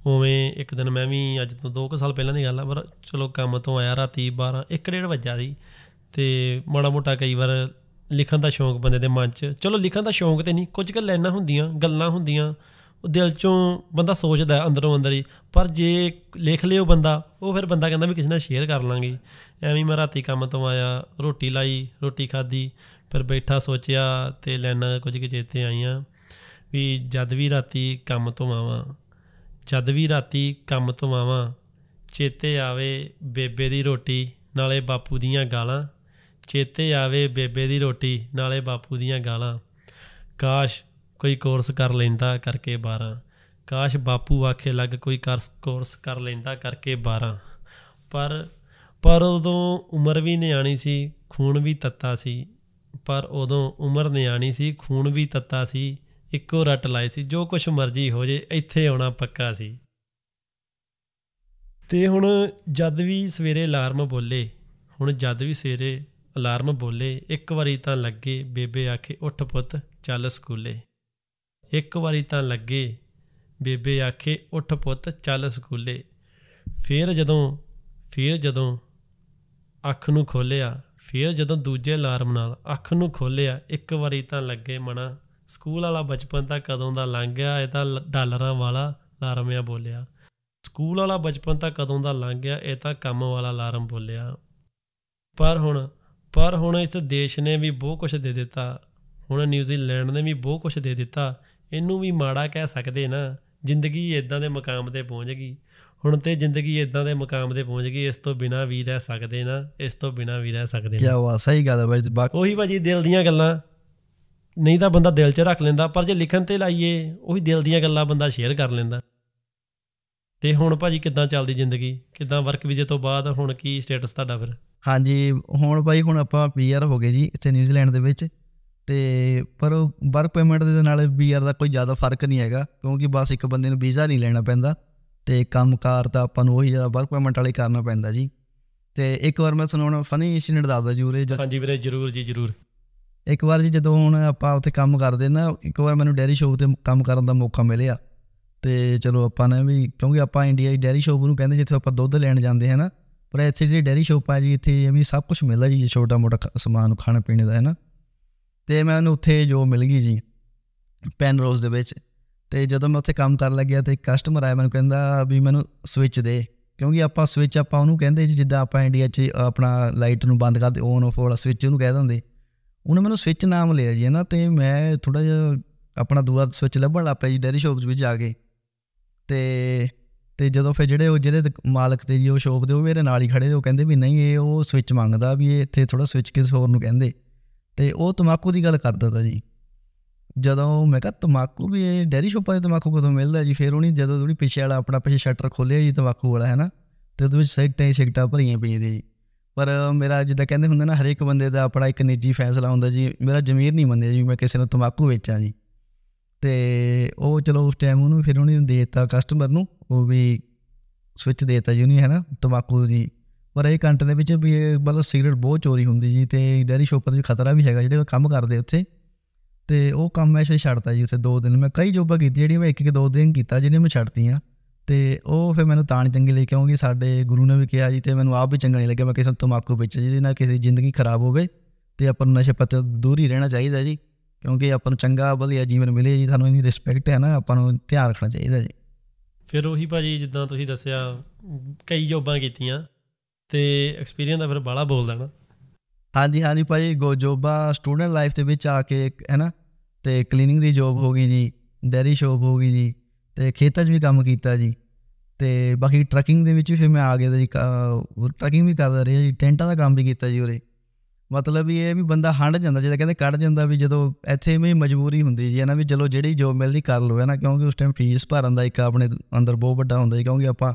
ਉਵੇਂ ਇੱਕ ਦਿਨ ਮੈਂ ਵੀ ਅੱਜ ਤੋਂ 2 ਸਾਲ ਪਹਿਲਾਂ ਦੀ ਗੱਲ ਆ ਪਰ ਚਲੋ ਕੰਮ ਤੋਂ ਆਇਆ ਰਾਤੀ 12 1:30 ਵਜਾ ਦੀ ਤੇ ਮਾੜਾ ਮੋਟਾ ਕਈ ਵਾਰ ਲਿਖਣ ਦਾ ਸ਼ੌਂਕ ਬੰਦੇ ਦੇ ਮਨ 'ਚ ਚਲੋ ਲਿਖਣ ਦਾ ਸ਼ੌਂਕ ਤੇ ਨਹੀਂ ਕੁਝ ਕੁ ਲੈਣਾ ਹੁੰਦੀਆਂ ਗੱਲਾਂ ਹੁੰਦੀਆਂ ਉਹ ਦਿਲ ਚੋਂ ਬੰਦਾ ਸੋਚਦਾ ਅੰਦਰੋਂ ਅੰਦਰ ਹੀ ਪਰ ਜੇ ਲਿਖ ਲਿਓ ਬੰਦਾ ਉਹ ਫਿਰ ਬੰਦਾ ਕਹਿੰਦਾ ਵੀ ਕਿਸੇ ਨਾਲ ਸ਼ੇਅਰ ਕਰ ਲਾਂਗੇ ਐਵੇਂ ਮੈਂ ਰਾਤੀ ਕੰਮ ਤੋਂ ਆਇਆ ਰੋਟੀ ਲਾਈ ਰੋਟੀ ਖਾਧੀ ਫਿਰ ਬੈਠਾ ਸੋਚਿਆ ਤੇ ਲੈਣਾ ਕੁਝ ਕਿ ਚੇਤੇ ਆਈਆਂ ਵੀ ਜਦ ਵੀ ਰਾਤੀ ਕੰਮ ਤੋਂ ਆਵਾਂ ਜਦ ਵੀ ਰਾਤੀ ਕੰਮ ਤੋਂ ਆਵਾਂ ਚੇਤੇ ਆਵੇ ਬੇਬੇ ਦੀ ਰੋਟੀ ਨਾਲੇ ਬਾਪੂ ਦੀਆਂ ਗਾਲਾਂ ਚੇਤੇ ਆਵੇ ਬੇਬੇ ਦੀ ਰੋਟੀ ਨਾਲੇ ਬਾਪੂ ਦੀਆਂ ਗਾਲਾਂ ਕਾਸ਼ ਕੋਈ ਕੋਰਸ ਕਰ ਲੈਂਦਾ ਕਰਕੇ 12 ਕਾਸ਼ ਬਾਪੂ ਆਖੇ ਲੱਗ ਕੋਈ ਕੋਰਸ ਕਰ ਲੈਂਦਾ ਕਰਕੇ 12 ਪਰ ਪਰ ਉਦੋਂ ਉਮਰ ਵੀ ਨਿਆਣੀ ਸੀ ਖੂਨ ਵੀ ਤੱਤਾ ਸੀ ਪਰ ਉਦੋਂ ਉਮਰ ਨਿਆਣੀ ਸੀ ਖੂਨ ਵੀ ਤੱਤਾ ਸੀ ਇੱਕੋ ਰੱਟ ਲਾਈ ਸੀ ਜੋ ਕੁਛ ਮਰਜ਼ੀ ਹੋ ਜੇ ਇੱਥੇ ਆਉਣਾ ਪੱਕਾ ਸੀ ਤੇ ਹੁਣ ਜਦ ਵੀ ਸਵੇਰੇ ਅਲਾਰਮ ਬੋਲੇ ਹੁਣ ਜਦ ਵੀ ਸਵੇਰੇ ਅਲਾਰਮ ਬੋਲੇ ਇੱਕ ਵਾਰੀ ਤਾਂ ਲੱਗੇ ਬੇਬੇ ਆਖੇ ਉੱਠ ਪੁੱਤ ਚੱਲ ਸਕੂਲੇ ਇੱਕ ਵਾਰੀ ਤਾਂ ਲੱਗੇ ਬੇਬੇ ਆਖੇ ਉੱਠ ਪੁੱਤ ਚੱਲ ਸਕੂਲੇ ਫੇਰ ਜਦੋਂ ਫੇਰ ਜਦੋਂ ਅੱਖ ਨੂੰ ਖੋਲਿਆ ਫੇਰ ਜਦੋਂ ਦੂਜੇ ਅਲਾਰਮ ਨਾਲ ਅੱਖ ਨੂੰ ਖੋਲਿਆ ਇੱਕ ਵਾਰੀ ਤਾਂ ਲੱਗੇ ਮਣਾ ਸਕੂਲ ਵਾਲਾ ਬਚਪਨ ਤਾਂ ਕਦੋਂ ਦਾ ਲੰਘ ਗਿਆ ਇਹ ਤਾਂ ਡਾਲਰਾਂ ਵਾਲਾ ਅਲਾਰਮਿਆ ਬੋਲਿਆ ਸਕੂਲ ਵਾਲਾ ਬਚਪਨ ਤਾਂ ਕਦੋਂ ਦਾ ਲੰਘ ਗਿਆ ਇਹ ਤਾਂ ਕੰਮ ਵਾਲਾ ਅਲਾਰਮ ਬੋਲਿਆ ਪਰ ਹੁਣ ਪਰ ਹੁਣ ਇਸ ਦੇਸ਼ ਨੇ ਵੀ ਬਹੁਤ ਕੁਝ ਦੇ ਦਿੱਤਾ ਹੁਣ ਨਿਊਜ਼ੀਲੈਂਡ ਨੇ ਵੀ ਬਹੁਤ ਕੁਝ ਦੇ ਦਿੱਤਾ ਇਹਨੂੰ ਵੀ ਮਾੜਾ ਕਹਿ ਸਕਦੇ ਨਾ ਜ਼ਿੰਦਗੀ ਇਦਾਂ ਦੇ ਮਕਾਮ ਤੇ ਪਹੁੰਚ ਗਈ ਹੁਣ ਤੇ ਜ਼ਿੰਦਗੀ ਇਦਾਂ ਦੇ ਮਕਾਮ ਤੇ ਪਹੁੰਚ ਗਈ ਇਸ ਤੋਂ ਬਿਨਾ ਵੀ ਰਹਿ ਸਕਦੇ ਨਾ ਇਸ ਤੋਂ ਬਿਨਾ ਵੀ ਰਹਿ ਸਕਦੇ ਨਾ ਕੀ ਵਾ ਸਹੀ ਗੱਲ ਹੈ ਬਾਈ ਉਹੀ ਭਾਜੀ ਦਿਲ ਦੀਆਂ ਗੱਲਾਂ ਨਹੀਂ ਤਾਂ ਬੰਦਾ ਦਿਲ 'ਚ ਰੱਖ ਲੈਂਦਾ ਪਰ ਜੇ ਲਿਖਣ ਤੇ ਲਾਈਏ ਉਹੀ ਦਿਲ ਦੀਆਂ ਗੱਲਾਂ ਬੰਦਾ ਸ਼ੇਅਰ ਕਰ ਲੈਂਦਾ ਤੇ ਹੁਣ ਭਾਜੀ ਕਿੱਦਾਂ ਚੱਲਦੀ ਜ਼ਿੰਦਗੀ ਕਿੱਦਾਂ ਵਰਕ ਵੀਜ਼ੇ ਤੋਂ ਬਾਅਦ ਹੁਣ ਕੀ ਸਟੇਟਸ ਤੁਹਾਡਾ ਫਿਰ ਹਾਂਜੀ ਹੁਣ ਭਾਈ ਹੁਣ ਆਪਾਂ ਪੀਆਰ ਹੋ ਗਏ ਜੀ ਇੱਥੇ ਨਿਊਜ਼ੀਲੈਂਡ ਦੇ ਵਿੱਚ ਤੇ ਪਰ ਉਹ ਵਰਕ ਪੇਮੈਂਟ ਦੇ ਨਾਲ ਵੀਆਰ ਦਾ ਕੋਈ ਜ਼ਿਆਦਾ ਫਰਕ ਨਹੀਂ ਹੈਗਾ ਕਿਉਂਕਿ ਬਸ ਇੱਕ ਬੰਦੇ ਨੂੰ ਵੀਜ਼ਾ ਨਹੀਂ ਲੈਣਾ ਪੈਂਦਾ ਤੇ ਕੰਮਕਾਰ ਤਾਂ ਆਪਾਂ ਨੂੰ ਉਹੀ ਜ਼ਿਆਦਾ ਵਰਕ ਪੇਮੈਂਟ ਵਾਲੇ ਕਰਨਾ ਪੈਂਦਾ ਜੀ ਤੇ ਇੱਕ ਵਾਰ ਮੈਂ ਸੁਣਾਉਣਾ ਫਨੀ ਇਨਸੀਡੈਂਟ ਦੱਸਦਾ ਜੂਰੇ ਹਾਂਜੀ ਵੀਰੇ ਜਰੂਰ ਜੀ ਜਰੂਰ ਇੱਕ ਵਾਰ ਜੀ ਜਦੋਂ ਹੁਣ ਆਪਾਂ ਉੱਥੇ ਕੰਮ ਕਰਦੇ ਨਾ ਇੱਕ ਵਾਰ ਮੈਨੂੰ ਡੈਰੀ ਸ਼ੋਪ ਤੇ ਕੰਮ ਕਰਨ ਦਾ ਮੌਕਾ ਮਿਲਿਆ ਤੇ ਚਲੋ ਆਪਾਂ ਨੇ ਵੀ ਕਿਉਂਕਿ ਆਪਾਂ ਇੰਡੀਆ ਦੀ ਡੈਰੀ ਸ਼ੋਪ ਨੂੰ ਕਹਿੰਦੇ ਜਿੱਥੇ ਆਪਾਂ ਦੁੱਧ ਲੈਣ ਜਾਂਦੇ ਹਨ ਪਰ ਇੱਥੇ ਜਿਹੜੀ ਡੈਰੀ ਸ਼ੋਪ ਆ ਜੀ ਇੱਥੇ ਵੀ ਸਭ ਕੁਝ ਮਿਲਦਾ ਜੀ ਛੋਟਾ ਮੋਟਾ ਸਮਾਨ ਖਾਣ ਪੀਣ ਦਾ ਹੈ ਨਾ ਤੇ ਮੈਨੂੰ ਉੱਥੇ ਜੋ ਮਿਲ ਗਈ ਜੀ ਰੋਜ਼ ਦੇ ਵਿੱਚ ਤੇ ਜਦੋਂ ਮੈਂ ਉੱਥੇ ਕੰਮ ਕਰਨ ਲੱਗਿਆ ਤੇ ਕਸਟਮਰ ਆਇਆ ਮੈਨੂੰ ਕਹਿੰਦਾ ਵੀ ਮੈਨੂੰ ਸਵਿਚ ਦੇ ਕਿਉਂਕਿ ਆਪਾਂ ਸਵਿਚ ਆਪਾਂ ਉਹਨੂੰ ਕਹਿੰਦੇ ਜਿੱਦਾਂ ਆਪਾਂ ਇੰਡੀਆ 'ਚ ਆਪਣਾ ਲਾਈਟ ਨੂੰ ਬੰਦ ਕਰਦੇ ਔਨ ਆਫ ਵਾਲਾ ਸਵਿਚ ਉਹਨੂੰ ਕਹਿ ਦਿੰਦੇ ਉਹਨੇ ਮੈਨੂੰ ਸਵਿਚ ਨਾਮ ਲਿਆ ਜੀ ਨਾ ਤੇ ਮੈਂ ਥੋੜਾ ਜਿਹਾ ਆਪਣਾ ਦੂਆ ਸਵਿਚ ਲੱਭਣ ਲੱਗ ਪਿਆ ਜੀ ਡੈਰੀ ਸ਼ਾਪ 'ਚ ਵੀ ਜਾ ਕੇ ਤੇ ਤੇ ਜਦੋਂ ਫਿਰ ਜਿਹੜੇ ਉਹ ਜਿਹੜੇ ਮਾਲਕ ਤੇ ਜੀ ਉਹ ਸ਼ੋਪ ਦੇ ਉਹ ਮੇਰੇ ਨਾਲ ਹੀ ਖੜੇ ਉਹ ਕਹਿੰਦੇ ਵੀ ਨਹੀਂ ਇਹ ਉਹ ਸਵਿਚ ਮੰਗਦਾ ਵੀ ਇਹ ਇੱਥੇ ਥੋੜਾ ਸਵਿਚ ਕਿਸ ਹੋਰ ਨੂੰ ਕਹਿੰਦੇ ਤੇ ਉਹ ਤਮਾਕੂ ਦੀ ਗੱਲ ਕਰਦਾ ਤਾਂ ਜੀ ਜਦੋਂ ਮੈਂ ਕਿਹਾ ਤਮਾਕੂ ਵੀ ਇਹ ਡੈਰੀ ਸ਼ੋਪਾਂ ਦੇ ਤਮਾਕੂ ਕਦੋਂ ਮਿਲਦਾ ਜੀ ਫੇਰ ਉਹਨੇ ਜਦੋਂ ਥੋੜੀ ਪਿੱਛੇ ਵਾਲਾ ਆਪਣਾ ਪਿੱਛੇ ਸ਼ਟਰ ਖੋਲਿਆ ਜੀ ਤਮਾਕੂ ਵਾਲਾ ਹੈ ਨਾ ਤੇ ਉਹਦੇ ਵਿੱਚ ਸਿਗਟਾਂ ਸਿਗਟਾਂ ਭਰੀਆਂ ਪਈਆਂ ਜੀ ਪਰ ਮੇਰਾ ਜਿੱਦਾਂ ਕਹਿੰਦੇ ਹੁੰਦੇ ਨਾ ਹਰੇਕ ਬੰਦੇ ਦਾ ਆਪਣਾ ਇੱਕ ਨਿੱਜੀ ਫੈਸਲਾ ਹੁੰਦਾ ਜੀ ਮੇਰਾ ਜ਼ਮੀਰ ਨਹੀਂ ਮੰਨਿਆ ਜੀ ਮੈਂ ਕਿਸੇ ਨੂੰ ਤਮਾਕੂ ਵੇਚਾਂ ਜੀ ਤੇ ਉਹ ਚਲੋ ਉਸ ਟਾਈਮ ਉਹਨੂੰ ਫਿਰ ਉਹਨੇ ਦੇਤਾ ਕਸਟਮਰ ਨੂੰ ਉਹ ਵੀ ਸਵਿਚ ਦੇਤਾ ਜੀ ਉਹਨੇ ਹੈ ਨਾ ਤਮਾਕੂ ਦੀ ਪਰ ਇਹ ਕੰਟ ਦੇ ਵਿੱਚ ਵੀ ਮਤਲਬ ਸਿਗਰਟ ਬਹੁਤ ਚੋਰੀ ਹੁੰਦੀ ਜੀ ਤੇ ਡੈਰੀ ਸ਼ੋਪਰ ਵਿੱਚ ਖਤਰਾ ਵੀ ਹੈਗਾ ਜਿਹੜੇ ਕੰਮ ਕਰਦੇ ਉੱਥੇ ਤੇ ਉਹ ਕੰਮ ਮੈਂ ਸ਼ੇ ਛੱਡਤਾ ਜੀ ਉੱਥੇ 2 ਦਿਨ ਮੈਂ ਕਈ ਜੋਬਾਂ ਕੀਤੀ ਜਿਹੜੀਆਂ ਮੈਂ ਇੱਕ ਇੱਕ 2 ਦਿਨ ਕੀਤਾ ਜਿਹਨੇ ਮੈਂ ਛੱਡਤੀਆਂ ਤੇ ਉਹ ਫਿਰ ਮੈਨੂੰ ਤਾਂ ਚੰਗੇ ਚੰਗੀ ਲਈ ਕਿਉਂਕਿ ਸਾਡੇ ਗੁਰੂ ਨੇ ਵੀ ਕਿਹਾ ਜੀ ਤੇ ਮੈਨੂੰ ਆਪ ਵੀ ਚੰਗਾ ਨਹੀਂ ਲੱਗਿਆ ਮੈਂ ਕਿਸੇ ਤਮਾਕੂ ਵਿੱਚ ਜਿਹਦੇ ਨਾਲ ਕਿਸੇ ਜ਼ਿੰਦਗੀ ਖਰਾਬ ਹੋਵੇ ਤੇ ਆਪਾਂ ਨੂੰ ਨਸ਼ੇ ਪੱਤੇ ਦੂਰ ਹੀ ਰਹਿਣਾ ਚਾਹੀਦਾ ਜੀ ਕਿਉਂਕਿ ਆਪਾਂ ਨੂੰ ਚੰਗਾ ਵਧੀਆ ਜੀਵਨ ਮਿਲੇ ਜੀ ਸਾਨੂੰ ਇਹਦੀ ਰਿਸਪੈਕਟ ਹੈ ਨਾ ਆਪਾਂ ਨੂੰ ਧਿਆਨ ਰੱਖਣਾ ਚਾਹੀਦਾ ਜੀ ਫਿਰ ਉਹੀ ਭਾਜੀ ਜਿੱਦਾਂ ਤੁਸੀਂ ਦੱਸਿਆ ਕਈ ਜੋਬਾਂ ਕੀਤੀਆਂ ਤੇ ਐਕਸਪੀਰੀਅੰਸ ਦਾ ਫਿਰ ਬਾਲਾ ਬੋਲਦਾ ਨਾ ਹਾਂਜੀ ਹਾਂਜੀ ਭਾਈ ਗੋਜੋਬਾ ਸਟੂਡੈਂਟ ਲਾਈਫ ਦੇ ਵਿੱਚ ਆ ਕੇ ਹੈ ਨਾ ਤੇ ਕਲੀਨਿੰਗ ਦੀ ਜੌਬ ਹੋ ਗਈ ਜੀ ਡੈਰੀ ਸ਼ੋਪ ਹੋ ਗਈ ਜੀ ਤੇ ਖੇਤਾਂ 'ਚ ਵੀ ਕੰਮ ਕੀਤਾ ਜੀ ਤੇ ਬਾਕੀ ਟਰਕਿੰਗ ਦੇ ਵਿੱਚ ਫਿਰ ਮੈਂ ਆ ਗਿਆ ਜੀ ਟਰਕਿੰਗ ਵੀ ਕਰਦਾ ਰਿਹਾ ਜੀ ਟੈਂਟਾਂ ਦਾ ਕੰਮ ਵੀ ਕੀਤਾ ਜੀ ਉਰੇ ਮਤਲਬ ਇਹ ਵੀ ਬੰਦਾ ਹੰਡ ਜਾਂਦਾ ਜਿਹਦਾ ਕਹਿੰਦੇ ਕੱਢ ਜਾਂਦਾ ਵੀ ਜਦੋਂ ਇੱਥੇ ਵੀ ਮਜਬੂਰੀ ਹੁੰਦੀ ਜੀ ਹੈਨਾ ਵੀ ਚਲੋ ਜਿਹੜੀ ਜੋਬ ਮਿਲਦੀ ਕਰ ਲਓ ਹੈਨਾ ਨਾ ਕਿਉਂਕਿ ਉਸ ਟਾਈਮ ਫੀਸ ਭਰਨ ਦਾ ਇੱਕ ਆਪਣੇ ਅੰਦਰ ਬਹੁਤ ਵੱਡਾ ਹੁੰਦਾ ਜੀ ਕਿਉਂਕਿ ਆਪਾਂ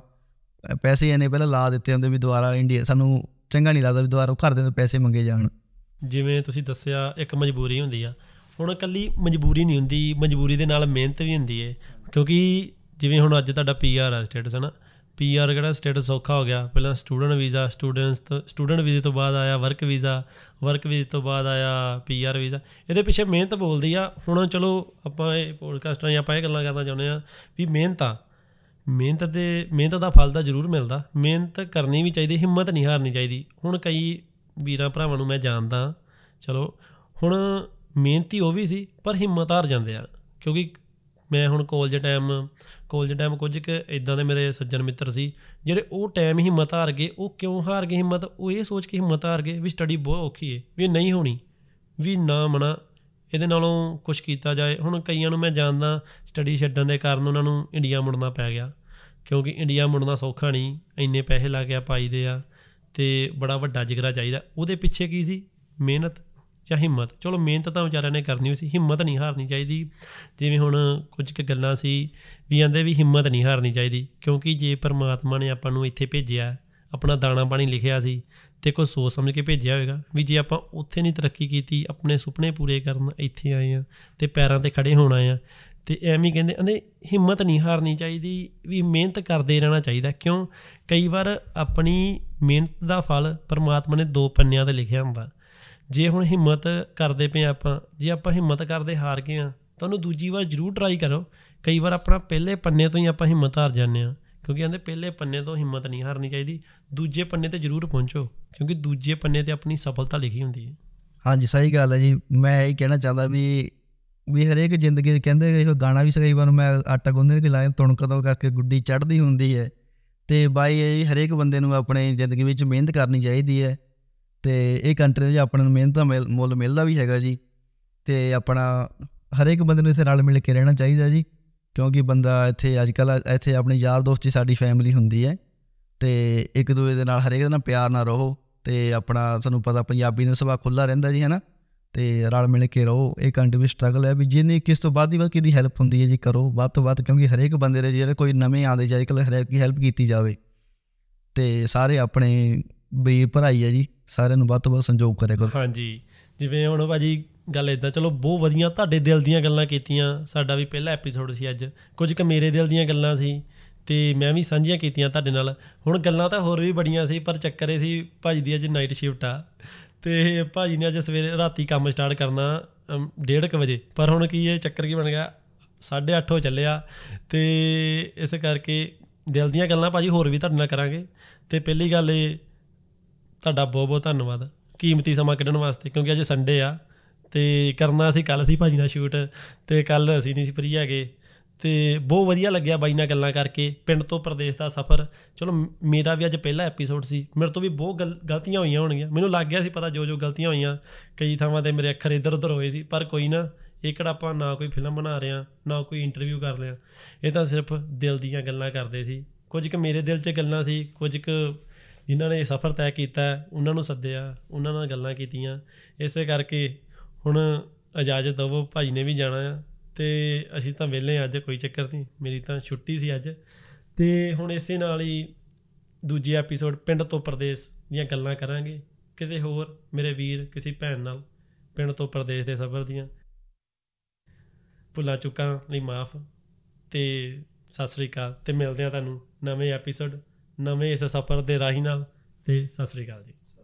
ਪੈਸੇ ਇਹਨੇ ਪਹਿਲਾਂ ਲਾ ਦਿੱਤੇ ਹੁੰਦੇ ਵੀ ਦੁਆਰਾ ਇੰਡੀਆ ਸਾਨੂੰ ਚੰਗਾ ਨਹੀਂ ਲੱਗਦਾ ਵੀ ਦੁਆਰਾ ਘਰ ਦੇ ਤੋਂ ਪੈਸੇ ਮੰਗੇ ਜਾਣ ਜਿਵੇਂ ਤੁਸੀਂ ਦੱਸਿਆ ਇੱਕ ਮਜਬੂਰੀ ਹੁੰਦੀ ਆ ਹੁਣ ਇਕੱਲੀ ਮਜਬੂਰੀ ਨਹੀਂ ਹੁੰਦੀ ਮਜਬੂਰੀ ਦੇ ਨਾਲ ਮਿਹਨਤ ਵੀ ਹੁੰਦੀ ਏ ਕਿਉਂਕਿ ਜਿਵੇਂ ਹੁਣ ਅੱਜ ਤੁਹਾਡਾ ਪੀਆਰ ਆ ਸਟੇਟਸ ਹੈ ਨਾ ਪੀਆਰ ਕਿਹੜਾ ਸਟੇਟਸ ਔਖਾ ਹੋ ਗਿਆ ਪਹਿਲਾਂ ਸਟੂਡੈਂਟ ਵੀਜ਼ਾ ਸਟੂਡੈਂਟਸ ਸਟੂਡੈਂਟ ਵੀਜ਼ੇ ਤੋਂ ਬਾਅਦ ਆਇਆ ਵਰਕ ਵੀਜ਼ਾ ਵਰਕ ਵੀਜ਼ੇ ਤੋਂ ਬਾਅਦ ਆਇਆ ਪੀਆਰ ਵੀਜ਼ਾ ਇਹਦੇ ਪਿੱਛੇ ਮਿਹਨਤ ਬੋਲਦੀ ਆ ਹੁਣ ਚਲੋ ਆਪਾਂ ਇਹ ਪੋਡਕਾਸਟਾਂ ਜਾਂ ਆਪਾਂ ਇਹ ਗੱਲਾਂ ਕਰਨਾ ਚਾਹੁੰਦੇ ਆ ਵੀ ਮਿਹਨਤ ਆ ਮਿਹਨਤ ਦੇ ਮਿਹਨਤ ਦਾ ਫਲ ਤਾਂ ਜ਼ਰੂਰ ਮਿਲਦਾ ਮਿਹਨਤ ਕਰਨੀ ਵੀ ਚਾਹੀਦੀ ਹਿੰਮਤ ਨਹੀਂ ਹਾਰਨੀ ਚਾਹੀਦੀ ਹੁਣ ਕਈ ਵੀਰਾਂ ਭਰਾਵਾਂ ਨੂੰ ਮੈਂ ਜਾਣਦਾ ਚਲੋ ਹੁਣ ਮਿਹਨਤੀ ਉਹ ਵੀ ਸੀ ਪਰ ਹਿੰਮਤ ਹਾਰ ਜਾਂਦੇ ਆ ਕਿਉਂਕਿ ਮੈਂ ਹੁਣ ਕਾਲਜ ਟਾਈਮ ਕਾਲਜ ਟਾਈਮ ਕੁਝ ਕਿ ਇਦਾਂ ਦੇ ਮੇਰੇ ਸੱਜਣ ਮਿੱਤਰ ਸੀ ਜਿਹੜੇ ਉਹ ਟਾਈਮ ਹੀ ਹਿੰਮਤ ਹਾਰ ਗਏ ਉਹ ਕਿਉਂ ਹਾਰ ਗਏ ਹਿੰਮਤ ਉਹ ਇਹ ਸੋਚ ਕੇ ਹਿੰਮਤ ਹਾਰ ਗਏ ਵੀ ਸਟੱਡੀ ਬਹੁਤ ਔਖੀ ਹੈ ਵੀ ਨਹੀਂ ਹੋਣੀ ਵੀ ਨਾ ਮਣਾ ਇਹਦੇ ਨਾਲੋਂ ਕੁਝ ਕੀਤਾ ਜਾਏ ਹੁਣ ਕਈਆਂ ਨੂੰ ਮੈਂ ਜਾਣਦਾ ਸਟੱਡੀ ਛੱਡਣ ਦੇ ਕਾਰਨ ਉਹਨਾਂ ਨੂੰ ਇੰਡੀਆ ਮੁੜਨਾ ਪੈ ਗਿਆ ਕਿਉਂਕਿ ਇੰਡੀਆ ਮੁੜਨਾ ਸੌਖਾ ਨਹੀਂ ਇੰਨੇ ਪੈਸੇ ਲਾ ਕੇ ਆ ਪਾਈਦੇ ਆ ਤੇ ਬੜਾ ਵੱਡਾ ਜਿਗਰਾ ਚਾਹੀਦਾ ਉਹਦੇ ਪਿੱਛੇ ਕੀ ਸੀ ਮਿਹਨਤ ਜਾਂ ਹਿੰਮਤ ਚਲੋ ਮਿਹਨਤ ਤਾਂ ਵਿਚਾਰਿਆਂ ਨੇ ਕਰਨੀ ਸੀ ਹਿੰਮਤ ਨਹੀਂ ਹਾਰਨੀ ਚਾਹੀਦੀ ਜਿਵੇਂ ਹੁਣ ਕੁਝ ਕੁ ਗੱਲਾਂ ਸੀ ਵੀ ਆਂਦੇ ਵੀ ਹਿੰਮਤ ਨਹੀਂ ਹਾਰਨੀ ਚਾਹੀਦੀ ਕਿਉਂਕਿ ਜੇ ਪਰਮਾਤਮਾ ਨੇ ਆਪਾਂ ਨੂੰ ਇੱਥੇ ਭੇਜਿਆ ਆਪਣਾ ਦਾਣਾ ਪਾਣੀ ਲਿਖਿਆ ਸੀ ਤੇ ਕੋਈ ਸੋਚ ਸਮਝ ਕੇ ਭੇਜਿਆ ਹੋਵੇਗਾ ਵੀ ਜੇ ਆਪਾਂ ਉੱਥੇ ਨਹੀਂ ਤਰੱਕੀ ਕੀਤੀ ਆਪਣੇ ਸੁਪਨੇ ਪੂਰੇ ਕਰਨ ਇੱਥੇ ਆਏ ਆ ਤੇ ਪੈਰਾਂ ਤੇ ਖੜੇ ਹੋਣਾ ਆ ਤੇ ਐਵੇਂ ਹੀ ਕਹਿੰਦੇ ਅੰਦੇ ਹਿੰਮਤ ਨਹੀਂ ਹਾਰਨੀ ਚਾਹੀਦੀ ਵੀ ਮਿਹਨਤ ਕਰਦੇ ਰਹਿਣਾ ਚਾਹੀਦਾ ਕਿਉਂ ਕਈ ਵਾਰ ਆਪਣੀ ਮਿਹਨਤ ਦਾ ਫਲ ਪਰਮਾਤਮਾ ਨੇ ਦੋ ਪੰਨਿਆਂ ਤੇ ਲਿਖਿਆ ਹੁੰਦਾ ਜੇ ਹੁਣ ਹਿੰਮਤ ਕਰਦੇ ਪਏ ਆਪਾਂ ਜੇ ਆਪਾਂ ਹਿੰਮਤ ਕਰਦੇ ਹਾਰ ਗਏ ਆ ਉਹਨੂੰ ਦੂਜੀ ਵਾਰ ਜ਼ਰੂਰ ਟਰਾਈ ਕਰੋ ਕਈ ਵਾਰ ਆਪਣਾ ਪਹਿਲੇ ਪੰਨੇ ਤੋਂ ਹੀ ਆਪਾਂ ਹਿੰਮਤ ਹਾਰ ਜਾਂਦੇ ਆ ਕਿਉਂਕਿ ਕਹਿੰਦੇ ਪਹਿਲੇ ਪੰਨੇ ਤੋਂ ਹਿੰਮਤ ਨਹੀਂ ਹਾਰਨੀ ਚਾਹੀਦੀ ਦੂਜੇ ਪੰਨੇ ਤੇ ਜ਼ਰੂਰ ਪਹੁੰਚੋ ਕਿਉਂਕਿ ਦੂਜੇ ਪੰਨੇ ਤੇ ਆਪਣੀ ਸਫਲਤਾ ਲਿਖੀ ਹੁੰਦੀ ਹੈ ਹਾਂਜੀ ਸਹੀ ਗੱਲ ਹੈ ਜੀ ਮੈਂ ਇਹ ਕਹਿਣਾ ਚਾਹੁੰਦਾ ਵੀ ਵੀ ਹਰੇਕ ਜ਼ਿੰਦਗੀ ਕਹਿੰਦੇ ਇਹ ਗਾਣਾ ਵੀ ਸਹੀ ਵਾਰ ਮੈਂ ਆਟਾ ਗੁੰਨਦੇ ਕਿ ਲਾਇਆ ਤੁਣਕ ਕਦਲ ਕਰਕੇ ਗੁੱਡੀ ਚੜਦੀ ਹੁੰਦੀ ਹੈ ਤੇ ਬਾਈ ਇਹ ਹਰੇਕ ਬੰਦੇ ਨੂੰ ਆਪਣੇ ਜ਼ਿੰਦਗੀ ਵਿੱਚ ਮਿਹਨਤ ਕਰਨੀ ਚਾਹੀਦੀ ਹੈ ਤੇ ਇਹ ਕੰਟਰੀ ਦੇ ਆਪਣੇ ਨੂੰ ਮਿਹਨਤ ਦਾ ਮੁੱਲ ਮਿਲਦਾ ਵੀ ਹੈਗਾ ਜੀ ਤੇ ਆਪਣਾ ਹਰੇਕ ਬੰਦੇ ਨੂੰ ਇਸੇ ਨਾਲ ਮਿਲ ਕੇ ਰਹਿਣਾ ਚਾਹੀਦਾ ਜੀ ਕਿਉਂਕਿ ਬੰਦਾ ਇੱਥੇ ਅੱਜ ਕੱਲ ਇੱਥੇ ਆਪਣੇ ਯਾਰ ਦੋਸਤ ਹੀ ਸਾਡੀ ਫੈਮਿਲੀ ਹੁੰਦੀ ਹੈ ਤੇ ਇੱਕ ਦੂਜੇ ਦੇ ਨਾਲ ਹਰੇਕ ਦੇ ਨਾਲ ਪਿਆਰ ਨਾਲ ਰਹੋ ਤੇ ਆਪਣਾ ਤੁਹਾਨੂੰ ਪਤਾ ਪੰਜਾਬੀ ਦਾ ਸੁਭਾਅ ਖੁੱਲਾ ਰਹਿੰਦਾ ਜੀ ਹੈਨਾ ਤੇ ਰਲ ਮਿਲ ਕੇ ਰਹੋ ਇਹ ਕੰਟੀਨਿਊ ਸਟਰਗਲ ਹੈ ਵੀ ਜਿੰਨੀ ਕਿਸ ਤੋਂ ਬਾਅਦ ਦੀ ਵੱਧ ਕਿਦੀ ਹੈਲਪ ਹੁੰਦੀ ਹੈ ਜੀ ਕਰੋ ਵੱਧ ਤੋਂ ਵੱਧ ਕਿਉਂਕਿ ਹਰੇਕ ਬੰਦੇ ਦੇ ਜਿਹੜੇ ਕੋਈ ਨਵੇਂ ਆਉਂਦੇ ਜਾਈ ਕਿ ਹਰੇਕ ਦੀ ਹੈਲਪ ਕੀਤੀ ਜਾਵੇ ਤੇ ਸਾਰੇ ਆਪਣੇ ਵੀਰ ਭਰਾਈ ਹੈ ਜੀ ਸਾਰਿਆਂ ਨੂੰ ਵੱਧ ਤੋਂ ਵੱਧ ਸੰਜੋਗ ਕਰਿਆ ਕਰੋ ਹਾਂਜੀ ਜਿਵੇਂ ਹੁਣ ਭਾਜੀ ਗੱਲ ਇਦਾਂ ਚਲੋ ਬਹੁਤ ਵਧੀਆ ਤੁਹਾਡੇ ਦਿਲ ਦੀਆਂ ਗੱਲਾਂ ਕੀਤੀਆਂ ਸਾਡਾ ਵੀ ਪਹਿਲਾ ਐਪੀਸੋਡ ਸੀ ਅੱਜ ਕੁਝ ਕੁ ਮੇਰੇ ਦਿਲ ਦੀਆਂ ਗੱਲਾਂ ਸੀ ਤੇ ਮੈਂ ਵੀ ਸਾਂਝੀਆਂ ਕੀਤੀਆਂ ਤੁਹਾਡੇ ਨਾਲ ਹੁਣ ਗੱਲਾਂ ਤਾਂ ਹੋਰ ਵੀ ਬੜੀਆਂ ਸੀ ਪਰ ਚੱਕਰ ਇਹ ਸੀ ਭਾਜੀ ਦੀ ਅੱਜ ਨਾਈਟ ਸ਼ਿਫਟ ਆ ਤੇ ਭਾਜੀ ਨੇ ਅੱਜ ਸਵੇਰੇ ਰਾਤੀ ਕੰਮ ਸਟਾਰਟ ਕਰਨਾ 1:30 ਵਜੇ ਪਰ ਹੁਣ ਕੀ ਇਹ ਚੱਕਰ ਕੀ ਬਣ ਗਿਆ 8:30 ਹੋ ਚੱਲਿਆ ਤੇ ਇਸ ਕਰਕੇ ਦਿਲ ਦੀਆਂ ਗੱਲਾਂ ਭਾਜੀ ਹੋਰ ਵੀ ਤੁਹਾਡੇ ਨਾਲ ਕਰਾਂਗੇ ਤੇ ਪਹਿਲੀ ਗੱਲ ਇਹ ਤੁਹਾਡਾ ਬਹੁਤ ਬਹੁਤ ਧੰਨਵਾਦ ਕੀਮਤੀ ਸਮਾਂ ਕੱਢਣ ਵਾਸਤੇ ਕਿਉਂਕਿ ਅੱਜ ਸੰਡੇ ਆ ਤੇ ਕਰਨਾ ਸੀ ਕੱਲ ਸੀ ਭਾਜੀ ਨਾਲ ਸ਼ੂਟ ਤੇ ਕੱਲ ਅਸੀਂ ਨਹੀਂ ਸੀ ਫਰੀ ਹੈਗੇ ਤੇ ਬਹੁਤ ਵਧੀਆ ਲੱਗਿਆ ਬਾਈ ਨਾਲ ਗੱਲਾਂ ਕਰਕੇ ਪਿੰਡ ਤੋਂ ਪ੍ਰਦੇਸ਼ ਦਾ ਸਫ਼ਰ ਚਲੋ ਮੇਰਾ ਵੀ ਅੱਜ ਪਹਿਲਾ ਐਪੀਸੋਡ ਸੀ ਮੇਰੇ ਤੋਂ ਵੀ ਬਹੁਤ ਗਲਤੀਆਂ ਹੋਈਆਂ ਹੋਣਗੀਆਂ ਮੈਨੂੰ ਲੱਗ ਗਿਆ ਸੀ ਪਤਾ ਜੋ ਜੋ ਗਲਤੀਆਂ ਹੋਈਆਂ ਕਈ ਥਾਵਾਂ ਤੇ ਮੇਰੇ ਅੱਖਰ ਇੱਧਰ ਉੱਧਰ ਹੋਏ ਸੀ ਪਰ ਕੋਈ ਨਾ ਇਹ ਕਿਹੜਾ ਆਪਾਂ ਨਾ ਕੋਈ ਫਿਲਮ ਬਣਾ ਰਹੇ ਆ ਨਾ ਕੋਈ ਇੰਟਰਵਿਊ ਕਰ ਰਹੇ ਆ ਇਹ ਤਾਂ ਸਿਰਫ ਦਿਲ ਦੀਆਂ ਗੱਲਾਂ ਕਰਦੇ ਸੀ ਕੁਝ ਕੁ ਮੇਰੇ ਦਿਲ 'ਚ ਗੱਲਾਂ ਸੀ ਕੁਝ ਕੁ ਜਿਨ੍ਹਾਂ ਨੇ ਸਫ਼ਰ ਤੈਅ ਕੀਤਾ ਉਹਨਾਂ ਨੂੰ ਸੱਦਿਆ ਉਹਨਾਂ ਨਾਲ ਗੱਲਾਂ ਕੀਤੀਆਂ ਇਸੇ ਕਰਕੇ ਹੁਣ ਇਜਾਜ਼ਤ ਦਿਓ ਭਾਈ ਨੇ ਵੀ ਜਾਣਾ ਆ ਤੇ ਅਸੀਂ ਤਾਂ ਵਿਹਲੇ ਅੱਜ ਕੋਈ ਚੱਕਰ ਨਹੀਂ ਮੇਰੀ ਤਾਂ ਛੁੱਟੀ ਸੀ ਅੱਜ ਤੇ ਹੁਣ ਇਸੇ ਨਾਲ ਹੀ ਦੂਜੀ ਐਪੀਸੋਡ ਪਿੰਡ ਤੋਂ ਪਰਦੇਸ ਦੀਆਂ ਗੱਲਾਂ ਕਰਾਂਗੇ ਕਿਸੇ ਹੋਰ ਮੇਰੇ ਵੀਰ ਕਿਸੇ ਭੈਣ ਨਾਲ ਪਿੰਡ ਤੋਂ ਪਰਦੇਸ ਦੇ ਸਫ਼ਰ ਦੀਆਂ ਭੁੱਲਾ ਚੁੱਕਾ ਲਈ ਮਾਫ ਤੇ ਸਤਿ ਸ੍ਰੀ ਅਕਾਲ ਤੇ ਮਿਲਦੇ ਆ ਤੁਹਾਨੂੰ ਨਵੇਂ ਐਪੀਸੋਡ ਨਵੇਂ ਇਸ ਸਫ਼ਰ ਦੇ ਰਾਹੀ ਨਾਲ ਤੇ ਸਤਿ ਸ੍ਰੀ ਅਕਾਲ ਜੀ